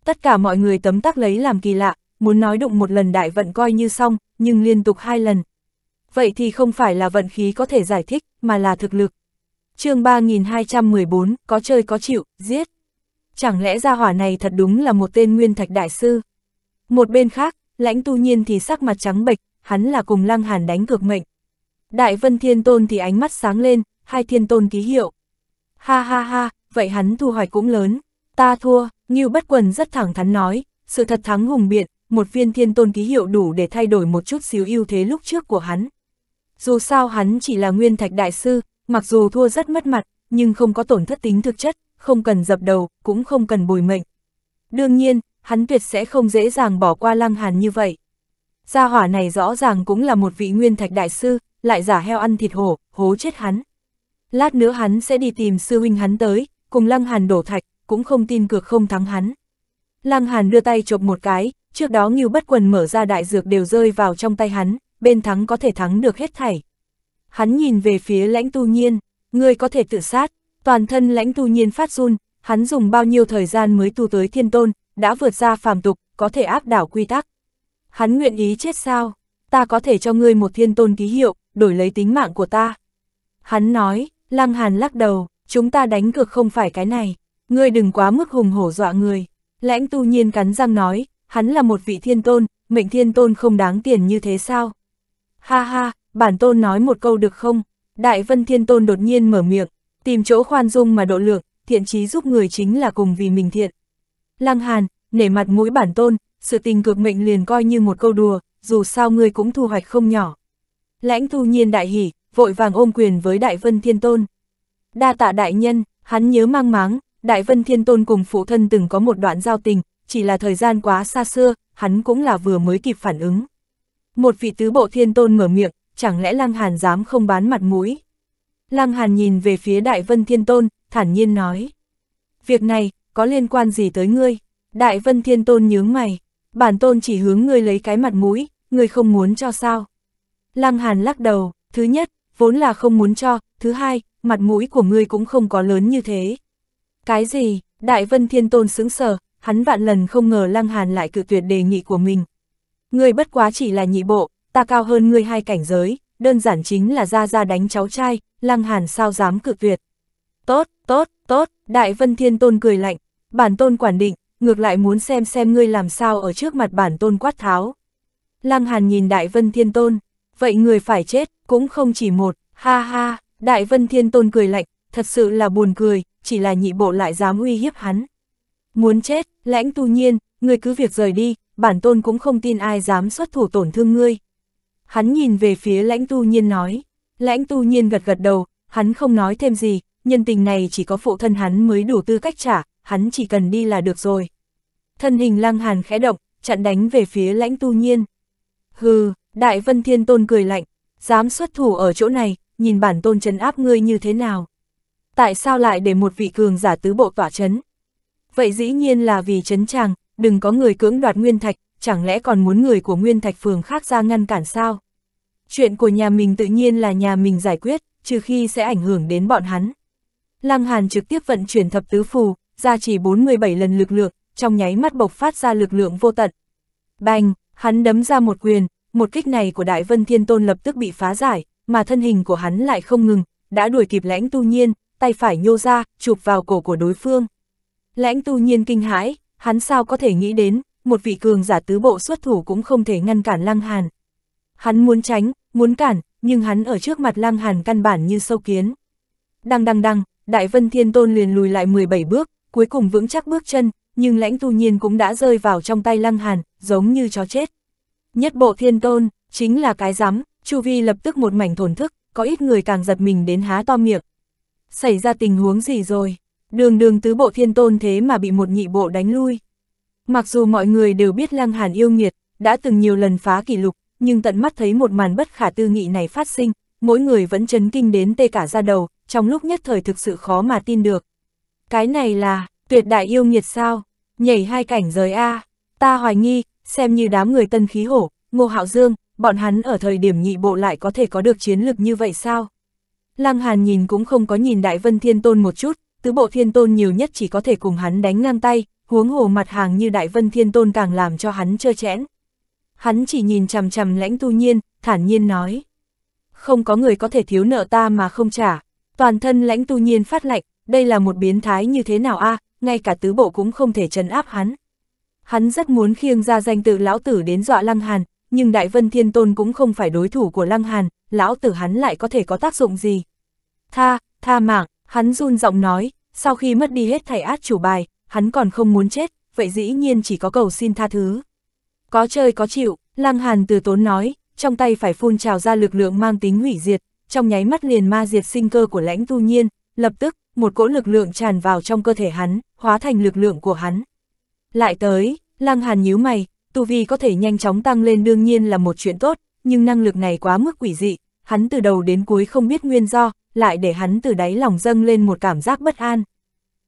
Tất cả mọi người tấm tắc lấy làm kỳ lạ, muốn nói đụng một lần đại vận coi như xong, nhưng liên tục hai lần. Vậy thì không phải là vận khí có thể giải thích, mà là thực lực. chương 3214, có chơi có chịu, giết. Chẳng lẽ gia hỏa này thật đúng là một tên nguyên thạch đại sư? Một bên khác, lãnh tu nhiên thì sắc mặt trắng bệch, hắn là cùng lăng hàn đánh cược mệnh. Đại vân thiên tôn thì ánh mắt sáng lên, hai thiên tôn ký hiệu. Ha ha ha, vậy hắn thu hoạch cũng lớn. Ta thua, Ngưu Bất Quần rất thẳng thắn nói, sự thật thắng hùng biện, một viên thiên tôn ký hiệu đủ để thay đổi một chút xíu ưu thế lúc trước của hắn. Dù sao hắn chỉ là nguyên thạch đại sư, mặc dù thua rất mất mặt, nhưng không có tổn thất tính thực chất, không cần dập đầu, cũng không cần bồi mệnh. Đương nhiên, hắn tuyệt sẽ không dễ dàng bỏ qua lăng hàn như vậy. Gia hỏa này rõ ràng cũng là một vị nguyên thạch đại sư, lại giả heo ăn thịt hổ, hố chết hắn. Lát nữa hắn sẽ đi tìm sư huynh hắn tới, cùng lăng hàn đổ thạch, cũng không tin cược không thắng hắn. Lăng hàn đưa tay chộp một cái, trước đó Ngưu Bất Quần mở ra đại dược đều rơi vào trong tay hắn, bên thắng có thể thắng được hết thảy. Hắn nhìn về phía lãnh tu nhiên, ngươi có thể tự sát, toàn thân lãnh tu nhiên phát run, hắn dùng bao nhiêu thời gian mới tu tới thiên tôn, đã vượt ra phàm tục, có thể áp đảo quy tắc. Hắn nguyện ý chết sao, ta có thể cho ngươi một thiên tôn ký hiệu, đổi lấy tính mạng của ta. Hắn nói, lăng hàn lắc đầu, chúng ta đánh cược không phải cái này, ngươi đừng quá mức hùng hổ dọa người. Lãnh tu nhiên cắn răng nói, hắn là một vị thiên tôn, mệnh thiên tôn không đáng tiền như thế sao? Ha ha, bản tôn nói một câu được không? Đại vân thiên tôn đột nhiên mở miệng, tìm chỗ khoan dung mà độ lượng, thiện trí giúp người chính là cùng vì mình thiện. Lăng Hàn, nể mặt mũi bản tôn, sự tình cực mệnh liền coi như một câu đùa, dù sao ngươi cũng thu hoạch không nhỏ. Lãnh thu nhiên đại hỉ, vội vàng ôm quyền với Đại Vân Thiên Tôn. Đa tạ đại nhân, hắn nhớ mang máng, Đại Vân Thiên Tôn cùng phụ thân từng có một đoạn giao tình, chỉ là thời gian quá xa xưa, hắn cũng là vừa mới kịp phản ứng. Một vị tứ bộ thiên tôn mở miệng, chẳng lẽ Lăng Hàn dám không bán mặt mũi? Lăng Hàn nhìn về phía Đại Vân Thiên Tôn, thản nhiên nói. Việc này, có liên quan gì tới ngươi? Đại Vân Thiên Tôn nhướng mày, bản tôn chỉ hướng ngươi lấy cái mặt mũi, ngươi không muốn cho sao? Lăng Hàn lắc đầu, thứ nhất, vốn là không muốn cho, thứ hai, mặt mũi của ngươi cũng không có lớn như thế. Cái gì? Đại Vân Thiên Tôn sững sờ, hắn vạn lần không ngờ Lăng Hàn lại cự tuyệt đề nghị của mình. Ngươi bất quá chỉ là nhị bộ, ta cao hơn ngươi hai cảnh giới, đơn giản chính là ra ra đánh cháu trai, Lăng Hàn sao dám cự tuyệt. Tốt, tốt, tốt, Đại Vân Thiên Tôn cười lạnh, bản tôn quản định, ngược lại muốn xem xem ngươi làm sao ở trước mặt bản tôn quát tháo. Lăng Hàn nhìn Đại Vân Thiên Tôn, vậy người phải chết, cũng không chỉ một, ha ha, Đại Vân Thiên Tôn cười lạnh, thật sự là buồn cười, chỉ là nhị bộ lại dám uy hiếp hắn. Muốn chết, lãnh tu nhiên, người cứ việc rời đi, bản tôn cũng không tin ai dám xuất thủ tổn thương ngươi. Hắn nhìn về phía lãnh tu nhiên nói, lãnh tu nhiên gật gật đầu, hắn không nói thêm gì, nhân tình này chỉ có phụ thân hắn mới đủ tư cách trả, hắn chỉ cần đi là được rồi. Thân hình lăng hàn khẽ động, chặn đánh về phía lãnh tu nhiên. Hừ, đại vân thiên tôn cười lạnh, dám xuất thủ ở chỗ này, nhìn bản tôn chấn áp ngươi như thế nào. Tại sao lại để một vị cường giả tứ bộ tỏa chấn? vậy dĩ nhiên là vì chấn chàng, đừng có người cưỡng đoạt Nguyên Thạch, chẳng lẽ còn muốn người của Nguyên Thạch phường khác ra ngăn cản sao? Chuyện của nhà mình tự nhiên là nhà mình giải quyết, trừ khi sẽ ảnh hưởng đến bọn hắn. Lăng Hàn trực tiếp vận chuyển thập tứ phù, ra chỉ 47 lần lực lượng, trong nháy mắt bộc phát ra lực lượng vô tận. Bành, hắn đấm ra một quyền, một kích này của Đại Vân Thiên Tôn lập tức bị phá giải, mà thân hình của hắn lại không ngừng, đã đuổi kịp lãnh tu nhiên, tay phải nhô ra, chụp vào cổ của đối phương. Lãnh tu nhiên kinh hãi, hắn sao có thể nghĩ đến, một vị cường giả tứ bộ xuất thủ cũng không thể ngăn cản Lăng Hàn. Hắn muốn tránh, muốn cản, nhưng hắn ở trước mặt Lăng Hàn căn bản như sâu kiến. Đăng đăng đăng, Đại Vân Thiên Tôn liền lùi lại 17 bước, cuối cùng vững chắc bước chân, nhưng lãnh tu nhiên cũng đã rơi vào trong tay Lăng Hàn, giống như chó chết. Nhất bộ Thiên Tôn, chính là cái rắm Chu Vi lập tức một mảnh thổn thức, có ít người càng giật mình đến há to miệng. Xảy ra tình huống gì rồi? Đường đường tứ bộ thiên tôn thế mà bị một nhị bộ đánh lui. Mặc dù mọi người đều biết Lăng Hàn yêu nghiệt, đã từng nhiều lần phá kỷ lục, nhưng tận mắt thấy một màn bất khả tư nghị này phát sinh, mỗi người vẫn chấn kinh đến tê cả da đầu, trong lúc nhất thời thực sự khó mà tin được. Cái này là, tuyệt đại yêu nghiệt sao, nhảy hai cảnh giới A, ta hoài nghi, xem như đám người tân khí hổ, ngô hạo dương, bọn hắn ở thời điểm nhị bộ lại có thể có được chiến lực như vậy sao? Lăng Hàn nhìn cũng không có nhìn Đại Vân Thiên Tôn một chút, tứ bộ thiên tôn nhiều nhất chỉ có thể cùng hắn đánh ngang tay, huống hồ mặt hàng như đại vân thiên tôn càng làm cho hắn trơ chẽn. Hắn chỉ nhìn chằm chằm lãnh tu nhiên, thản nhiên nói. Không có người có thể thiếu nợ ta mà không trả, toàn thân lãnh tu nhiên phát lạnh, đây là một biến thái như thế nào a ngay cả tứ bộ cũng không thể trấn áp hắn. Hắn rất muốn khiêng ra danh tự lão tử đến dọa lăng hàn, nhưng đại vân thiên tôn cũng không phải đối thủ của lăng hàn, lão tử hắn lại có thể có tác dụng gì. Tha, tha mạng, Hắn run giọng nói, sau khi mất đi hết thảy át chủ bài, hắn còn không muốn chết, vậy dĩ nhiên chỉ có cầu xin tha thứ. Có chơi có chịu, Lăng Hàn từ tốn nói, trong tay phải phun trào ra lực lượng mang tính hủy diệt, trong nháy mắt liền ma diệt sinh cơ của lãnh tu nhiên, lập tức, một cỗ lực lượng tràn vào trong cơ thể hắn, hóa thành lực lượng của hắn. Lại tới, Lăng Hàn nhíu mày, tu vi có thể nhanh chóng tăng lên đương nhiên là một chuyện tốt, nhưng năng lực này quá mức quỷ dị, hắn từ đầu đến cuối không biết nguyên do, lại để hắn từ đáy lòng dâng lên một cảm giác bất an.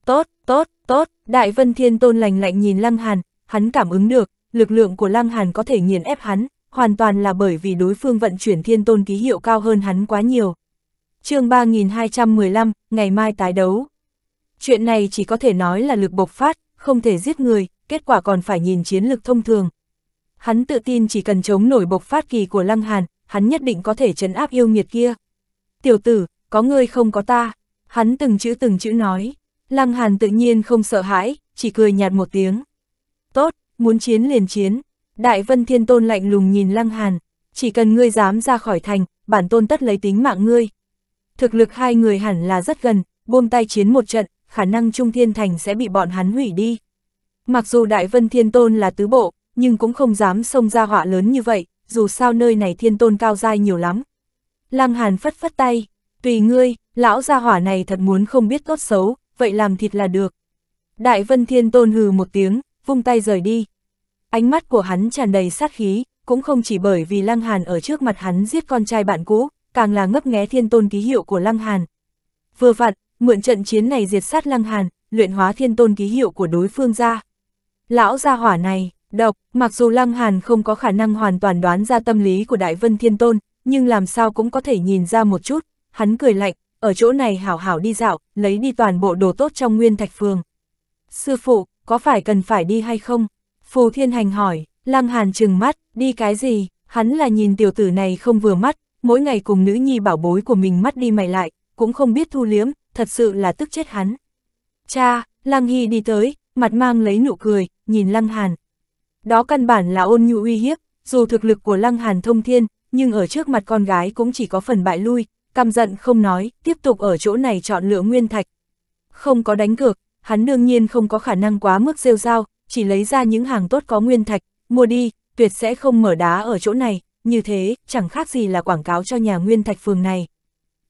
Tốt, tốt, tốt, Đại Vân Thiên Tôn lành lạnh nhìn Lăng Hàn, hắn cảm ứng được, lực lượng của Lăng Hàn có thể nghiền ép hắn, hoàn toàn là bởi vì đối phương vận chuyển Thiên Tôn ký hiệu cao hơn hắn quá nhiều. chương 3215, ngày mai tái đấu. Chuyện này chỉ có thể nói là lực bộc phát, không thể giết người, kết quả còn phải nhìn chiến lực thông thường. Hắn tự tin chỉ cần chống nổi bộc phát kỳ của Lăng Hàn, hắn nhất định có thể chấn áp yêu nghiệt kia. Tiểu tử, có ngươi không có ta, hắn từng chữ từng chữ nói. Lăng Hàn tự nhiên không sợ hãi, chỉ cười nhạt một tiếng. Tốt, muốn chiến liền chiến. Đại Vân Thiên Tôn lạnh lùng nhìn Lăng Hàn, chỉ cần ngươi dám ra khỏi thành, bản tôn tất lấy tính mạng ngươi. Thực lực hai người hẳn là rất gần, buông tay chiến một trận, khả năng Trung Thiên Thành sẽ bị bọn hắn hủy đi. Mặc dù Đại Vân Thiên Tôn là tứ bộ, nhưng cũng không dám xông ra họa lớn như vậy, dù sao nơi này Thiên Tôn cao dai nhiều lắm. Lăng Hàn phất phất tay, Tùy ngươi, lão gia hỏa này thật muốn không biết tốt xấu, vậy làm thịt là được. Đại Vân Thiên Tôn hừ một tiếng, vung tay rời đi. Ánh mắt của hắn tràn đầy sát khí, cũng không chỉ bởi vì Lăng Hàn ở trước mặt hắn giết con trai bạn cũ, càng là ngấp nghé Thiên Tôn ký hiệu của Lăng Hàn. Vừa vặn, mượn trận chiến này diệt sát Lăng Hàn, luyện hóa Thiên Tôn ký hiệu của đối phương ra. Lão gia hỏa này, độc, mặc dù Lăng Hàn không có khả năng hoàn toàn đoán ra tâm lý của Đại Vân Thiên Tôn, nhưng làm sao cũng có thể nhìn ra một chút, hắn cười lạnh, ở chỗ này hảo hảo đi dạo, lấy đi toàn bộ đồ tốt trong nguyên thạch phường. Sư phụ, có phải cần phải đi hay không? Phù Thiên Hành hỏi, Lăng Hàn trừng mắt, đi cái gì? Hắn là nhìn tiểu tử này không vừa mắt, mỗi ngày cùng nữ nhi bảo bối của mình mắt đi mày lại, cũng không biết thu liếm, thật sự là tức chết hắn. Cha, Lăng Hy đi tới, mặt mang lấy nụ cười, nhìn Lăng Hàn. Đó căn bản là ôn nhu uy hiếp, dù thực lực của Lăng Hàn thông thiên, nhưng ở trước mặt con gái cũng chỉ có phần bại lui, căm giận không nói, tiếp tục ở chỗ này chọn lựa nguyên thạch. Không có đánh cược, hắn đương nhiên không có khả năng quá mức rêu rao, chỉ lấy ra những hàng tốt có nguyên thạch, mua đi, tuyệt sẽ không mở đá ở chỗ này, như thế, chẳng khác gì là quảng cáo cho nhà nguyên thạch phường này.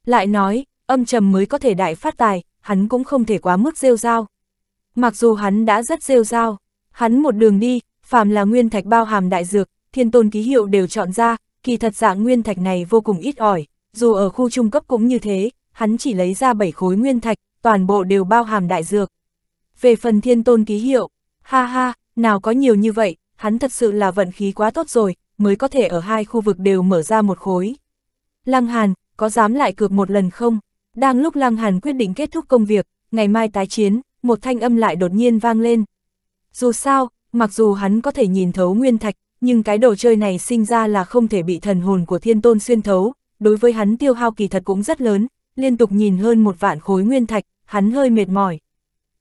Lại nói, âm trầm mới có thể đại phát tài, hắn cũng không thể quá mức rêu rao. Mặc dù hắn đã rất rêu rao, hắn một đường đi, phàm là nguyên thạch bao hàm đại dược, thiên tôn ký hiệu đều chọn ra, kỳ thật dạng nguyên thạch này vô cùng ít ỏi, dù ở khu trung cấp cũng như thế, hắn chỉ lấy ra 7 khối nguyên thạch, toàn bộ đều bao hàm đại dược. Về phần thiên tôn ký hiệu, ha ha, nào có nhiều như vậy, hắn thật sự là vận khí quá tốt rồi, mới có thể ở hai khu vực đều mở ra một khối. Lăng Hàn, có dám lại cược một lần không? Đang lúc Lăng Hàn quyết định kết thúc công việc, ngày mai tái chiến, một thanh âm lại đột nhiên vang lên. Dù sao, mặc dù hắn có thể nhìn thấu nguyên thạch, nhưng cái đồ chơi này sinh ra là không thể bị thần hồn của thiên tôn xuyên thấu, đối với hắn tiêu hao kỳ thật cũng rất lớn, liên tục nhìn hơn một vạn khối nguyên thạch, hắn hơi mệt mỏi.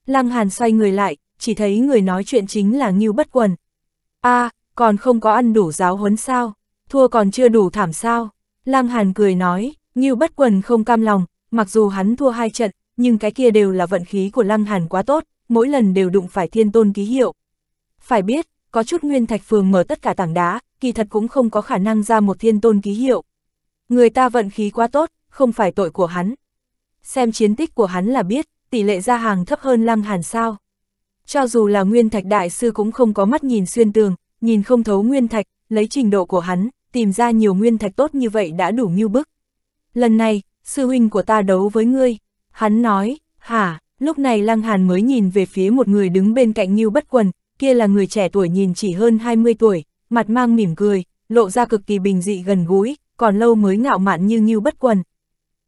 Lăng Hàn xoay người lại, chỉ thấy người nói chuyện chính là Ngưu Bất Quần. a còn không có ăn đủ giáo huấn sao, thua còn chưa đủ thảm sao. Lăng Hàn cười nói, Ngưu Bất Quần không cam lòng, mặc dù hắn thua hai trận, nhưng cái kia đều là vận khí của Lăng Hàn quá tốt, mỗi lần đều đụng phải thiên tôn ký hiệu. Phải biết, có chút nguyên thạch phường mở tất cả tảng đá, kỳ thật cũng không có khả năng ra một thiên tôn ký hiệu. Người ta vận khí quá tốt, không phải tội của hắn. Xem chiến tích của hắn là biết, tỷ lệ ra hàng thấp hơn Lăng Hàn sao. Cho dù là Nguyên Thạch Đại Sư cũng không có mắt nhìn xuyên tường, nhìn không thấu Nguyên Thạch, lấy trình độ của hắn, tìm ra nhiều Nguyên Thạch tốt như vậy đã đủ như bức. Lần này, sư huynh của ta đấu với ngươi. Hắn nói, hả, lúc này Lăng Hàn mới nhìn về phía một người đứng bên cạnh Ngưu Bất Quần, kia là người trẻ tuổi nhìn chỉ hơn 20 tuổi, mặt mang mỉm cười, lộ ra cực kỳ bình dị gần gũi, còn lâu mới ngạo mạn như nghiêu bất quần.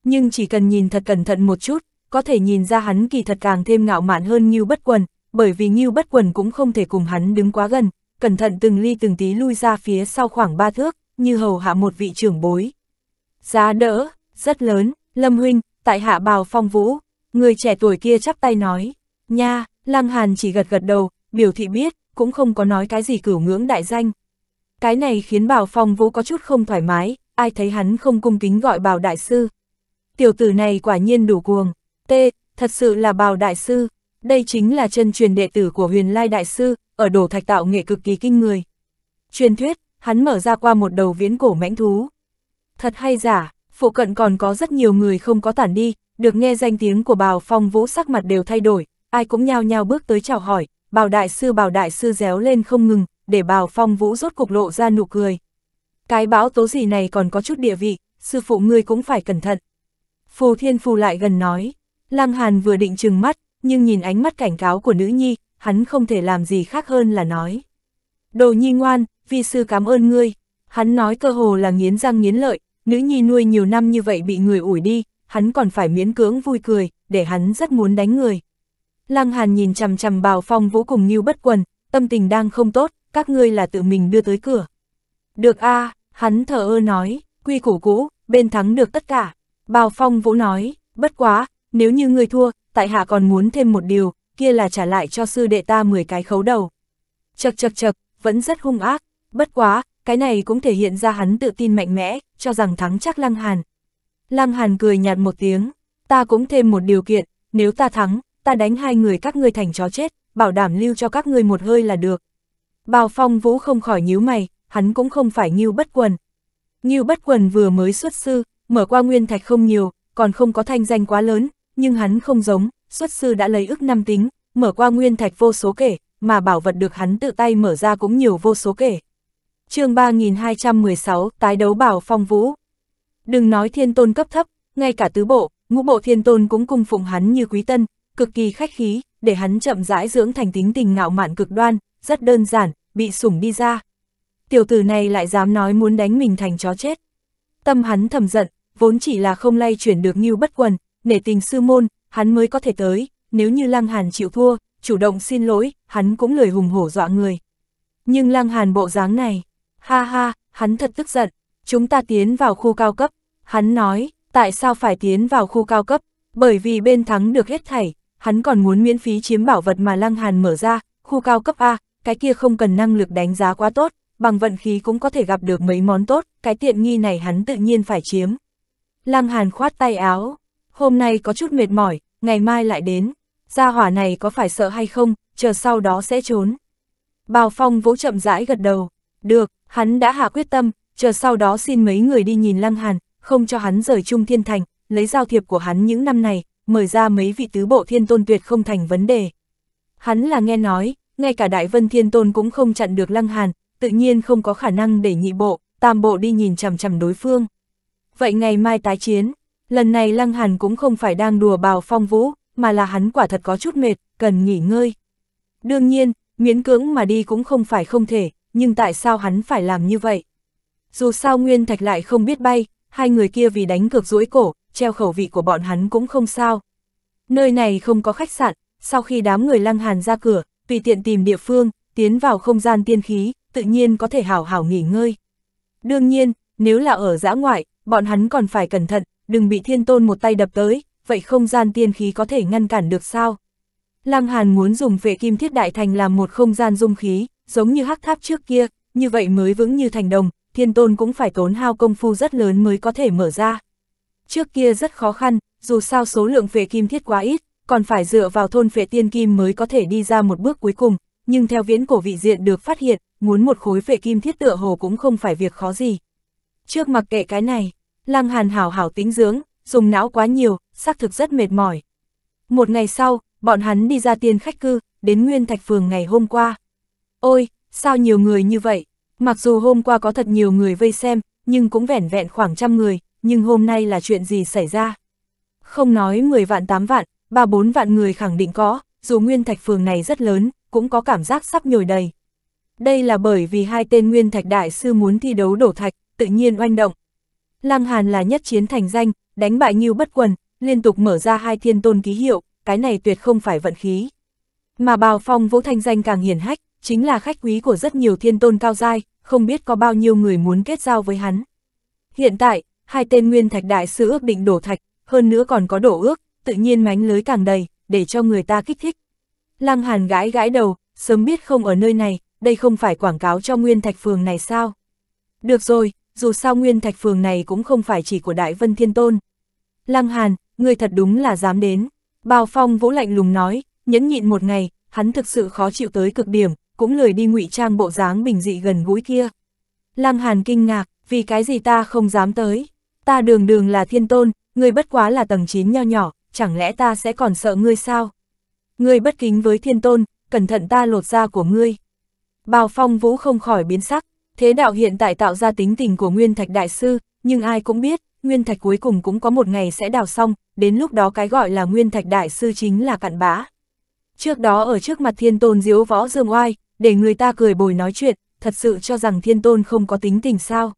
Nhưng chỉ cần nhìn thật cẩn thận một chút, có thể nhìn ra hắn kỳ thật càng thêm ngạo mạn hơn nghiêu bất quần, bởi vì nghiêu bất quần cũng không thể cùng hắn đứng quá gần, cẩn thận từng ly từng tí lui ra phía sau khoảng ba thước, như hầu hạ một vị trưởng bối. Giá đỡ, rất lớn, Lâm Huynh, tại hạ bào phong vũ, người trẻ tuổi kia chắp tay nói, nha, Lăng Hàn chỉ gật gật đầu, biểu thị biết, cũng không có nói cái gì cửu ngưỡng đại danh. Cái này khiến bào Phong Vũ có chút không thoải mái, ai thấy hắn không cung kính gọi bào đại sư. Tiểu tử này quả nhiên đủ cuồng, t, thật sự là bào đại sư, đây chính là chân truyền đệ tử của huyền lai đại sư, ở đồ thạch tạo nghệ cực kỳ kinh người. Truyền thuyết, hắn mở ra qua một đầu viễn cổ mãnh thú. Thật hay giả, phụ cận còn có rất nhiều người không có tản đi, được nghe danh tiếng của bào phong vũ sắc mặt đều thay đổi, ai cũng nhao nhao bước tới chào hỏi, bào đại sư bào đại sư réo lên không ngừng, để bào phong vũ rốt cục lộ ra nụ cười. Cái bão tố gì này còn có chút địa vị, sư phụ ngươi cũng phải cẩn thận. Phù Thiên Phù lại gần nói, Lăng Hàn vừa định trừng mắt, nhưng nhìn ánh mắt cảnh cáo của nữ nhi, hắn không thể làm gì khác hơn là nói. Đồ nhi ngoan, vi sư cảm ơn ngươi, hắn nói cơ hồ là nghiến răng nghiến lợi, nữ nhi nuôi nhiều năm như vậy bị người ủi đi, hắn còn phải miễn cưỡng vui cười, để hắn rất muốn đánh người. Lăng Hàn nhìn chằm chằm Bào Phong Vũ cùng Ngưu Bất Quần, tâm tình đang không tốt, các ngươi là tự mình đưa tới cửa. Được a, à, Hắn thờ ơ nói, quy củ cũ, bên thắng được tất cả. Bào Phong Vũ nói, bất quá, nếu như người thua, tại hạ còn muốn thêm một điều, kia là trả lại cho sư đệ ta 10 cái khấu đầu. Chật chật chật, vẫn rất hung ác, bất quá, cái này cũng thể hiện ra hắn tự tin mạnh mẽ, cho rằng thắng chắc Lăng Hàn. Lăng Hàn cười nhạt một tiếng, ta cũng thêm một điều kiện, nếu ta thắng, ta đánh hai người các ngươi thành chó chết, bảo đảm lưu cho các ngươi một hơi là được. Bào Phong Vũ không khỏi nhíu mày, hắn cũng không phải Ngưu Bất Quần. Ngưu Bất Quần vừa mới xuất sư, mở qua nguyên thạch không nhiều, còn không có thanh danh quá lớn, nhưng hắn không giống, xuất sư đã lấy ức năm tính, mở qua nguyên thạch vô số kể, mà bảo vật được hắn tự tay mở ra cũng nhiều vô số kể. chương 3216, tái đấu bảo phong vũ. Đừng nói thiên tôn cấp thấp, ngay cả tứ bộ, ngũ bộ thiên tôn cũng cung phụng hắn như quý tân, cực kỳ khách khí, để hắn chậm rãi dưỡng thành tính tình ngạo mạn cực đoan, rất đơn giản, bị sủng đi ra tiểu tử này lại dám nói muốn đánh mình thành chó chết. Tâm hắn thầm giận, vốn chỉ là không lay chuyển được như bất quần, nể tình sư môn, hắn mới có thể tới, nếu như Lăng Hàn chịu thua, chủ động xin lỗi, hắn cũng lời hùng hổ dọa người. Nhưng Lăng Hàn bộ dáng này, ha ha, hắn thật tức giận, chúng ta tiến vào khu cao cấp, hắn nói, tại sao phải tiến vào khu cao cấp, bởi vì bên thắng được hết thảy, hắn còn muốn miễn phí chiếm bảo vật mà Lăng Hàn mở ra, khu cao cấp A, cái kia không cần năng lực đánh giá quá tốt bằng vận khí cũng có thể gặp được mấy món tốt, cái tiện nghi này hắn tự nhiên phải chiếm. Lăng Hàn khoát tay áo, hôm nay có chút mệt mỏi, ngày mai lại đến, gia hỏa này có phải sợ hay không, chờ sau đó sẽ trốn. Bào Phong vỗ chậm rãi gật đầu, được, hắn đã hạ quyết tâm, chờ sau đó xin mấy người đi nhìn Lăng Hàn, không cho hắn rời Trung Thiên Thành, lấy giao thiệp của hắn những năm này, mời ra mấy vị tứ bộ thiên tôn tuyệt không thành vấn đề. Hắn là nghe nói, ngay cả Đại Vân Thiên Tôn cũng không chặn được Lăng Hàn, tự nhiên không có khả năng để nhị bộ, tam bộ đi nhìn chằm chằm đối phương. Vậy ngày mai tái chiến, lần này Lăng Hàn cũng không phải đang đùa bào phong vũ, mà là hắn quả thật có chút mệt, cần nghỉ ngơi. Đương nhiên, miễn cưỡng mà đi cũng không phải không thể, nhưng tại sao hắn phải làm như vậy? Dù sao Nguyên Thạch lại không biết bay, hai người kia vì đánh cược rũi cổ, treo khẩu vị của bọn hắn cũng không sao. Nơi này không có khách sạn, sau khi đám người Lăng Hàn ra cửa, tùy tiện tìm địa phương, tiến vào không gian tiên khí, tự nhiên có thể hào hào nghỉ ngơi. Đương nhiên, nếu là ở giã ngoại, bọn hắn còn phải cẩn thận, đừng bị thiên tôn một tay đập tới, vậy không gian tiên khí có thể ngăn cản được sao? Lam Hàn muốn dùng vệ kim thiết đại thành làm một không gian dung khí, giống như hắc tháp trước kia, như vậy mới vững như thành đồng, thiên tôn cũng phải tốn hao công phu rất lớn mới có thể mở ra. Trước kia rất khó khăn, dù sao số lượng vệ kim thiết quá ít, còn phải dựa vào thôn vệ tiên kim mới có thể đi ra một bước cuối cùng, nhưng theo viễn cổ vị diện được phát hiện, muốn một khối vệ kim thiết tựa hồ cũng không phải việc khó gì. Trước mặc kệ cái này, Lăng Hàn hảo hảo tính dưỡng, dùng não quá nhiều, xác thực rất mệt mỏi. Một ngày sau, bọn hắn đi ra tiên khách cư, đến Nguyên Thạch Phường ngày hôm qua. Ôi, sao nhiều người như vậy? Mặc dù hôm qua có thật nhiều người vây xem, nhưng cũng vẻn vẹn khoảng trăm người, nhưng hôm nay là chuyện gì xảy ra? Không nói 10 vạn 8 vạn, 3-4 vạn người khẳng định có, dù Nguyên Thạch Phường này rất lớn, cũng có cảm giác sắp nhồi đầy. Đây là bởi vì hai tên nguyên thạch đại sư muốn thi đấu đổ thạch, tự nhiên oanh động. Lăng Hàn là nhất chiến thành danh, đánh bại Ngưu Bất Quần, liên tục mở ra hai thiên tôn ký hiệu, cái này tuyệt không phải vận khí. Mà Bào Phong Vũ Thanh danh càng hiển hách, chính là khách quý của rất nhiều thiên tôn cao giai, không biết có bao nhiêu người muốn kết giao với hắn. Hiện tại, hai tên nguyên thạch đại sư ước định đổ thạch, hơn nữa còn có đổ ước, tự nhiên mánh lưới càng đầy, để cho người ta kích thích. Lăng Hàn gãi gãi đầu, sớm biết không ở nơi này, đây không phải quảng cáo cho Nguyên Thạch Phường này sao? Được rồi, dù sao Nguyên Thạch Phường này cũng không phải chỉ của Đại Vân Thiên Tôn. Lăng Hàn, người thật đúng là dám đến. Bào Phong vỗ lạnh lùng nói, nhẫn nhịn một ngày, hắn thực sự khó chịu tới cực điểm, cũng lười đi ngụy trang bộ dáng bình dị gần gũi kia. Lăng Hàn kinh ngạc, vì cái gì ta không dám tới? Ta đường đường là thiên tôn, người bất quá là tầng 9 nho nhỏ, chẳng lẽ ta sẽ còn sợ ngươi sao? Ngươi bất kính với thiên tôn, cẩn thận ta lột da của ngươi. Bào phong vũ không khỏi biến sắc, thế đạo hiện tại tạo ra tính tình của Nguyên Thạch Đại Sư, nhưng ai cũng biết, Nguyên Thạch cuối cùng cũng có một ngày sẽ đào xong, đến lúc đó cái gọi là Nguyên Thạch Đại Sư chính là cặn bã. Trước đó ở trước mặt thiên tôn diếu võ dương oai, để người ta cười bồi nói chuyện, thật sự cho rằng thiên tôn không có tính tình sao.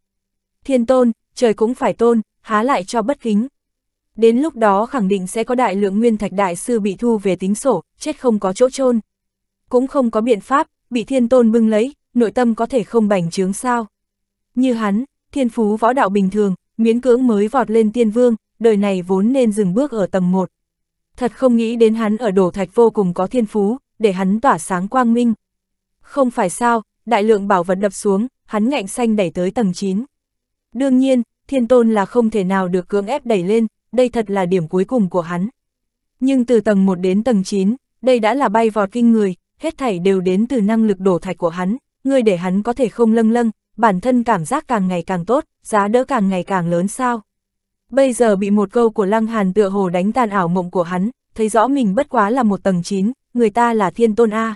Thiên tôn, trời cũng phải tôn, há lại cho bất kính. Đến lúc đó khẳng định sẽ có đại lượng nguyên thạch đại sư bị thu về tính sổ, chết không có chỗ chôn Cũng không có biện pháp, bị thiên tôn bưng lấy, nội tâm có thể không bành trướng sao. Như hắn, thiên phú võ đạo bình thường, miễn cưỡng mới vọt lên tiên vương, đời này vốn nên dừng bước ở tầng 1. Thật không nghĩ đến hắn ở đổ thạch vô cùng có thiên phú, để hắn tỏa sáng quang minh. Không phải sao, đại lượng bảo vật đập xuống, hắn ngạnh xanh đẩy tới tầng 9. Đương nhiên, thiên tôn là không thể nào được cưỡng ép đẩy lên, đây thật là điểm cuối cùng của hắn. Nhưng từ tầng 1 đến tầng 9, đây đã là bay vọt kinh người, hết thảy đều đến từ năng lực đổ thạch của hắn, người để hắn có thể không lâng lâng, bản thân cảm giác càng ngày càng tốt, giá đỡ càng ngày càng lớn sao. Bây giờ bị một câu của Lăng Hàn tựa hồ đánh tàn ảo mộng của hắn, thấy rõ mình bất quá là một tầng 9, người ta là thiên tôn A.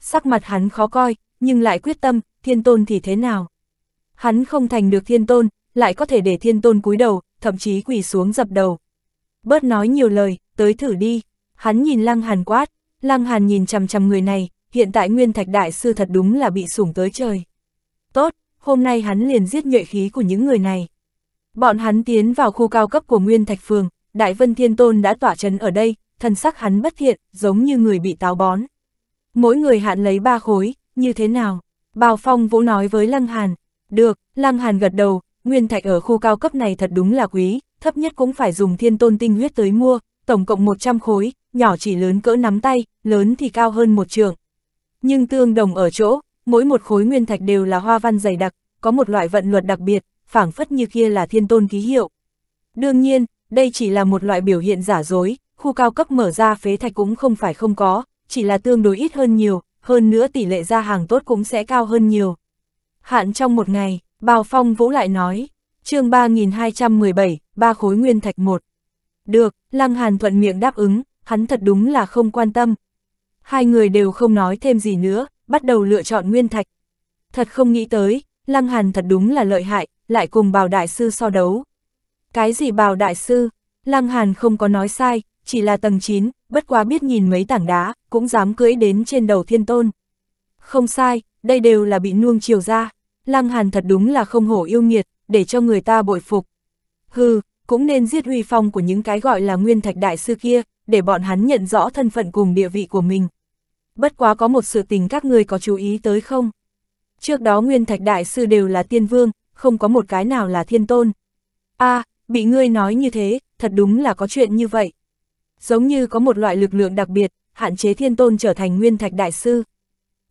Sắc mặt hắn khó coi, nhưng lại quyết tâm, thiên tôn thì thế nào? Hắn không thành được thiên tôn, lại có thể để thiên tôn cúi đầu, thậm chí quỳ xuống dập đầu. Bớt nói nhiều lời, tới thử đi. Hắn nhìn Lăng Hàn quát, Lăng Hàn nhìn chằm chằm người này, hiện tại Nguyên Thạch Đại Sư thật đúng là bị sủng tới trời. Tốt, hôm nay hắn liền giết nhuệ khí của những người này. Bọn hắn tiến vào khu cao cấp của Nguyên Thạch Phường, Đại Vân Thiên Tôn đã tỏa trấn ở đây, thần sắc hắn bất thiện, giống như người bị táo bón. Mỗi người hạn lấy ba khối, như thế nào? Bào Phong Vũ nói với Lăng Hàn. Được, Lăng Hàn gật đầu, nguyên thạch ở khu cao cấp này thật đúng là quý, thấp nhất cũng phải dùng thiên tôn tinh huyết tới mua, tổng cộng 100 khối, nhỏ chỉ lớn cỡ nắm tay, lớn thì cao hơn một trường. Nhưng tương đồng ở chỗ, mỗi một khối nguyên thạch đều là hoa văn dày đặc, có một loại vận luật đặc biệt, phảng phất như kia là thiên tôn ký hiệu. Đương nhiên, đây chỉ là một loại biểu hiện giả dối, khu cao cấp mở ra phế thạch cũng không phải không có, chỉ là tương đối ít hơn nhiều, hơn nữa tỷ lệ ra hàng tốt cũng sẽ cao hơn nhiều. Hạn trong một ngày, Bào Phong Vũ lại nói, chương 3217, ba khối nguyên thạch một. Được, Lăng Hàn thuận miệng đáp ứng, hắn thật đúng là không quan tâm. Hai người đều không nói thêm gì nữa, bắt đầu lựa chọn nguyên thạch. Thật không nghĩ tới, Lăng Hàn thật đúng là lợi hại, lại cùng bào đại sư so đấu. Cái gì bào đại sư? Lăng Hàn không có nói sai, chỉ là tầng 9, bất quá biết nhìn mấy tảng đá, cũng dám cưỡi đến trên đầu thiên tôn. Không sai, đây đều là bị nuông chiều ra. Lăng Hàn thật đúng là không hổ yêu nghiệt, để cho người ta bội phục. Hừ, cũng nên giết huy phong của những cái gọi là nguyên thạch đại sư kia, để bọn hắn nhận rõ thân phận cùng địa vị của mình. Bất quá có một sự tình các người có chú ý tới không? Trước đó nguyên thạch đại sư đều là tiên vương, không có một cái nào là thiên tôn. a à, bị ngươi nói như thế, thật đúng là có chuyện như vậy. Giống như có một loại lực lượng đặc biệt, hạn chế thiên tôn trở thành nguyên thạch đại sư.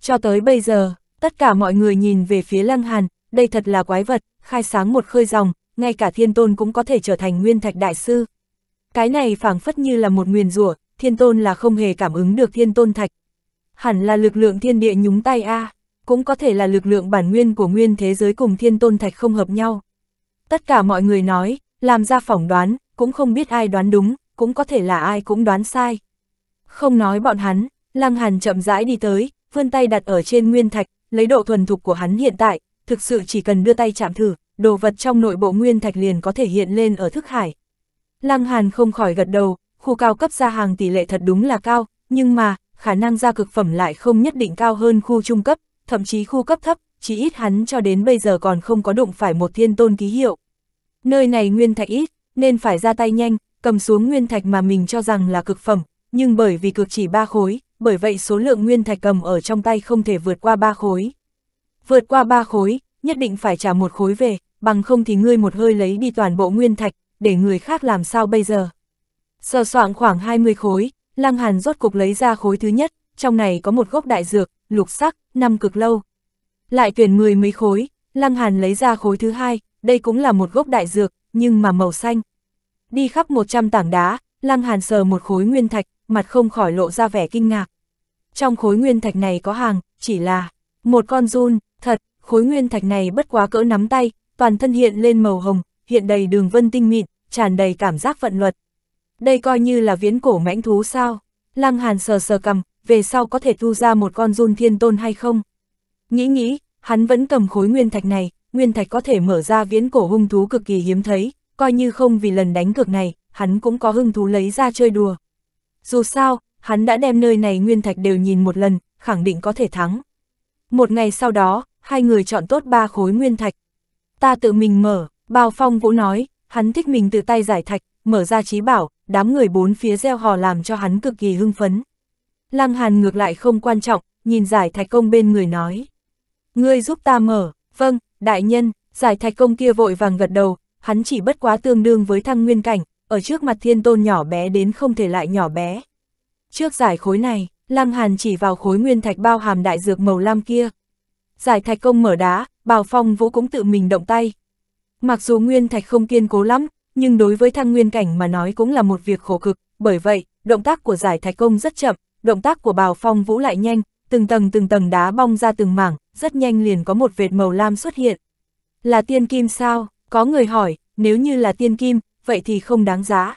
Cho tới bây giờ, tất cả mọi người nhìn về phía Lăng Hàn, đây thật là quái vật, khai sáng một khơi dòng, ngay cả thiên tôn cũng có thể trở thành nguyên thạch đại sư. Cái này phảng phất như là một nguyền rủa, thiên tôn là không hề cảm ứng được thiên tôn thạch. Hẳn là lực lượng thiên địa nhúng tay a, à, cũng có thể là lực lượng bản nguyên của nguyên thế giới cùng thiên tôn thạch không hợp nhau. Tất cả mọi người nói, làm ra phỏng đoán, cũng không biết ai đoán đúng, cũng có thể là ai cũng đoán sai. Không nói bọn hắn, Lăng Hàn chậm rãi đi tới, vươn tay đặt ở trên nguyên thạch, lấy độ thuần thục của hắn hiện tại, thực sự chỉ cần đưa tay chạm thử, đồ vật trong nội bộ nguyên thạch liền có thể hiện lên ở thức hải. Lăng Hàn không khỏi gật đầu, khu cao cấp ra hàng tỷ lệ thật đúng là cao, nhưng mà, khả năng ra cực phẩm lại không nhất định cao hơn khu trung cấp, thậm chí khu cấp thấp, chỉ ít hắn cho đến bây giờ còn không có đụng phải một thiên tôn ký hiệu. Nơi này nguyên thạch ít, nên phải ra tay nhanh, cầm xuống nguyên thạch mà mình cho rằng là cực phẩm, nhưng bởi vì cực chỉ ba khối, bởi vậy số lượng nguyên thạch cầm ở trong tay không thể vượt qua ba khối. Vượt qua ba khối, nhất định phải trả một khối về, bằng không thì ngươi một hơi lấy đi toàn bộ nguyên thạch, để người khác làm sao bây giờ. Sờ soạn khoảng 20 khối, Lăng Hàn rốt cục lấy ra khối thứ nhất, trong này có một gốc đại dược, lục sắc, năm cực lâu. Lại tuyển mười mấy khối, Lăng Hàn lấy ra khối thứ hai, đây cũng là một gốc đại dược, nhưng mà màu xanh. Đi khắp 100 tảng đá, Lăng Hàn sờ một khối nguyên thạch, mặt không khỏi lộ ra vẻ kinh ngạc. Trong khối nguyên thạch này có hàng, chỉ là một con run, thật, khối nguyên thạch này bất quá cỡ nắm tay, toàn thân hiện lên màu hồng, hiện đầy đường vân tinh mịn, tràn đầy cảm giác vận luật. Đây coi như là viễn cổ mãnh thú sao? Lăng Hàn sờ sờ cầm, về sau có thể thu ra một con run thiên tôn hay không? Nghĩ nghĩ, hắn vẫn cầm khối nguyên thạch này, nguyên thạch có thể mở ra viễn cổ hung thú cực kỳ hiếm thấy, coi như không vì lần đánh cược này, hắn cũng có hưng thú lấy ra chơi đùa. Dù sao, hắn đã đem nơi này nguyên thạch đều nhìn một lần, khẳng định có thể thắng. Một ngày sau đó, hai người chọn tốt ba khối nguyên thạch. Ta tự mình mở, Bao Phong Vũ nói, hắn thích mình từ tay giải thạch, mở ra trí bảo, đám người bốn phía gieo hò làm cho hắn cực kỳ hưng phấn. Lăng Hàn ngược lại không quan trọng, nhìn giải thạch công bên người nói. Ngươi giúp ta mở, vâng, đại nhân, giải thạch công kia vội vàng gật đầu, hắn chỉ bất quá tương đương với thăng nguyên cảnh, ở trước mặt thiên tôn nhỏ bé đến không thể lại nhỏ bé. Trước giải khối này, Lăng Hàn chỉ vào khối nguyên thạch bao hàm đại dược màu lam kia. Giải thạch công mở đá, Bào Phong Vũ cũng tự mình động tay. Mặc dù nguyên thạch không kiên cố lắm, nhưng đối với thăng nguyên cảnh mà nói cũng là một việc khổ cực, bởi vậy, động tác của giải thạch công rất chậm, động tác của Bào Phong Vũ lại nhanh, từng tầng từng tầng đá bong ra từng mảng, rất nhanh liền có một vệt màu lam xuất hiện. Là tiên kim sao? Có người hỏi, nếu như là tiên kim, vậy thì không đáng giá.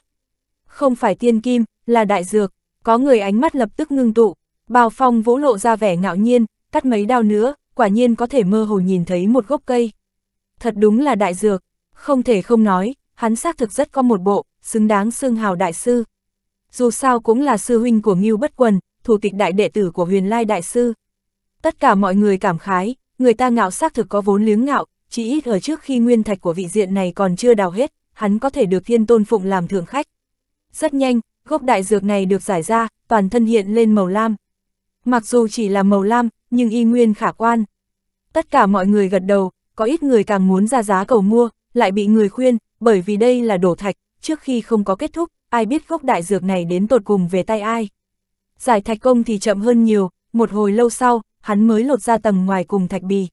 Không phải tiên kim, là đại dược, có người ánh mắt lập tức ngưng tụ, bào phong vỗ lộ ra vẻ ngạo nhiên, cắt mấy đao nữa, quả nhiên có thể mơ hồ nhìn thấy một gốc cây. Thật đúng là đại dược, không thể không nói, hắn xác thực rất có một bộ, xứng đáng xương hào đại sư. Dù sao cũng là sư huynh của Ngưu Bất Quần, thủ tịch đại đệ tử của huyền lai đại sư. Tất cả mọi người cảm khái, người ta ngạo xác thực có vốn liếng ngạo, chỉ ít ở trước khi nguyên thạch của vị diện này còn chưa đào hết, hắn có thể được thiên tôn phụng làm thượng khách. Rất nhanh, gốc đại dược này được giải ra, toàn thân hiện lên màu lam. Mặc dù chỉ là màu lam, nhưng y nguyên khả quan. Tất cả mọi người gật đầu, có ít người càng muốn ra giá cầu mua, lại bị người khuyên, bởi vì đây là đổ thạch, trước khi không có kết thúc, ai biết gốc đại dược này đến tột cùng về tay ai. Giải thạch công thì chậm hơn nhiều, một hồi lâu sau, hắn mới lột ra tầng ngoài cùng thạch bì.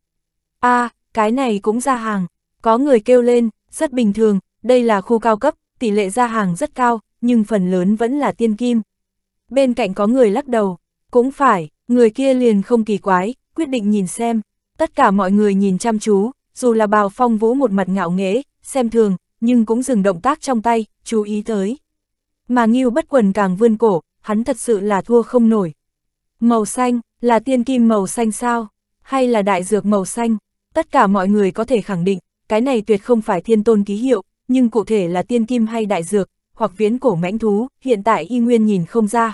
a à, cái này cũng ra hàng, có người kêu lên, rất bình thường, đây là khu cao cấp, tỷ lệ ra hàng rất cao, nhưng phần lớn vẫn là tiên kim. Bên cạnh có người lắc đầu, cũng phải, người kia liền không kỳ quái, quyết định nhìn xem. Tất cả mọi người nhìn chăm chú, dù là bào phong vũ một mặt ngạo nghễ, xem thường, nhưng cũng dừng động tác trong tay, chú ý tới. Mà nghiêu bất quần càng vươn cổ, hắn thật sự là thua không nổi. Màu xanh, là tiên kim màu xanh sao? Hay là đại dược màu xanh? Tất cả mọi người có thể khẳng định, cái này tuyệt không phải thiên tôn ký hiệu, nhưng cụ thể là tiên kim hay đại dược, hoặc viễn cổ mãnh thú, hiện tại y nguyên nhìn không ra.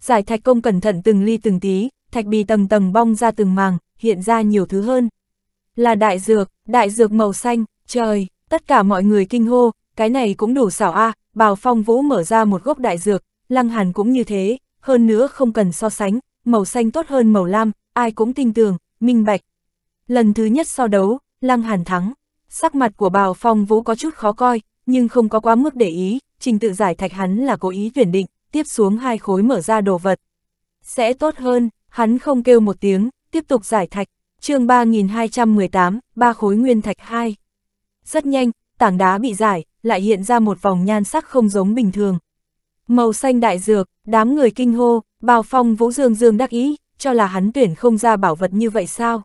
Giải thạch công cẩn thận từng ly từng tí, thạch bì tầng tầng bong ra từng màng, hiện ra nhiều thứ hơn. Là đại dược, đại dược màu xanh, trời, tất cả mọi người kinh hô, cái này cũng đủ xảo a à, bào phong vũ mở ra một gốc đại dược, lăng hàn cũng như thế, hơn nữa không cần so sánh, màu xanh tốt hơn màu lam, ai cũng tin tưởng, minh bạch. Lần thứ nhất so đấu, lăng hàn thắng. Sắc mặt của Bào Phong Vũ có chút khó coi, nhưng không có quá mức để ý, trình tự giải thạch hắn là cố ý tuyển định, tiếp xuống hai khối mở ra đồ vật. Sẽ tốt hơn, hắn không kêu một tiếng, tiếp tục giải thạch, chương 3218, ba khối nguyên thạch 2. Rất nhanh, tảng đá bị giải, lại hiện ra một vòng nhan sắc không giống bình thường. Màu xanh đại dược, đám người kinh hô, bào phong vũ dương dương đắc ý, cho là hắn tuyển không ra bảo vật như vậy sao.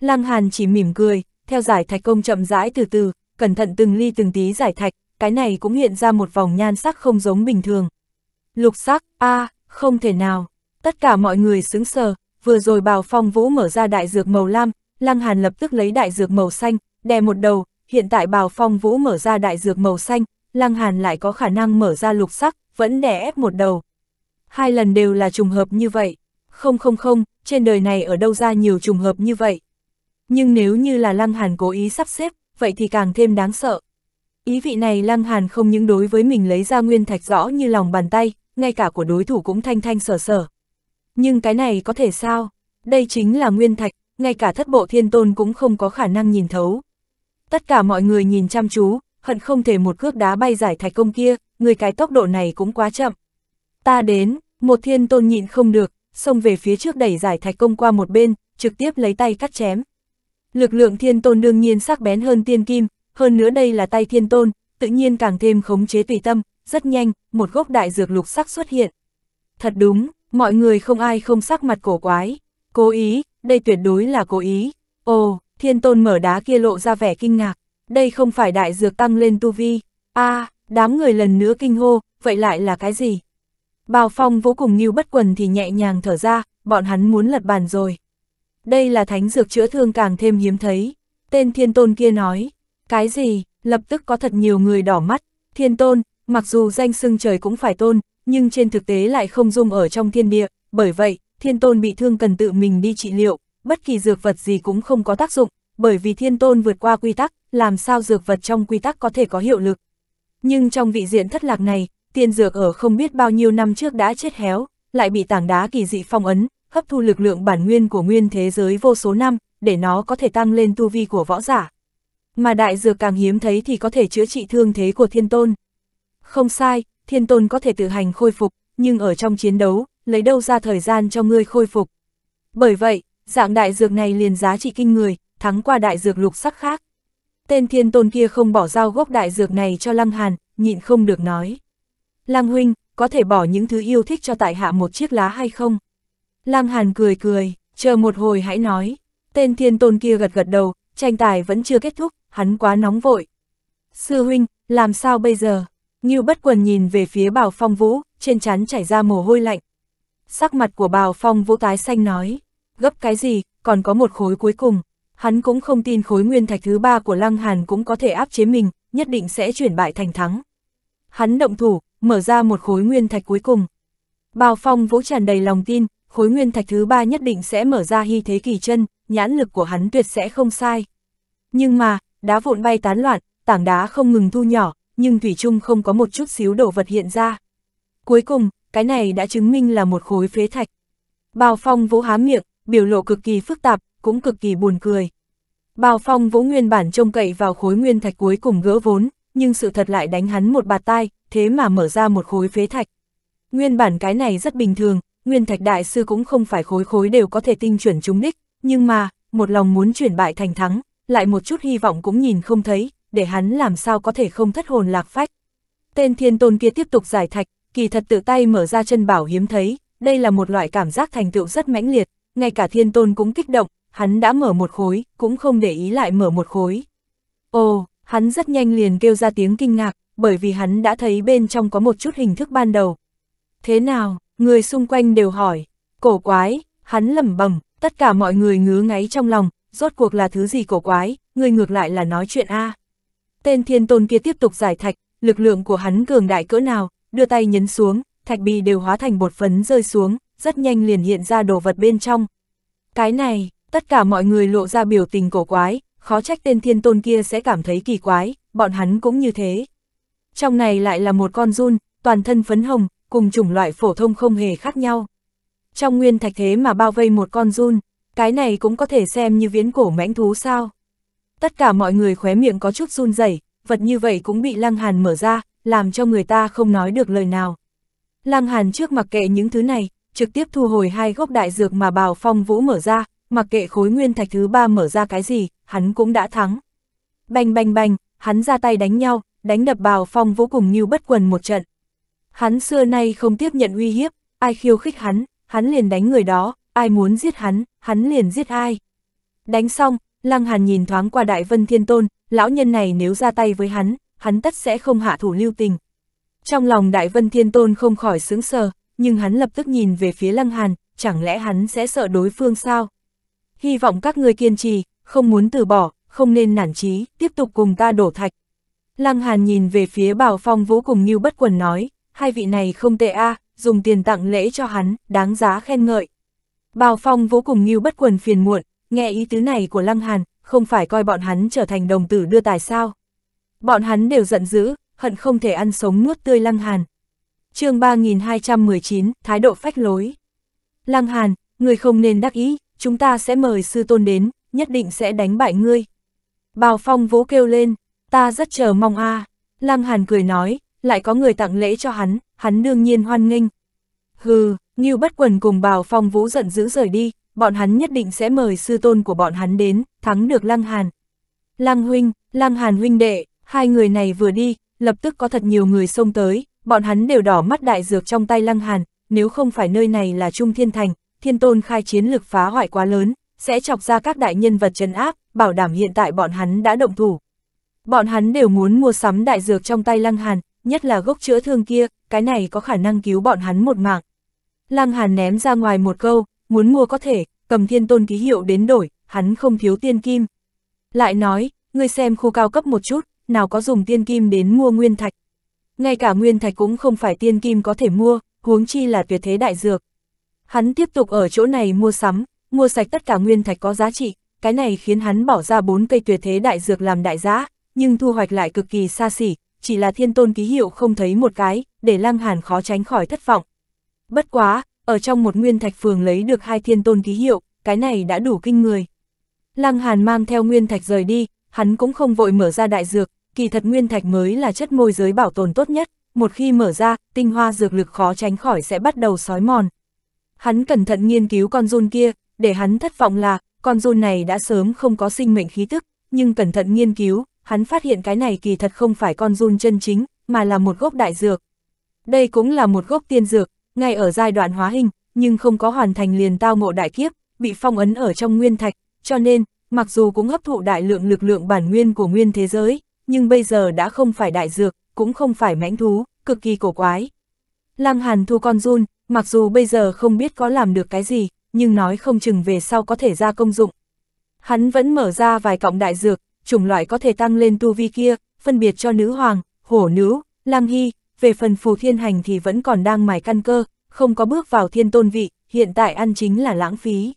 Lăng Hàn chỉ mỉm cười, theo giải thạch công chậm rãi từ từ, cẩn thận từng ly từng tí giải thạch, cái này cũng hiện ra một vòng nhan sắc không giống bình thường. Lục sắc, a à, không thể nào. Tất cả mọi người sững sờ, vừa rồi bào phong vũ mở ra đại dược màu lam, lăng hàn lập tức lấy đại dược màu xanh, đè một đầu, hiện tại bào phong vũ mở ra đại dược màu xanh, lăng hàn lại có khả năng mở ra lục sắc, vẫn đè ép một đầu. Hai lần đều là trùng hợp như vậy. Không không không, trên đời này ở đâu ra nhiều trùng hợp như vậy, nhưng nếu như là Lăng Hàn cố ý sắp xếp, vậy thì càng thêm đáng sợ. Ý vị này Lăng Hàn không những đối với mình lấy ra nguyên thạch rõ như lòng bàn tay, ngay cả của đối thủ cũng thanh thanh sở sở. Nhưng cái này có thể sao? Đây chính là nguyên thạch, ngay cả thất bộ thiên tôn cũng không có khả năng nhìn thấu. Tất cả mọi người nhìn chăm chú, hận không thể một cước đá bay giải thạch công kia, người cái tốc độ này cũng quá chậm. Ta đến, một thiên tôn nhịn không được, xông về phía trước đẩy giải thạch công qua một bên, trực tiếp lấy tay cắt chém. Lực lượng thiên tôn đương nhiên sắc bén hơn tiên kim, hơn nữa đây là tay thiên tôn, tự nhiên càng thêm khống chế tùy tâm, rất nhanh, một gốc đại dược lục sắc xuất hiện. Thật đúng, mọi người không ai không sắc mặt cổ quái. Cố ý, đây tuyệt đối là cố ý. Ồ, thiên tôn mở đá kia lộ ra vẻ kinh ngạc. Đây không phải đại dược tăng lên tu vi. a à, đám người lần nữa kinh hô, vậy lại là cái gì? Bào phong vô cùng nghiêu bất quần thì nhẹ nhàng thở ra, bọn hắn muốn lật bàn rồi đây là thánh dược chữa thương càng thêm hiếm thấy. Tên thiên tôn kia nói, cái gì, lập tức có thật nhiều người đỏ mắt, thiên tôn, mặc dù danh xưng trời cũng phải tôn, nhưng trên thực tế lại không dung ở trong thiên địa, bởi vậy, thiên tôn bị thương cần tự mình đi trị liệu, bất kỳ dược vật gì cũng không có tác dụng, bởi vì thiên tôn vượt qua quy tắc, làm sao dược vật trong quy tắc có thể có hiệu lực. Nhưng trong vị diện thất lạc này, tiên dược ở không biết bao nhiêu năm trước đã chết héo, lại bị tảng đá kỳ dị phong ấn, hấp thu lực lượng bản nguyên của nguyên thế giới vô số năm, để nó có thể tăng lên tu vi của võ giả. Mà đại dược càng hiếm thấy thì có thể chữa trị thương thế của thiên tôn. Không sai, thiên tôn có thể tự hành khôi phục, nhưng ở trong chiến đấu, lấy đâu ra thời gian cho ngươi khôi phục. Bởi vậy, dạng đại dược này liền giá trị kinh người, thắng qua đại dược lục sắc khác. Tên thiên tôn kia không bỏ dao gốc đại dược này cho Lăng Hàn, nhịn không được nói. Lăng huynh, có thể bỏ những thứ yêu thích cho tại hạ một chiếc lá hay không? Lam Hàn cười cười, chờ một hồi hãy nói. Tên thiên tôn kia gật gật đầu, tranh tài vẫn chưa kết thúc, hắn quá nóng vội. Sư huynh, làm sao bây giờ? Như bất quần nhìn về phía Bào Phong Vũ, trên chán chảy ra mồ hôi lạnh. Sắc mặt của Bào Phong Vũ tái xanh nói, gấp cái gì, còn có một khối cuối cùng. Hắn cũng không tin khối nguyên thạch thứ ba của Lăng Hàn cũng có thể áp chế mình, nhất định sẽ chuyển bại thành thắng. Hắn động thủ, mở ra một khối nguyên thạch cuối cùng. Bào Phong Vũ tràn đầy lòng tin, khối nguyên thạch thứ ba nhất định sẽ mở ra hy thế kỳ chân, nhãn lực của hắn tuyệt sẽ không sai. Nhưng mà, đá vụn bay tán loạn, tảng đá không ngừng thu nhỏ, nhưng Thủy chung không có một chút xíu đồ vật hiện ra. Cuối cùng, cái này đã chứng minh là một khối phế thạch. Bào Phong vũ há miệng, biểu lộ cực kỳ phức tạp, cũng cực kỳ buồn cười. Bào Phong vũ nguyên bản trông cậy vào khối nguyên thạch cuối cùng gỡ vốn, nhưng sự thật lại đánh hắn một bạt tai, thế mà mở ra một khối phế thạch. Nguyên bản cái này rất bình thường, Nguyên Thạch Đại Sư cũng không phải khối khối đều có thể tinh chuẩn trúng đích, nhưng mà, một lòng muốn chuyển bại thành thắng, lại một chút hy vọng cũng nhìn không thấy, để hắn làm sao có thể không thất hồn lạc phách. Tên thiên tôn kia tiếp tục giải thạch, kỳ thật tự tay mở ra chân bảo hiếm thấy, đây là một loại cảm giác thành tựu rất mãnh liệt, ngay cả thiên tôn cũng kích động, hắn đã mở một khối, cũng không để ý lại mở một khối. Ồ, hắn rất nhanh liền kêu ra tiếng kinh ngạc, bởi vì hắn đã thấy bên trong có một chút hình thức ban đầu. Thế nào, Người xung quanh đều hỏi, cổ quái, hắn lẩm bẩm, tất cả mọi người ngứa ngáy trong lòng, rốt cuộc là thứ gì cổ quái, người ngược lại là nói chuyện A. Tên thiên tôn kia tiếp tục giải thạch, lực lượng của hắn cường đại cỡ nào, đưa tay nhấn xuống, thạch bì đều hóa thành bột phấn rơi xuống, rất nhanh liền hiện ra đồ vật bên trong. Cái này, tất cả mọi người lộ ra biểu tình cổ quái, khó trách tên thiên tôn kia sẽ cảm thấy kỳ quái, bọn hắn cũng như thế. Trong này lại là một con run, toàn thân phấn hồng, cùng chủng loại phổ thông không hề khác nhau. Trong nguyên thạch thế mà bao vây một con run, cái này cũng có thể xem như viễn cổ mãnh thú sao. Tất cả mọi người khóe miệng có chút run rẩy, vật như vậy cũng bị Lăng Hàn mở ra, làm cho người ta không nói được lời nào. Lăng Hàn trước mặc kệ những thứ này, trực tiếp thu hồi hai gốc đại dược mà Bào Phong Vũ mở ra, mặc kệ khối nguyên thạch thứ ba mở ra cái gì, hắn cũng đã thắng. Bành bành bành, hắn ra tay đánh nhau, đánh đập Bào Phong Vũ cùng như Bất Quần một trận. Hắn xưa nay không tiếp nhận uy hiếp, ai khiêu khích hắn, hắn liền đánh người đó, ai muốn giết hắn, hắn liền giết ai. Đánh xong, Lăng Hàn nhìn thoáng qua Đại Vân Thiên Tôn, lão nhân này nếu ra tay với hắn, hắn tất sẽ không hạ thủ lưu tình. Trong lòng Đại Vân Thiên Tôn không khỏi sướng sờ, nhưng hắn lập tức nhìn về phía Lăng Hàn, chẳng lẽ hắn sẽ sợ đối phương sao? Hy vọng các ngươi kiên trì, không muốn từ bỏ, không nên nản chí, tiếp tục cùng ta đổ thạch. Lăng Hàn nhìn về phía Bảo Phong Vũ cùng Ngưu Bất Quần nói hai vị này không tệ a à, dùng tiền tặng lễ cho hắn, đáng giá khen ngợi. Bào Phong vô cùng nghiêu bất quần phiền muộn, nghe ý tứ này của Lăng Hàn, không phải coi bọn hắn trở thành đồng tử đưa tài sao. Bọn hắn đều giận dữ, hận không thể ăn sống nuốt tươi Lăng Hàn. chương 3219, thái độ phách lối. Lăng Hàn, người không nên đắc ý, chúng ta sẽ mời sư tôn đến, nhất định sẽ đánh bại ngươi. Bào Phong vỗ kêu lên, ta rất chờ mong a à. Lăng Hàn cười nói, lại có người tặng lễ cho hắn, hắn đương nhiên hoan nghênh. Hừ, Ngưu Bất Quần cùng Bào Phong Vũ giận dữ rời đi, bọn hắn nhất định sẽ mời sư tôn của bọn hắn đến, thắng được Lăng Hàn. Lăng huynh, Lăng Hàn huynh đệ, hai người này vừa đi, lập tức có thật nhiều người xông tới, bọn hắn đều đỏ mắt đại dược trong tay Lăng Hàn, nếu không phải nơi này là Trung Thiên Thành, Thiên Tôn khai chiến lực phá hoại quá lớn, sẽ chọc ra các đại nhân vật trấn áp, bảo đảm hiện tại bọn hắn đã động thủ. Bọn hắn đều muốn mua sắm đại dược trong tay Lăng Hàn, nhất là gốc chữa thương kia, cái này có khả năng cứu bọn hắn một mạng. Lăng Hàn ném ra ngoài một câu, muốn mua có thể, cầm thiên tôn ký hiệu đến đổi, hắn không thiếu tiên kim. Lại nói, ngươi xem khu cao cấp một chút, nào có dùng tiên kim đến mua nguyên thạch. Ngay cả nguyên thạch cũng không phải tiên kim có thể mua, huống chi là tuyệt thế đại dược. Hắn tiếp tục ở chỗ này mua sắm, mua sạch tất cả nguyên thạch có giá trị, cái này khiến hắn bỏ ra bốn cây tuyệt thế đại dược làm đại giá, nhưng thu hoạch lại cực kỳ xa xỉ, chỉ là thiên tôn ký hiệu không thấy một cái, để Lăng Hàn khó tránh khỏi thất vọng. Bất quá, ở trong một nguyên thạch phường lấy được hai thiên tôn ký hiệu, cái này đã đủ kinh người. Lăng Hàn mang theo nguyên thạch rời đi, hắn cũng không vội mở ra đại dược, kỳ thật nguyên thạch mới là chất môi giới bảo tồn tốt nhất, một khi mở ra, tinh hoa dược lực khó tránh khỏi sẽ bắt đầu sói mòn. Hắn cẩn thận nghiên cứu con run kia, để hắn thất vọng là, con run này đã sớm không có sinh mệnh khí tức, nhưng cẩn thận nghiên cứu, hắn phát hiện cái này kỳ thật không phải con run chân chính, mà là một gốc đại dược. Đây cũng là một gốc tiên dược, ngay ở giai đoạn hóa hình, nhưng không có hoàn thành liền tao ngộ đại kiếp, bị phong ấn ở trong nguyên thạch, cho nên, mặc dù cũng hấp thụ đại lượng lực lượng bản nguyên của nguyên thế giới, nhưng bây giờ đã không phải đại dược, cũng không phải mãnh thú, cực kỳ cổ quái. Lăng Hàn thu con run, mặc dù bây giờ không biết có làm được cái gì, nhưng nói không chừng về sau có thể ra công dụng. Hắn vẫn mở ra vài cọng đại dược, chủng loại có thể tăng lên tu vi kia, phân biệt cho nữ hoàng, hổ nữ, lang hy, về phần phù thiên hành thì vẫn còn đang mài căn cơ, không có bước vào thiên tôn vị, hiện tại ăn chính là lãng phí.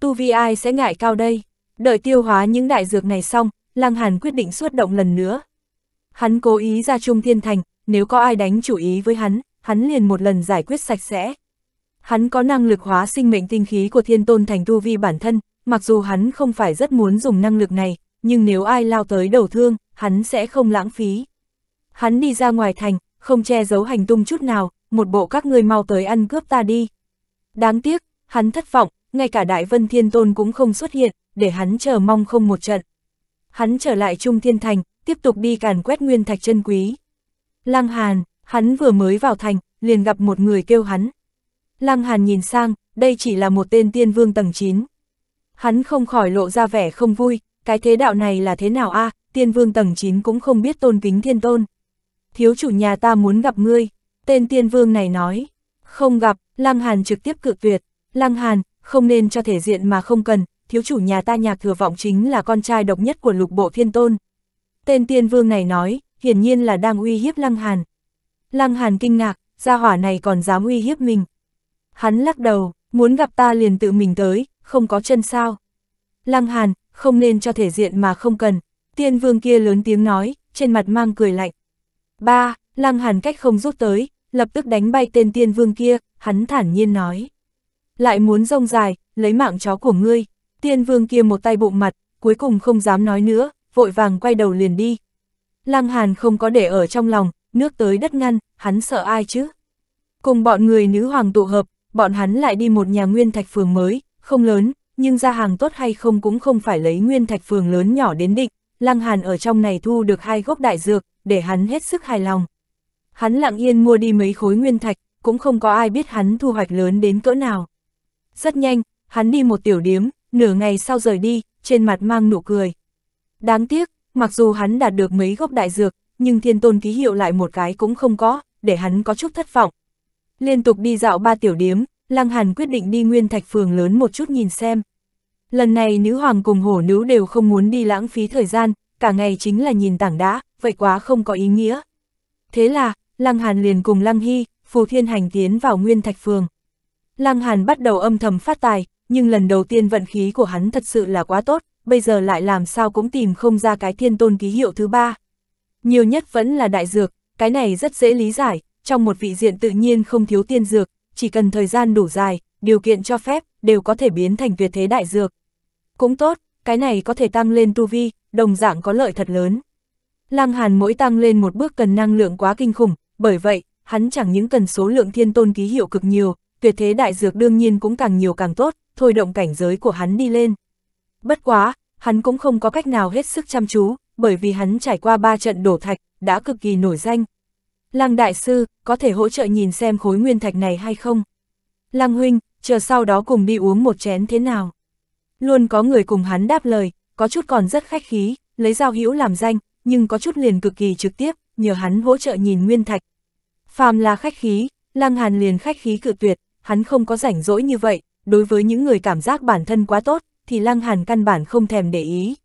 Tu vi ai sẽ ngại cao đây? Đợi tiêu hóa những đại dược này xong, lang Hàn quyết định xuất động lần nữa. Hắn cố ý ra Trung Thiên Thành, nếu có ai đánh chủ ý với hắn, hắn liền một lần giải quyết sạch sẽ. Hắn có năng lực hóa sinh mệnh tinh khí của Thiên Tôn Thành tu vi bản thân, mặc dù hắn không phải rất muốn dùng năng lực này, nhưng nếu ai lao tới đầu thương, hắn sẽ không lãng phí. Hắn đi ra ngoài thành, không che giấu hành tung chút nào, một bộ các ngươi mau tới ăn cướp ta đi. Đáng tiếc, hắn thất vọng, ngay cả Đại Vân Thiên Tôn cũng không xuất hiện, để hắn chờ mong không một trận. Hắn trở lại Trung Thiên Thành, tiếp tục đi càn quét nguyên thạch chân quý. Lăng Hàn, hắn vừa mới vào thành, liền gặp một người kêu hắn. Lăng Hàn nhìn sang, đây chỉ là một tên tiên vương tầng 9. Hắn không khỏi lộ ra vẻ không vui, cái thế đạo này là thế nào a à? tiên vương tầng 9 cũng không biết tôn kính thiên tôn. Thiếu chủ nhà ta muốn gặp ngươi, tên tiên vương này nói. Không gặp, Lăng Hàn trực tiếp cự tuyệt. Lăng Hàn, không nên cho thể diện mà không cần, thiếu chủ nhà ta nhạc thừa vọng chính là con trai độc nhất của lục bộ thiên tôn. Tên tiên vương này nói, hiển nhiên là đang uy hiếp Lăng Hàn. Lăng Hàn kinh ngạc, gia hỏa này còn dám uy hiếp mình. Hắn lắc đầu, muốn gặp ta liền tự mình tới, không có chân sao. Lăng Hàn, không nên cho thể diện mà không cần, tiên vương kia lớn tiếng nói, trên mặt mang cười lạnh. Ba, lăng hàn cách không rút tới, lập tức đánh bay tên tiên vương kia, hắn thản nhiên nói. Lại muốn rông dài, lấy mạng chó của ngươi, tiên vương kia một tay bụng mặt, cuối cùng không dám nói nữa, vội vàng quay đầu liền đi. Lăng hàn không có để ở trong lòng, nước tới đất ngăn, hắn sợ ai chứ? Cùng bọn người nữ hoàng tụ hợp, bọn hắn lại đi một nhà nguyên thạch phường mới, không lớn, nhưng ra hàng tốt hay không cũng không phải lấy nguyên thạch phường lớn nhỏ đến định, Lăng Hàn ở trong này thu được hai gốc đại dược, để hắn hết sức hài lòng. Hắn lặng yên mua đi mấy khối nguyên thạch, cũng không có ai biết hắn thu hoạch lớn đến cỡ nào. Rất nhanh, hắn đi một tiểu điếm, nửa ngày sau rời đi, trên mặt mang nụ cười. Đáng tiếc, mặc dù hắn đạt được mấy gốc đại dược, nhưng thiên tôn ký hiệu lại một cái cũng không có, để hắn có chút thất vọng. Liên tục đi dạo ba tiểu điếm, Lăng Hàn quyết định đi nguyên thạch phường lớn một chút nhìn xem. Lần này nữ hoàng cùng hổ nữ đều không muốn đi lãng phí thời gian, cả ngày chính là nhìn tảng đá, vậy quá không có ý nghĩa. Thế là, Lăng Hàn liền cùng Lăng Hy, Phù Thiên Hành tiến vào Nguyên Thạch Phường. Lăng Hàn bắt đầu âm thầm phát tài, nhưng lần đầu tiên vận khí của hắn thật sự là quá tốt, bây giờ lại làm sao cũng tìm không ra cái thiên tôn ký hiệu thứ ba. Nhiều nhất vẫn là đại dược, cái này rất dễ lý giải, trong một vị diện tự nhiên không thiếu tiên dược, chỉ cần thời gian đủ dài, điều kiện cho phép, đều có thể biến thành tuyệt thế đại dược. Cũng tốt, cái này có thể tăng lên tu vi, đồng dạng có lợi thật lớn. Lăng Hàn mỗi tăng lên một bước cần năng lượng quá kinh khủng, bởi vậy, hắn chẳng những cần số lượng thiên tôn ký hiệu cực nhiều, tuyệt thế đại dược đương nhiên cũng càng nhiều càng tốt, thôi động cảnh giới của hắn đi lên. Bất quá, hắn cũng không có cách nào hết sức chăm chú, bởi vì hắn trải qua ba trận đổ thạch, đã cực kỳ nổi danh. Lăng Đại Sư, có thể hỗ trợ nhìn xem khối nguyên thạch này hay không? Lăng Huynh, chờ sau đó cùng đi uống một chén thế nào? Luôn có người cùng hắn đáp lời, có chút còn rất khách khí, lấy giao hữu làm danh, nhưng có chút liền cực kỳ trực tiếp, nhờ hắn hỗ trợ nhìn nguyên thạch. Phàm là khách khí, Lăng Hàn liền khách khí cự tuyệt, hắn không có rảnh rỗi như vậy, đối với những người cảm giác bản thân quá tốt, thì Lăng Hàn căn bản không thèm để ý.